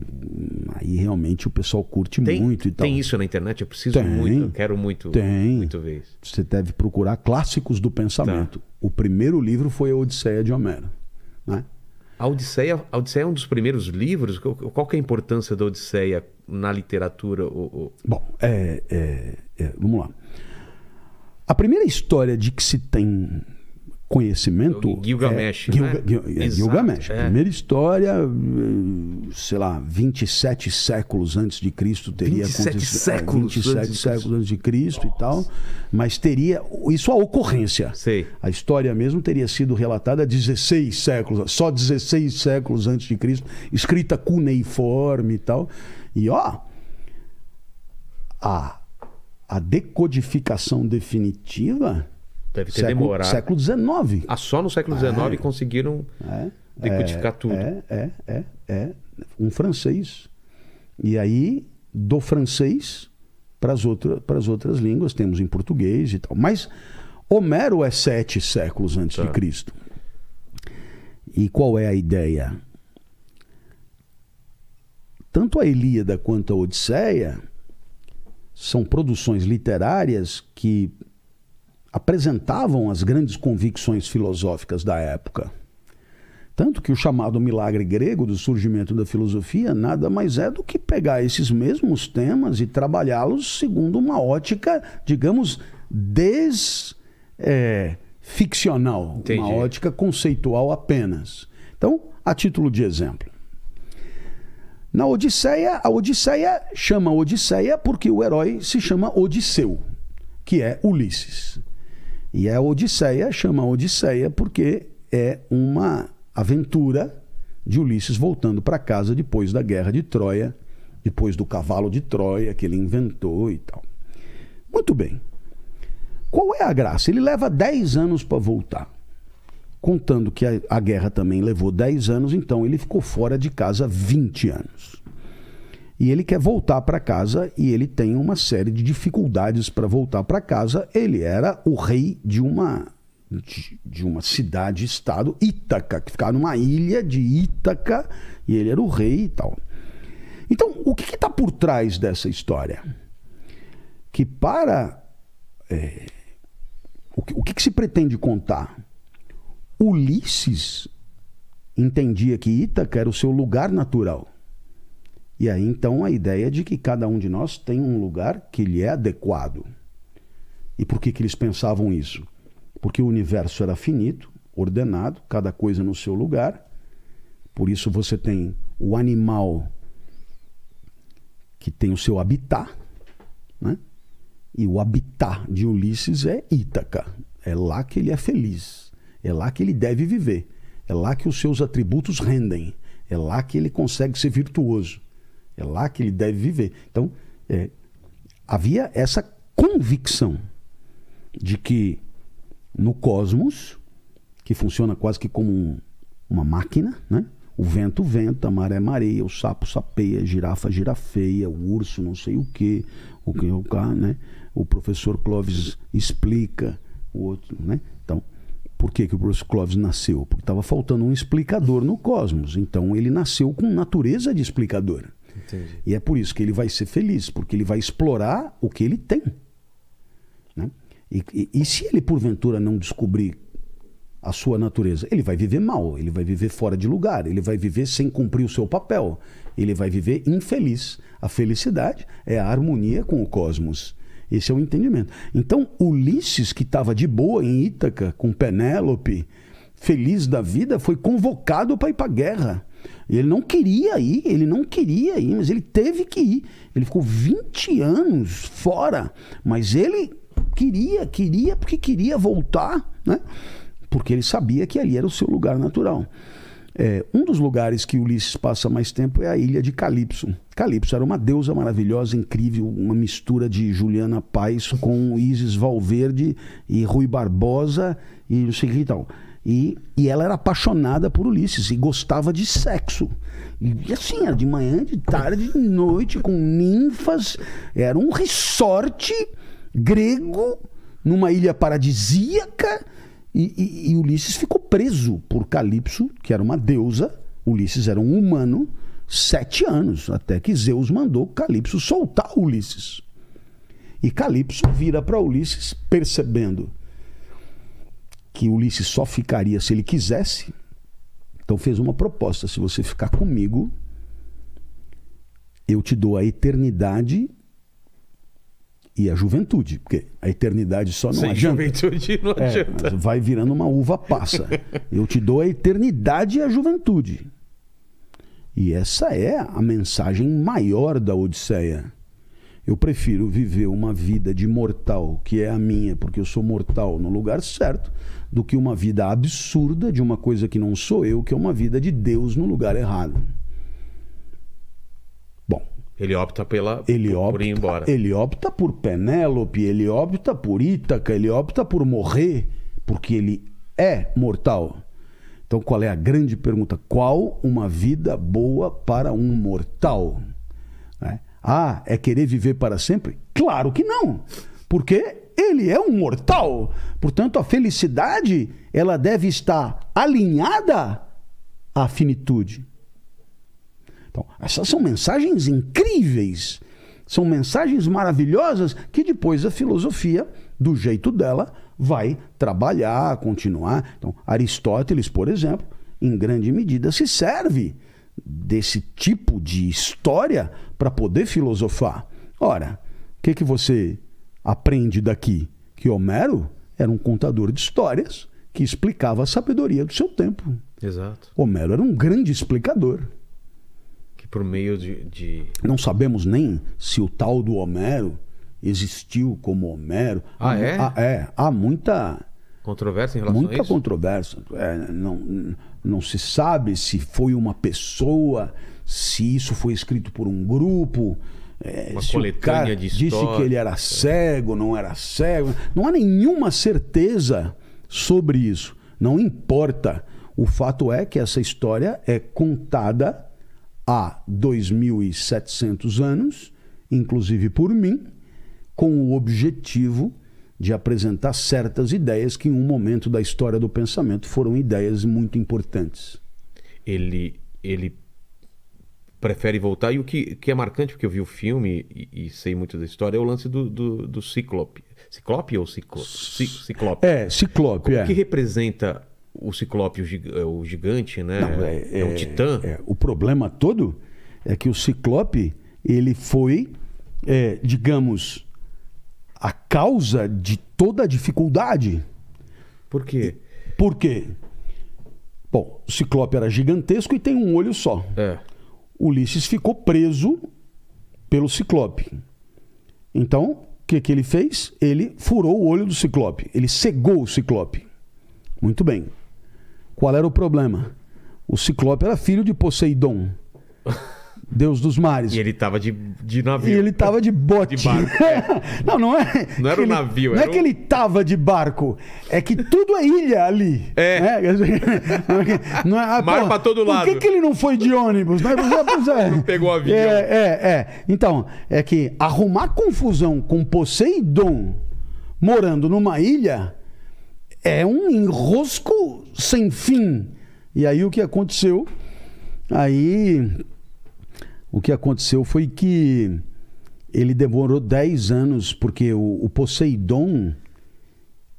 aí realmente o pessoal curte tem, muito e tal. Tem isso na internet? Eu preciso tem, muito, eu quero muito, tem. muito ver isso. Você deve procurar clássicos do pensamento. Tá. O primeiro livro foi a Odisseia de Homero. Né? A, Odisseia, a Odisseia é um dos primeiros livros? Qual que é a importância da Odisseia na literatura? Bom, é, é, é, vamos lá. A primeira história de que se tem conhecimento. É Gilgamesh. É, Gilga, né? Gil, é, Gilgamesh. É. Primeira história, eh, sei lá, 27 séculos antes de Cristo teria 27 acontecido. É, séculos 27 antes séculos antes de Cristo Nossa. e tal. Mas teria. Isso é a ocorrência. Sei. A história mesmo teria sido relatada 16 séculos, só 16 séculos antes de Cristo, escrita cuneiforme e tal. E ó. A a decodificação definitiva. Deve ter século, demorado. Século XIX. Ah, só no século XIX é, conseguiram é, decodificar é, tudo. É, é, é, é. Um francês. E aí, do francês para as outra, outras línguas, temos em português e tal. Mas Homero é sete séculos antes tá. de Cristo. E qual é a ideia? Tanto a Ilíada quanto a Odisseia são produções literárias que apresentavam as grandes convicções filosóficas da época. Tanto que o chamado milagre grego do surgimento da filosofia nada mais é do que pegar esses mesmos temas e trabalhá-los segundo uma ótica, digamos, desficcional, é, uma ótica conceitual apenas. Então, a título de exemplo, na Odisseia, a Odisseia chama Odisseia porque o herói se chama Odisseu, que é Ulisses. E a Odisseia chama Odisseia porque é uma aventura de Ulisses voltando para casa depois da guerra de Troia, depois do cavalo de Troia que ele inventou e tal. Muito bem. Qual é a graça? Ele leva 10 anos para voltar contando que a, a guerra também levou 10 anos, então ele ficou fora de casa 20 anos. E ele quer voltar para casa e ele tem uma série de dificuldades para voltar para casa. Ele era o rei de uma de, de uma cidade-estado, Ítaca, que ficava numa ilha de Ítaca, e ele era o rei e tal. Então, o que está por trás dessa história? Que para. É, o, que, o que, que se pretende contar? Ulisses entendia que Ítaca era o seu lugar natural. E aí então a ideia de que cada um de nós tem um lugar que lhe é adequado. E por que, que eles pensavam isso? Porque o universo era finito, ordenado, cada coisa no seu lugar. Por isso você tem o animal que tem o seu habitat, né? E o habitat de Ulisses é Ítaca. É lá que ele é feliz. É lá que ele deve viver. É lá que os seus atributos rendem. É lá que ele consegue ser virtuoso. É lá que ele deve viver. Então, é, havia essa convicção de que no cosmos, que funciona quase que como um, uma máquina, né? O vento venta, a maré mareia, o sapo sapeia, a girafa girafeia, o urso não sei o que, o que o né? O professor Clóvis explica, o outro, né? Por que, que o Bruce Clóvis nasceu? Porque estava faltando um explicador no cosmos. Então ele nasceu com natureza de explicador. Entendi. E é por isso que ele vai ser feliz, porque ele vai explorar o que ele tem. Né? E, e, e se ele porventura não descobrir a sua natureza, ele vai viver mal, ele vai viver fora de lugar, ele vai viver sem cumprir o seu papel, ele vai viver infeliz. A felicidade é a harmonia com o cosmos. Esse é o entendimento. Então, Ulisses, que estava de boa em Ítaca, com Penélope, feliz da vida, foi convocado para ir para a guerra. Ele não queria ir, ele não queria ir, mas ele teve que ir. Ele ficou 20 anos fora, mas ele queria, queria, porque queria voltar, né? Porque ele sabia que ali era o seu lugar natural. É, um dos lugares que Ulisses passa mais tempo é a ilha de Calypso. Calypso era uma deusa maravilhosa, incrível, uma mistura de Juliana Paz com Isis Valverde e Rui Barbosa e não sei o que tal. E, e ela era apaixonada por Ulisses e gostava de sexo. E assim, era de manhã, de tarde, de noite, com ninfas. Era um resort grego numa ilha paradisíaca e, e, e Ulisses ficou preso por Calipso, que era uma deusa. Ulisses era um humano, sete anos, até que Zeus mandou Calipso soltar Ulisses. E Calipso vira para Ulisses, percebendo que Ulisses só ficaria se ele quisesse. Então fez uma proposta: se você ficar comigo, eu te dou a eternidade e a juventude, porque a eternidade só não Sem adianta. juventude não é, adianta. Vai virando uma uva passa. Eu te dou a eternidade e a juventude. E essa é a mensagem maior da Odisseia. Eu prefiro viver uma vida de mortal, que é a minha, porque eu sou mortal no lugar certo, do que uma vida absurda de uma coisa que não sou eu, que é uma vida de Deus no lugar errado. Ele opta pela ele por, opta, por ir embora. Ele opta por Penélope, ele opta por Ítaca, ele opta por morrer, porque ele é mortal. Então qual é a grande pergunta? Qual uma vida boa para um mortal? É. Ah, é querer viver para sempre? Claro que não, porque ele é um mortal. Portanto, a felicidade ela deve estar alinhada à finitude. Então, essas são mensagens incríveis, são mensagens maravilhosas que depois a filosofia, do jeito dela, vai trabalhar, continuar. Então, Aristóteles, por exemplo, em grande medida se serve desse tipo de história para poder filosofar. Ora, o que, que você aprende daqui? Que Homero era um contador de histórias que explicava a sabedoria do seu tempo. Exato. Homero era um grande explicador por meio de, de, Não sabemos nem se o tal do Homero existiu como Homero. Ah, é? Há, ah, é. Há muita. Controvérsia em relação muita a isso? Muita controvérsia. É, não, não se sabe se foi uma pessoa, se isso foi escrito por um grupo. É, uma se de histórias disse que ele era cego, não era cego. Não há nenhuma certeza sobre isso. Não importa. O fato é que essa história é contada há 2.700 anos, inclusive por mim, com o objetivo de apresentar certas ideias que, em um momento da história do pensamento, foram ideias muito importantes. Ele, ele prefere voltar. E o que, que é marcante, porque eu vi o filme e, e sei muito da história, é o lance do, do, do Ciclope. Ciclope ou Ciclope? Ciclope. É, Ciclope. O é. que representa o Ciclope, é o, gigante, né? Não, é, é, é, titã. É, o problema todo é que o Ciclope, ele foi, é, digamos, a causa de toda a dificuldade. Por quê? Por quê? Bom, o Ciclope era gigantesco e tem um olho só. É. Ulisses ficou preso pelo Ciclope. Então, o que, que ele fez? Ele furou o olho do Ciclope. Ele cegou o Ciclope. Muito bem. Qual era o problema? O Ciclope era filho de Poseidon. Deus dos mares. E ele tava de, de navio. E ele tava de bote. De barco. É. não, não é. Não era um ele, navio, Não é era é um... que ele tava de barco. É que tudo é ilha ali. É. Né? É não é, ah, Mar porra, pra todo lado. Por que, que ele não foi de ônibus? Né? Não pegou a avião. É, é, é. Então, é que arrumar confusão com Poseidon morando numa ilha é um enrosco sem fim. E aí o que aconteceu? Aí o que aconteceu foi que ele demorou 10 anos, porque o, o Poseidon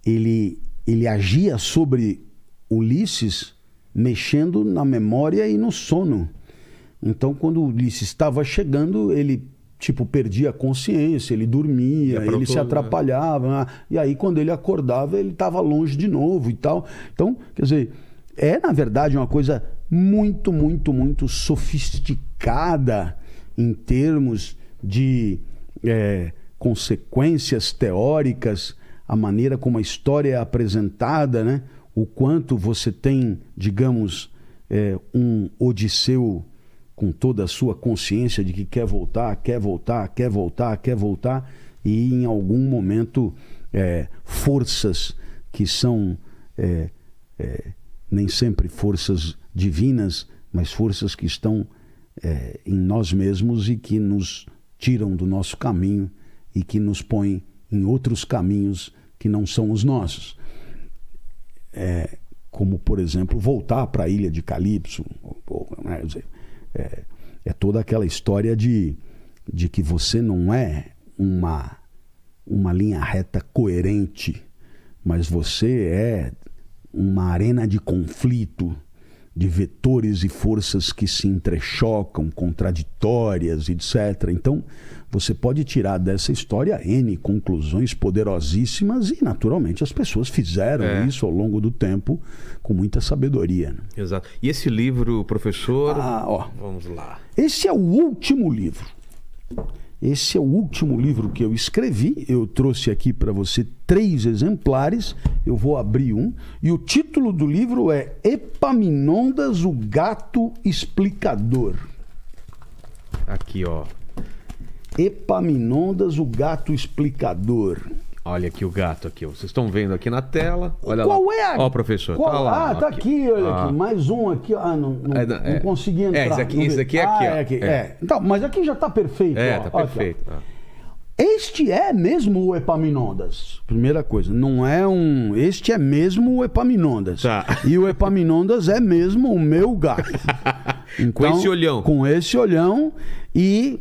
ele, ele agia sobre Ulisses mexendo na memória e no sono. Então, quando Ulisses estava chegando, ele tipo, perdia a consciência, ele dormia, ele se né? atrapalhava. Né? E aí, quando ele acordava, ele estava longe de novo e tal. Então, quer dizer, é, na verdade, uma coisa muito, muito, muito sofisticada em termos de é, consequências teóricas, a maneira como a história é apresentada, né? o quanto você tem, digamos, é, um Odisseu com toda a sua consciência de que quer voltar, quer voltar, quer voltar, quer voltar, e em algum momento é, forças que são é, é, nem sempre forças divinas, mas forças que estão é, em nós mesmos e que nos tiram do nosso caminho e que nos põem em outros caminhos que não são os nossos. É, como, por exemplo, voltar para a ilha de Calypso. Ou, ou, né, dizer, é, é toda aquela história de, de que você não é uma, uma linha reta coerente, mas você é uma arena de conflito, de vetores e forças que se entrechocam, contraditórias, etc. Então, você pode tirar dessa história N conclusões poderosíssimas e, naturalmente, as pessoas fizeram é. isso ao longo do tempo com muita sabedoria. Né? Exato. E esse livro, professor? Ah, ó, Vamos lá. Esse é o último livro. Esse é o último livro que eu escrevi. Eu trouxe aqui para você três exemplares. Eu vou abrir um. E o título do livro é Epaminondas, o Gato Explicador. Aqui, ó. Epaminondas, o gato explicador. Olha aqui o gato aqui. Vocês estão vendo aqui na tela. Olha Qual lá. é? A... Ó, professor. Qual... Tá lá, ah, tá aqui, aqui olha ah. aqui. Mais um aqui. Ah, não, não, é, não, é. não consegui entrar. É, esse aqui, esse aqui é ah, aqui, ah, ó. É aqui. É. é. Então, mas aqui já tá perfeito. É, ó. tá perfeito. este é mesmo o Epaminondas. Primeira coisa, não é um. Este é mesmo o Epaminondas. Tá. E o Epaminondas é mesmo o meu gato. Então, com esse olhão. Com esse olhão. E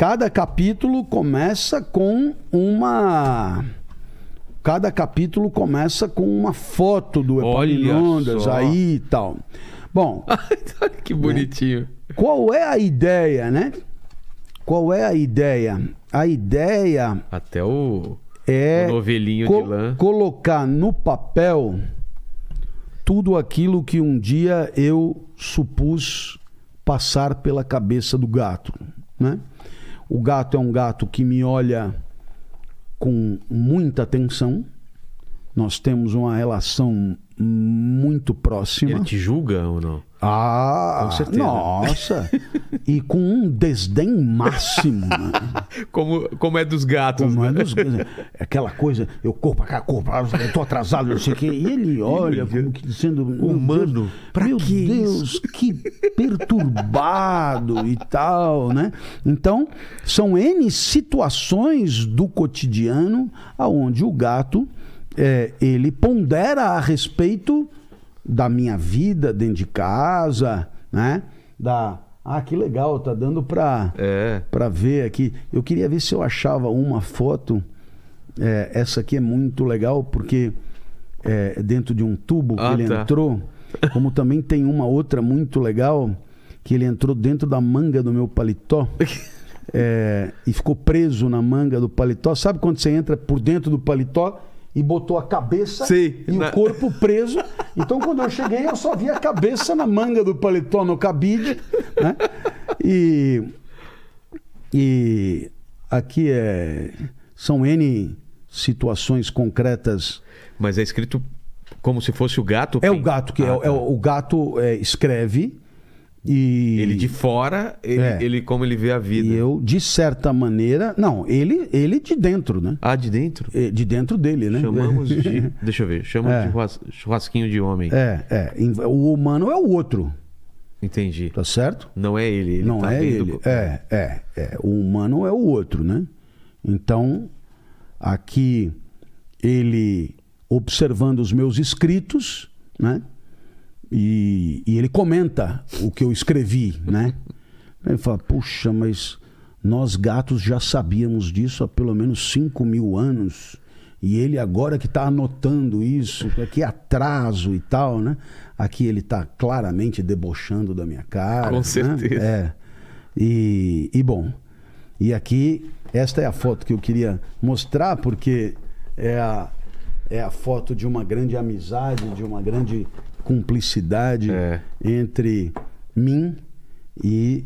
Cada capítulo começa com uma. Cada capítulo começa com uma foto do Epaminondas aí e tal. Bom. que bonitinho. Né? Qual é a ideia, né? Qual é a ideia? A ideia. Até o. É. O novelinho co de lã. Colocar no papel tudo aquilo que um dia eu supus passar pela cabeça do gato, né? O gato é um gato que me olha com muita atenção. Nós temos uma relação muito próxima. Ele te julga ou não? Ah, com certeza. nossa! e com um desdém máximo. Né? como, como é dos gatos. Como é né? é dos gatos. É aquela coisa, eu corro pra cá, corro pra lá, eu tô atrasado, não sei o quê. E ele olha como que sendo... Humano? Deus, pra meu que Deus, isso? que perturbado e tal, né? Então, são N situações do cotidiano aonde o gato é, ele pondera a respeito da minha vida dentro de casa, né? Da ah, que legal, tá dando para é. ver aqui. Eu queria ver se eu achava uma foto. É, essa aqui é muito legal porque é dentro de um tubo ah, que ele tá. entrou. Como também tem uma outra muito legal que ele entrou dentro da manga do meu paletó. é, e ficou preso na manga do paletó. Sabe quando você entra por dentro do paletó e botou a cabeça Sim, e na... o corpo preso. Então, quando eu cheguei, eu só vi a cabeça na manga do paletó, no cabide. Né? E, e aqui é, são N situações concretas. Mas é escrito como se fosse o gato? É o gato, que é ah, é, é, o gato é, escreve e... Ele de fora, ele, é. ele, como ele vê a vida. E eu, de certa maneira. Não, ele, ele de dentro, né? Ah, de dentro? É, de dentro dele, né? Chamamos de. deixa eu ver, chama é. de churrasquinho de homem. É, é. O humano é o outro. Entendi. Tá certo? Não é ele. ele não tá é ele. É, é, é. O humano é o outro, né? Então, aqui, ele observando os meus escritos, né? E, e ele comenta o que eu escrevi, né? Ele fala, puxa, mas nós gatos já sabíamos disso há pelo menos 5 mil anos. E ele agora que está anotando isso, que atraso e tal, né? Aqui ele está claramente debochando da minha cara. Com né? certeza. Né? É. E, e bom, e aqui, esta é a foto que eu queria mostrar, porque é a, é a foto de uma grande amizade, de uma grande cumplicidade é. entre mim e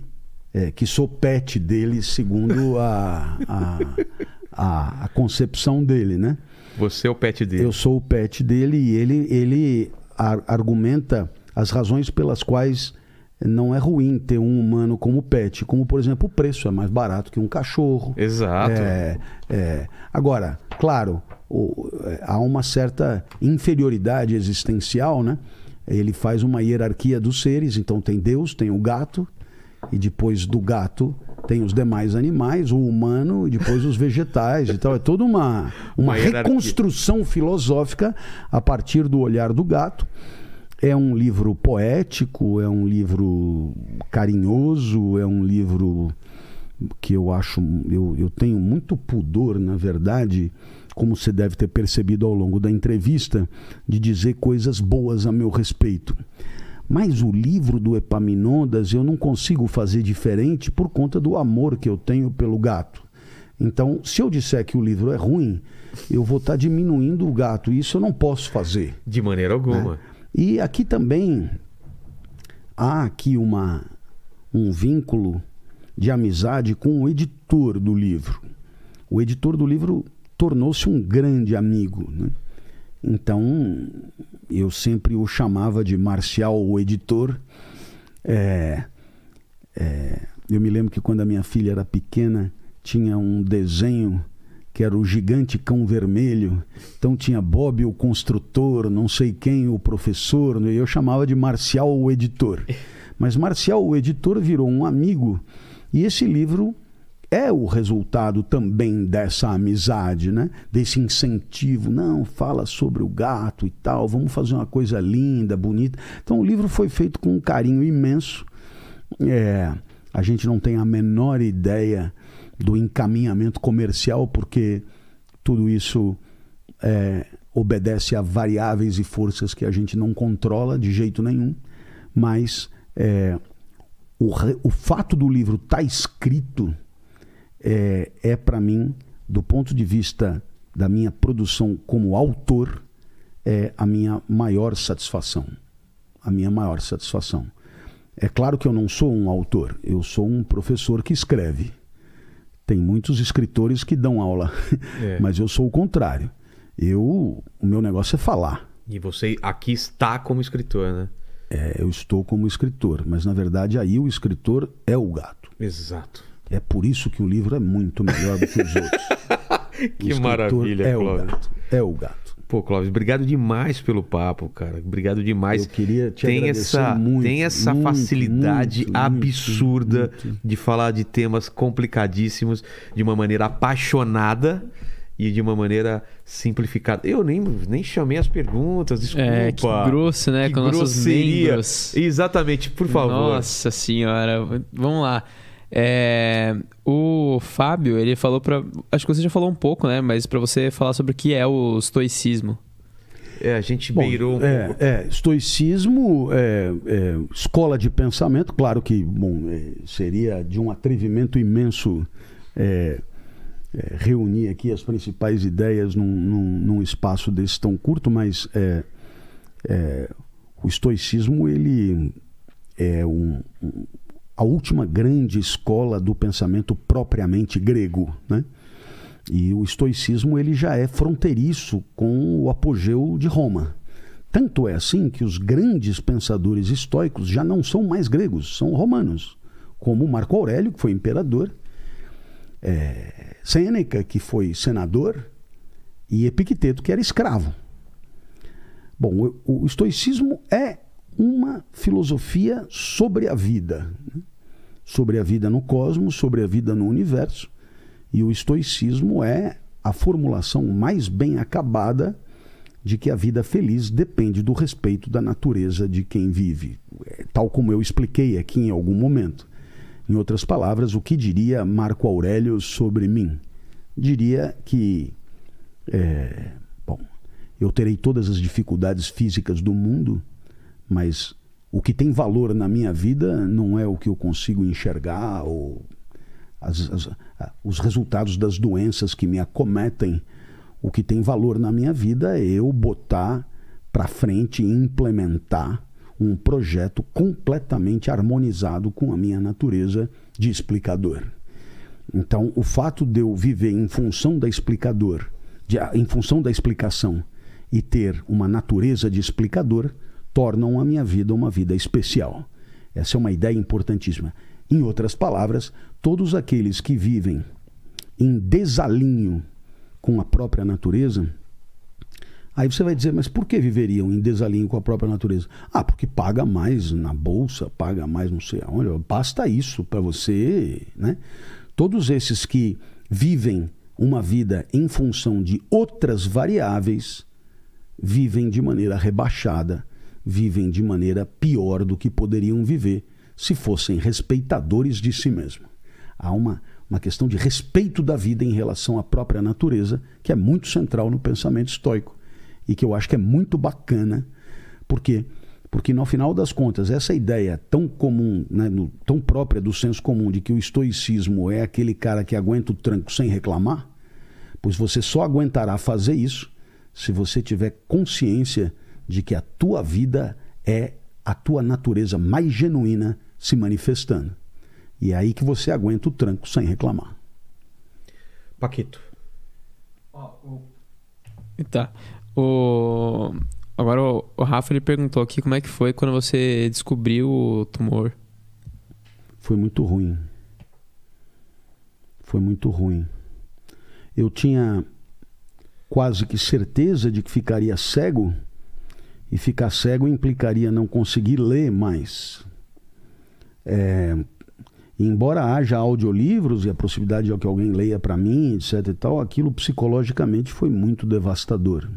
é, que sou pet dele, segundo a, a, a, a, concepção dele, né? Você é o pet dele. Eu sou o pet dele e ele, ele ar argumenta as razões pelas quais não é ruim ter um humano como pet, como por exemplo o preço é mais barato que um cachorro. Exato. É, é. Agora, claro, o, é, há uma certa inferioridade existencial, né? ele faz uma hierarquia dos seres, então tem Deus, tem o gato, e depois do gato tem os demais animais, o humano e depois os vegetais Então É toda uma, uma, uma reconstrução filosófica a partir do olhar do gato. É um livro poético, é um livro carinhoso, é um livro que eu acho. Eu, eu tenho muito pudor, na verdade como você deve ter percebido ao longo da entrevista, de dizer coisas boas a meu respeito. Mas o livro do Epaminondas eu não consigo fazer diferente por conta do amor que eu tenho pelo gato. Então, se eu disser que o livro é ruim, eu vou estar tá diminuindo o gato. E isso eu não posso fazer. De maneira né? alguma. Né? E aqui também há aqui uma, um vínculo de amizade com o editor do livro. O editor do livro tornou-se um grande amigo. Né? Então, eu sempre o chamava de Marcial, o editor. É, é, eu me lembro que quando a minha filha era pequena, tinha um desenho que era o gigante cão vermelho. Então tinha Bob o construtor, não sei quem o professor, e né? eu chamava de Marcial o editor. Mas Marcial o editor virou um amigo e esse livro é o resultado também dessa amizade, né? Desse incentivo, não, fala sobre o gato e tal, vamos fazer uma coisa linda, bonita. Então o livro foi feito com um carinho imenso. É, a gente não tem a menor ideia do encaminhamento comercial, porque tudo isso é, obedece a variáveis e forças que a gente não controla de jeito nenhum, mas é, o, o fato do livro estar tá escrito é, é para mim, do ponto de vista da minha produção como autor, é a minha maior satisfação. A minha maior satisfação. É claro que eu não sou um autor, eu sou um professor que escreve. Tem muitos escritores que dão aula, é. mas eu sou o contrário. Eu, o meu negócio é falar. E você aqui está como escritor, né? É, eu estou como escritor, mas na verdade aí o escritor é o gato. Exato. É por isso que o livro é muito melhor do que os outros. que maravilha, é o gato. É o gato. Pô, Clóvis, obrigado demais pelo papo, cara. Obrigado demais. Eu queria te tem essa, muito, Tem essa muito, facilidade muito, absurda de falar de temas complicadíssimos de uma maneira apaixonada e de uma maneira simplificada. Eu nem, nem chamei as perguntas, é, desculpa. É, que grosso, né? Que Com grosseria. nossos membros. Exatamente, por favor. Nossa senhora, vamos lá. É, o Fábio, ele falou para, acho que você já falou um pouco, né? Mas para você falar sobre o que é o estoicismo. É, a gente Bom, beirou. Um é, é, estoicismo, é, é, escola de pensamento, claro que bom, é, seria de um atrevimento imenso é, é, reunir aqui as principais ideias num, num, num espaço desse tão curto, mas o estoicismo ele é um, um a última grande escola do pensamento propriamente grego, né? E o estoicismo ele já é fronteiriço com o apogeu de Roma. Tanto é assim que os grandes pensadores estoicos já não são mais gregos, são romanos, como Marco Aurélio, que foi imperador, é, Sêneca, que foi senador, e Epicteto, que era escravo. Bom, o, o estoicismo é uma filosofia sobre a vida, né? sobre a vida no cosmos, sobre a vida no universo. E o estoicismo é a formulação mais bem acabada de que a vida feliz depende do respeito da natureza de quem vive, é, tal como eu expliquei aqui em algum momento. Em outras palavras, o que diria Marco Aurélio sobre mim? Diria que, é, bom, eu terei todas as dificuldades físicas do mundo mas o que tem valor na minha vida não é o que eu consigo enxergar ou as, as, os resultados das doenças que me acometem. O que tem valor na minha vida é eu botar para frente e implementar um projeto completamente harmonizado com a minha natureza de explicador. Então, o fato de eu viver em função da explicador, de, em função da explicação e ter uma natureza de explicador, tornam a minha vida uma vida especial. Essa é uma ideia importantíssima. Em outras palavras, todos aqueles que vivem em desalinho com a própria natureza, aí você vai dizer, mas por que viveriam em desalinho com a própria natureza? Ah, porque paga mais na bolsa, paga mais não sei aonde, basta isso para você, né? Todos esses que vivem uma vida em função de outras variáveis vivem de maneira rebaixada vivem de maneira pior do que poderiam viver se fossem respeitadores de si mesmo. Há uma, uma questão de respeito da vida em relação à própria natureza, que é muito central no pensamento estoico e que eu acho que é muito bacana, porque porque no final das contas essa ideia tão comum, né, no, tão própria do senso comum de que o estoicismo é aquele cara que aguenta o tranco sem reclamar, pois você só aguentará fazer isso se você tiver consciência de que a tua vida é a tua natureza mais genuína se manifestando. E é aí que você aguenta o tranco sem reclamar. Paquito. Tá. O... Agora o, o Rafa ele perguntou aqui como é que foi quando você descobriu o tumor. Foi muito ruim. Foi muito ruim. Eu tinha quase que certeza de que ficaria cego e ficar cego implicaria não conseguir ler mais. É, embora haja audiolivros e a possibilidade de que alguém leia para mim, etc e tal, aquilo psicologicamente foi muito devastador.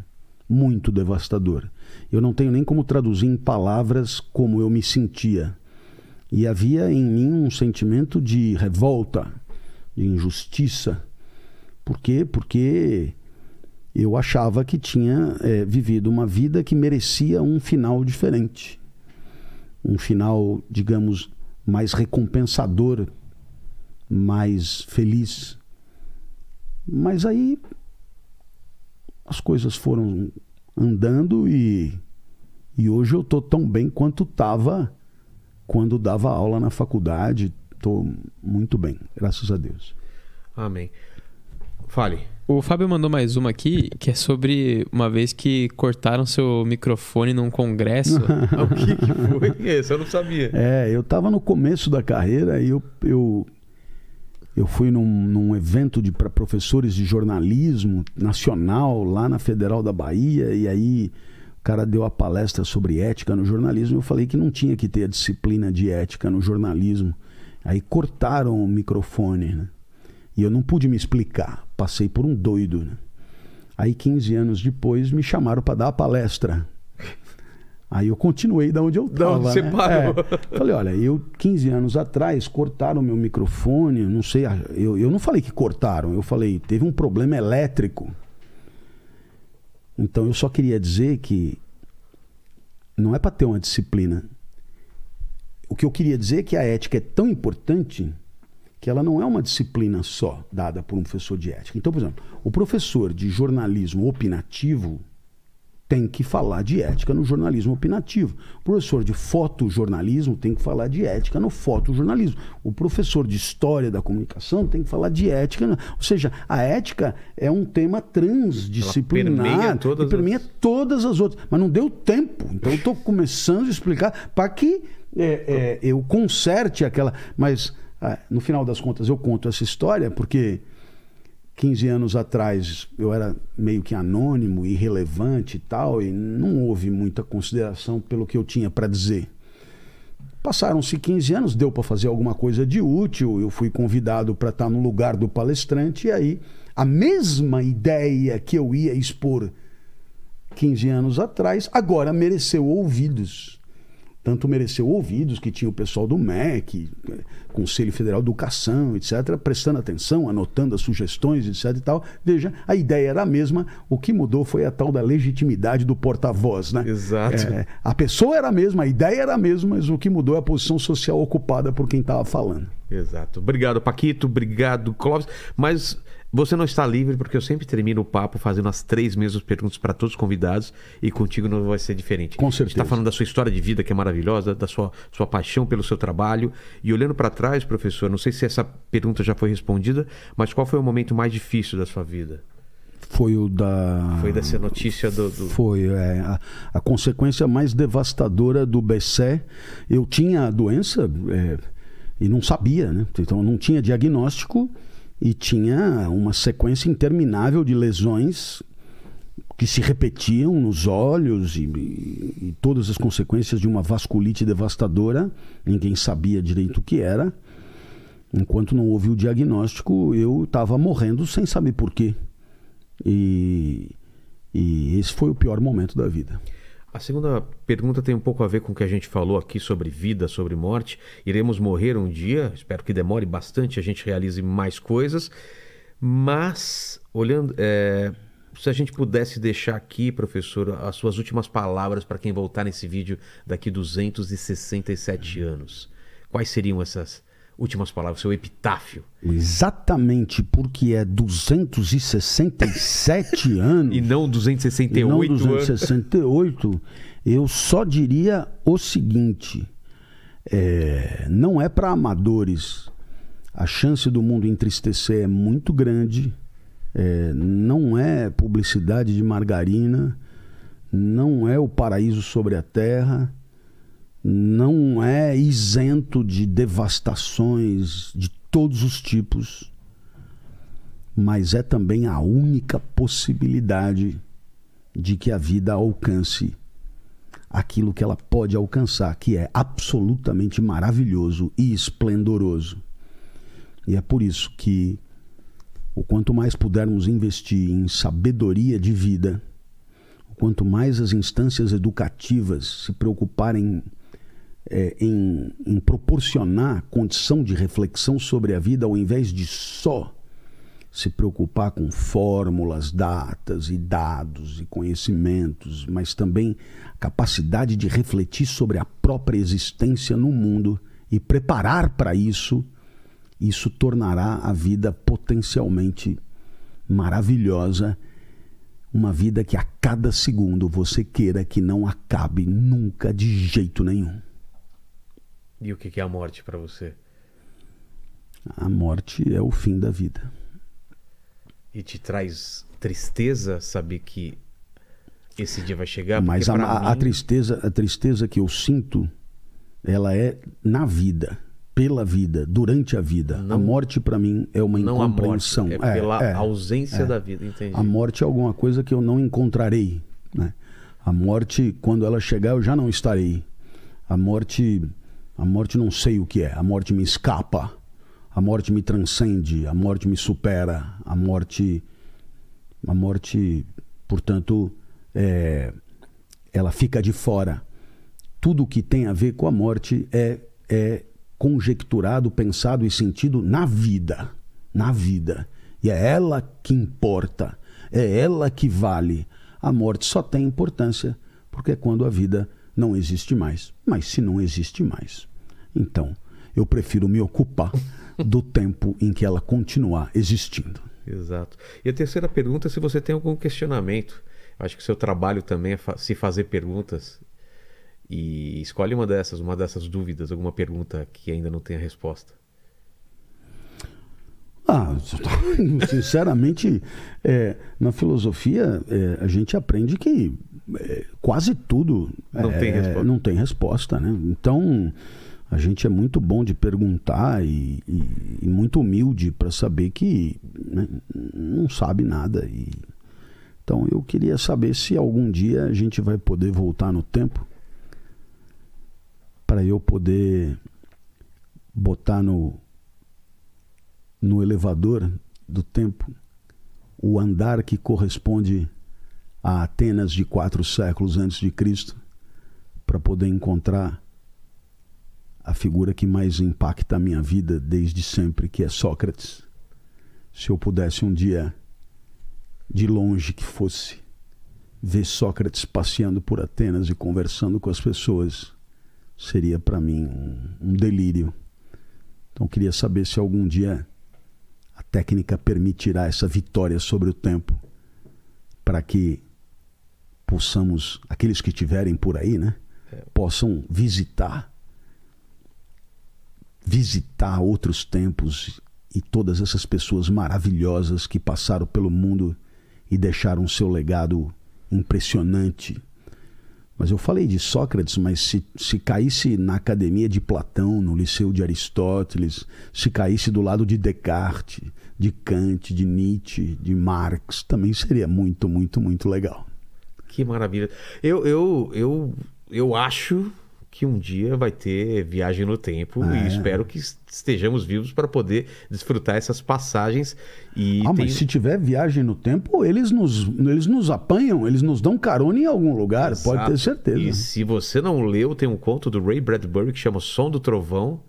Muito devastador. Eu não tenho nem como traduzir em palavras como eu me sentia. E havia em mim um sentimento de revolta, de injustiça. Por quê? Porque eu achava que tinha é, vivido uma vida que merecia um final diferente. Um final, digamos, mais recompensador, mais feliz. Mas aí as coisas foram andando e, e hoje eu estou tão bem quanto estava quando dava aula na faculdade. Estou muito bem, graças a Deus. Amém. Fale. O Fábio mandou mais uma aqui, que é sobre uma vez que cortaram seu microfone num congresso. o que, que foi isso? Eu não sabia. É, eu estava no começo da carreira e eu, eu, eu fui num, num evento para professores de jornalismo nacional lá na Federal da Bahia e aí o cara deu a palestra sobre ética no jornalismo. Eu falei que não tinha que ter a disciplina de ética no jornalismo. Aí cortaram o microfone, né? E eu não pude me explicar passei por um doido. Né? Aí, 15 anos depois, me chamaram para dar a palestra. Aí eu continuei da onde eu estava. né? É. Falei, olha, eu 15 anos atrás cortaram meu microfone, não sei, eu, eu não falei que cortaram, eu falei, teve um problema elétrico. Então eu só queria dizer que não é para ter uma disciplina. O que eu queria dizer é que a ética é tão importante que ela não é uma disciplina só dada por um professor de ética. Então, por exemplo, o professor de jornalismo opinativo tem que falar de ética no jornalismo opinativo. O professor de fotojornalismo tem que falar de ética no fotojornalismo. O professor de história da comunicação tem que falar de ética. Ou seja, a ética é um tema transdisciplinar. Ela permeia todas, permeia as... todas as outras. Mas não deu tempo. Então estou começando a explicar para que é, é, eu conserte aquela. Mas ah, no final das contas, eu conto essa história porque 15 anos atrás eu era meio que anônimo, irrelevante e tal, e não houve muita consideração pelo que eu tinha para dizer. Passaram-se 15 anos, deu para fazer alguma coisa de útil, eu fui convidado para estar tá no lugar do palestrante, e aí a mesma ideia que eu ia expor 15 anos atrás agora mereceu ouvidos tanto mereceu ouvidos que tinha o pessoal do MEC, Conselho Federal de Educação, etc., prestando atenção, anotando as sugestões, etc. e tal. Veja, a ideia era a mesma, o que mudou foi a tal da legitimidade do porta-voz, né? Exato. É, a pessoa era a mesma, a ideia era a mesma, mas o que mudou é a posição social ocupada por quem estava falando. Exato. Obrigado, Paquito. Obrigado, Clóvis. Mas você não está livre porque eu sempre termino o papo fazendo as três mesmas perguntas para todos os convidados e contigo não vai ser diferente. Com tá certeza. Está falando da sua história de vida que é maravilhosa, da sua, sua paixão pelo seu trabalho e olhando para trás, professor, não sei se essa pergunta já foi respondida, mas qual foi o momento mais difícil da sua vida? Foi o da. Foi dessa notícia do. do... Foi, é, a, a, consequência mais devastadora do BC. Eu tinha a doença é, e não sabia, né? Então não tinha diagnóstico e tinha uma sequência interminável de lesões que se repetiam nos olhos e, e, e, todas as consequências de uma vasculite devastadora, ninguém sabia direito o que era. Enquanto não houve o diagnóstico, eu estava morrendo sem saber porquê. E, e esse foi o pior momento da vida. A segunda pergunta tem um pouco a ver com o que a gente falou aqui sobre vida, sobre morte. Iremos morrer um dia, espero que demore bastante, a gente realize mais coisas. Mas, olhando, é, se a gente pudesse deixar aqui, professor, as suas últimas palavras para quem voltar nesse vídeo daqui 267 anos, quais seriam essas últimas palavras, seu epitáfio. Exatamente, porque é 267 anos. E não 268. E não 268. Né? Anos. Eu só diria o seguinte: é, não é para amadores. A chance do mundo entristecer é muito grande. É, não é publicidade de margarina. Não é o paraíso sobre a terra não é isento de devastações de todos os tipos, mas é também a única possibilidade de que a vida alcance aquilo que ela pode alcançar, que é absolutamente maravilhoso e esplendoroso. E é por isso que o quanto mais pudermos investir em sabedoria de vida, o quanto mais as instâncias educativas se preocuparem é, em, em proporcionar condição de reflexão sobre a vida, ao invés de só se preocupar com fórmulas, datas e dados e conhecimentos, mas também capacidade de refletir sobre a própria existência no mundo e preparar para isso, isso tornará a vida potencialmente maravilhosa, uma vida que a cada segundo você queira que não acabe nunca de jeito nenhum. E o que é a morte para você? A morte é o fim da vida. E te traz tristeza saber que esse dia vai chegar? Mas a, mim... a, tristeza, a tristeza que eu sinto, ela é na vida, pela vida, durante a vida. Não, a morte para mim é uma não incompreensão. morte, é, é pela é, é, ausência é, da vida, entendi. A morte é alguma coisa que eu não encontrarei, né? A morte, quando ela chegar, eu já não estarei. A morte a morte não sei o que é, a morte me escapa, a morte me transcende, a morte me supera, a morte. A morte, portanto, é, ela fica de fora. Tudo que tem a ver com a morte é, é conjecturado, pensado e sentido na vida. Na vida. E é ela que importa, é ela que vale. A morte só tem importância porque é quando a vida não existe mais. Mas se não existe mais, então eu prefiro me ocupar do tempo em que ela continuar existindo. Exato. E a terceira pergunta é se você tem algum questionamento. Eu acho que o seu trabalho também é fa se fazer perguntas. E escolhe uma dessas, uma dessas dúvidas, alguma pergunta que ainda não tem a resposta. Ah, sinceramente, é, na filosofia é, a gente aprende que quase tudo não, é, tem resposta. não tem resposta, né? Então a gente é muito bom de perguntar e, e, e muito humilde para saber que né, não sabe nada. E... Então eu queria saber se algum dia a gente vai poder voltar no tempo para eu poder botar no, no elevador do tempo o andar que corresponde a Atenas de quatro séculos antes de Cristo para poder encontrar a figura que mais impacta a minha vida desde sempre, que é Sócrates. Se eu pudesse um dia, de longe que fosse, ver Sócrates passeando por Atenas e conversando com as pessoas, seria para mim um, um, delírio. Então queria saber se algum dia a técnica permitirá essa vitória sobre o tempo para que possamos, aqueles que tiverem por aí, né? Possam visitar, visitar outros tempos e todas essas pessoas maravilhosas que passaram pelo mundo e deixaram seu legado impressionante. Mas eu falei de Sócrates, mas se, se caísse na academia de Platão, no Liceu de Aristóteles, se caísse do lado de Descartes, de Kant, de Nietzsche, de Marx, também seria muito, muito, muito legal que maravilha. Eu, eu, eu, eu acho que um dia vai ter viagem no tempo e é. espero que estejamos vivos para poder desfrutar essas passagens e ah, tem... mas se tiver viagem no tempo eles nos eles nos apanham eles nos dão carona em algum lugar Exato. pode ter certeza e né? se você não leu tem um conto do Ray Bradbury que chama o Som do Trovão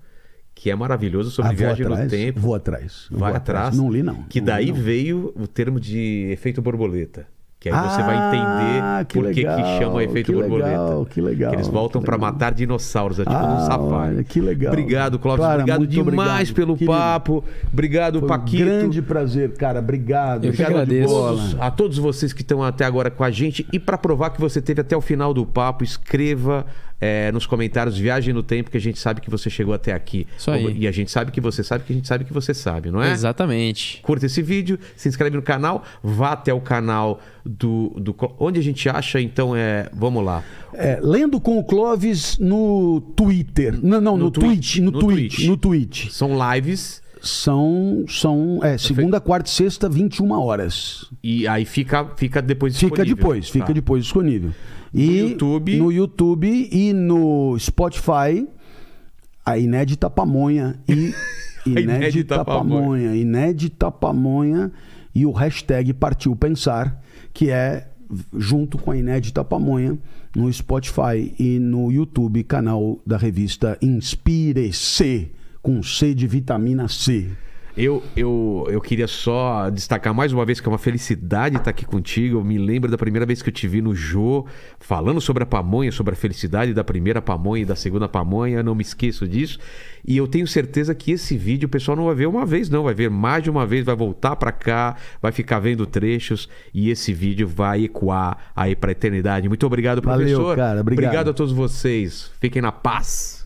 que é maravilhoso sobre ah, viagem atrás, no tempo vou atrás vai atrás. atrás não li não que não daí não. veio o termo de efeito borboleta que aí ah, você vai entender ah, que por que, que chama efeito que borboleta. Legal, que legal. Que eles voltam para matar dinossauros, é tipo ah, num safari. Olha, que legal. Obrigado, Cláudio. obrigado demais obrigado, pelo querido. papo. Obrigado, Foi Paquito. Um grande prazer, cara. Obrigado. Eu obrigado agradeço. A todos, a todos vocês que estão até agora com a gente. E para provar que você teve até o final do papo, escreva é, nos comentários, viagem no tempo, que a gente sabe que você chegou até aqui. Isso aí. E a gente sabe que você sabe que a gente sabe que você sabe, não é? Exatamente. Curta esse vídeo, se inscreve no canal, vá até o canal do. do onde a gente acha, então é. Vamos lá. É, lendo com o Clóvis no Twitter. Não, não, no, no no, no No tweet. São lives são são é, segunda, quarta e sexta, 21 horas. E aí fica fica depois Fica depois, tá. fica depois disponível. E no YouTube. No YouTube e no Spotify, a Inédita Pamonha e Inédita Pamonha, Inédita Pamonha e o hashtag Partiu Pensar, que é junto com a Inédita Pamonha no Spotify e no YouTube, canal da revista Inspire-se, com C de vitamina C. Eu, eu, eu queria só destacar mais uma vez que é uma felicidade estar aqui contigo. Eu me lembro da primeira vez que eu te vi no Jô, falando sobre a pamonha, sobre a felicidade da primeira pamonha e da segunda pamonha. Eu não me esqueço disso. E eu tenho certeza que esse vídeo o pessoal não vai ver uma vez, não. Vai ver mais de uma vez, vai voltar para cá, vai ficar vendo trechos e esse vídeo vai ecoar aí para a eternidade. Muito obrigado, professor. Valeu, cara. Obrigado. obrigado a todos vocês. Fiquem na paz.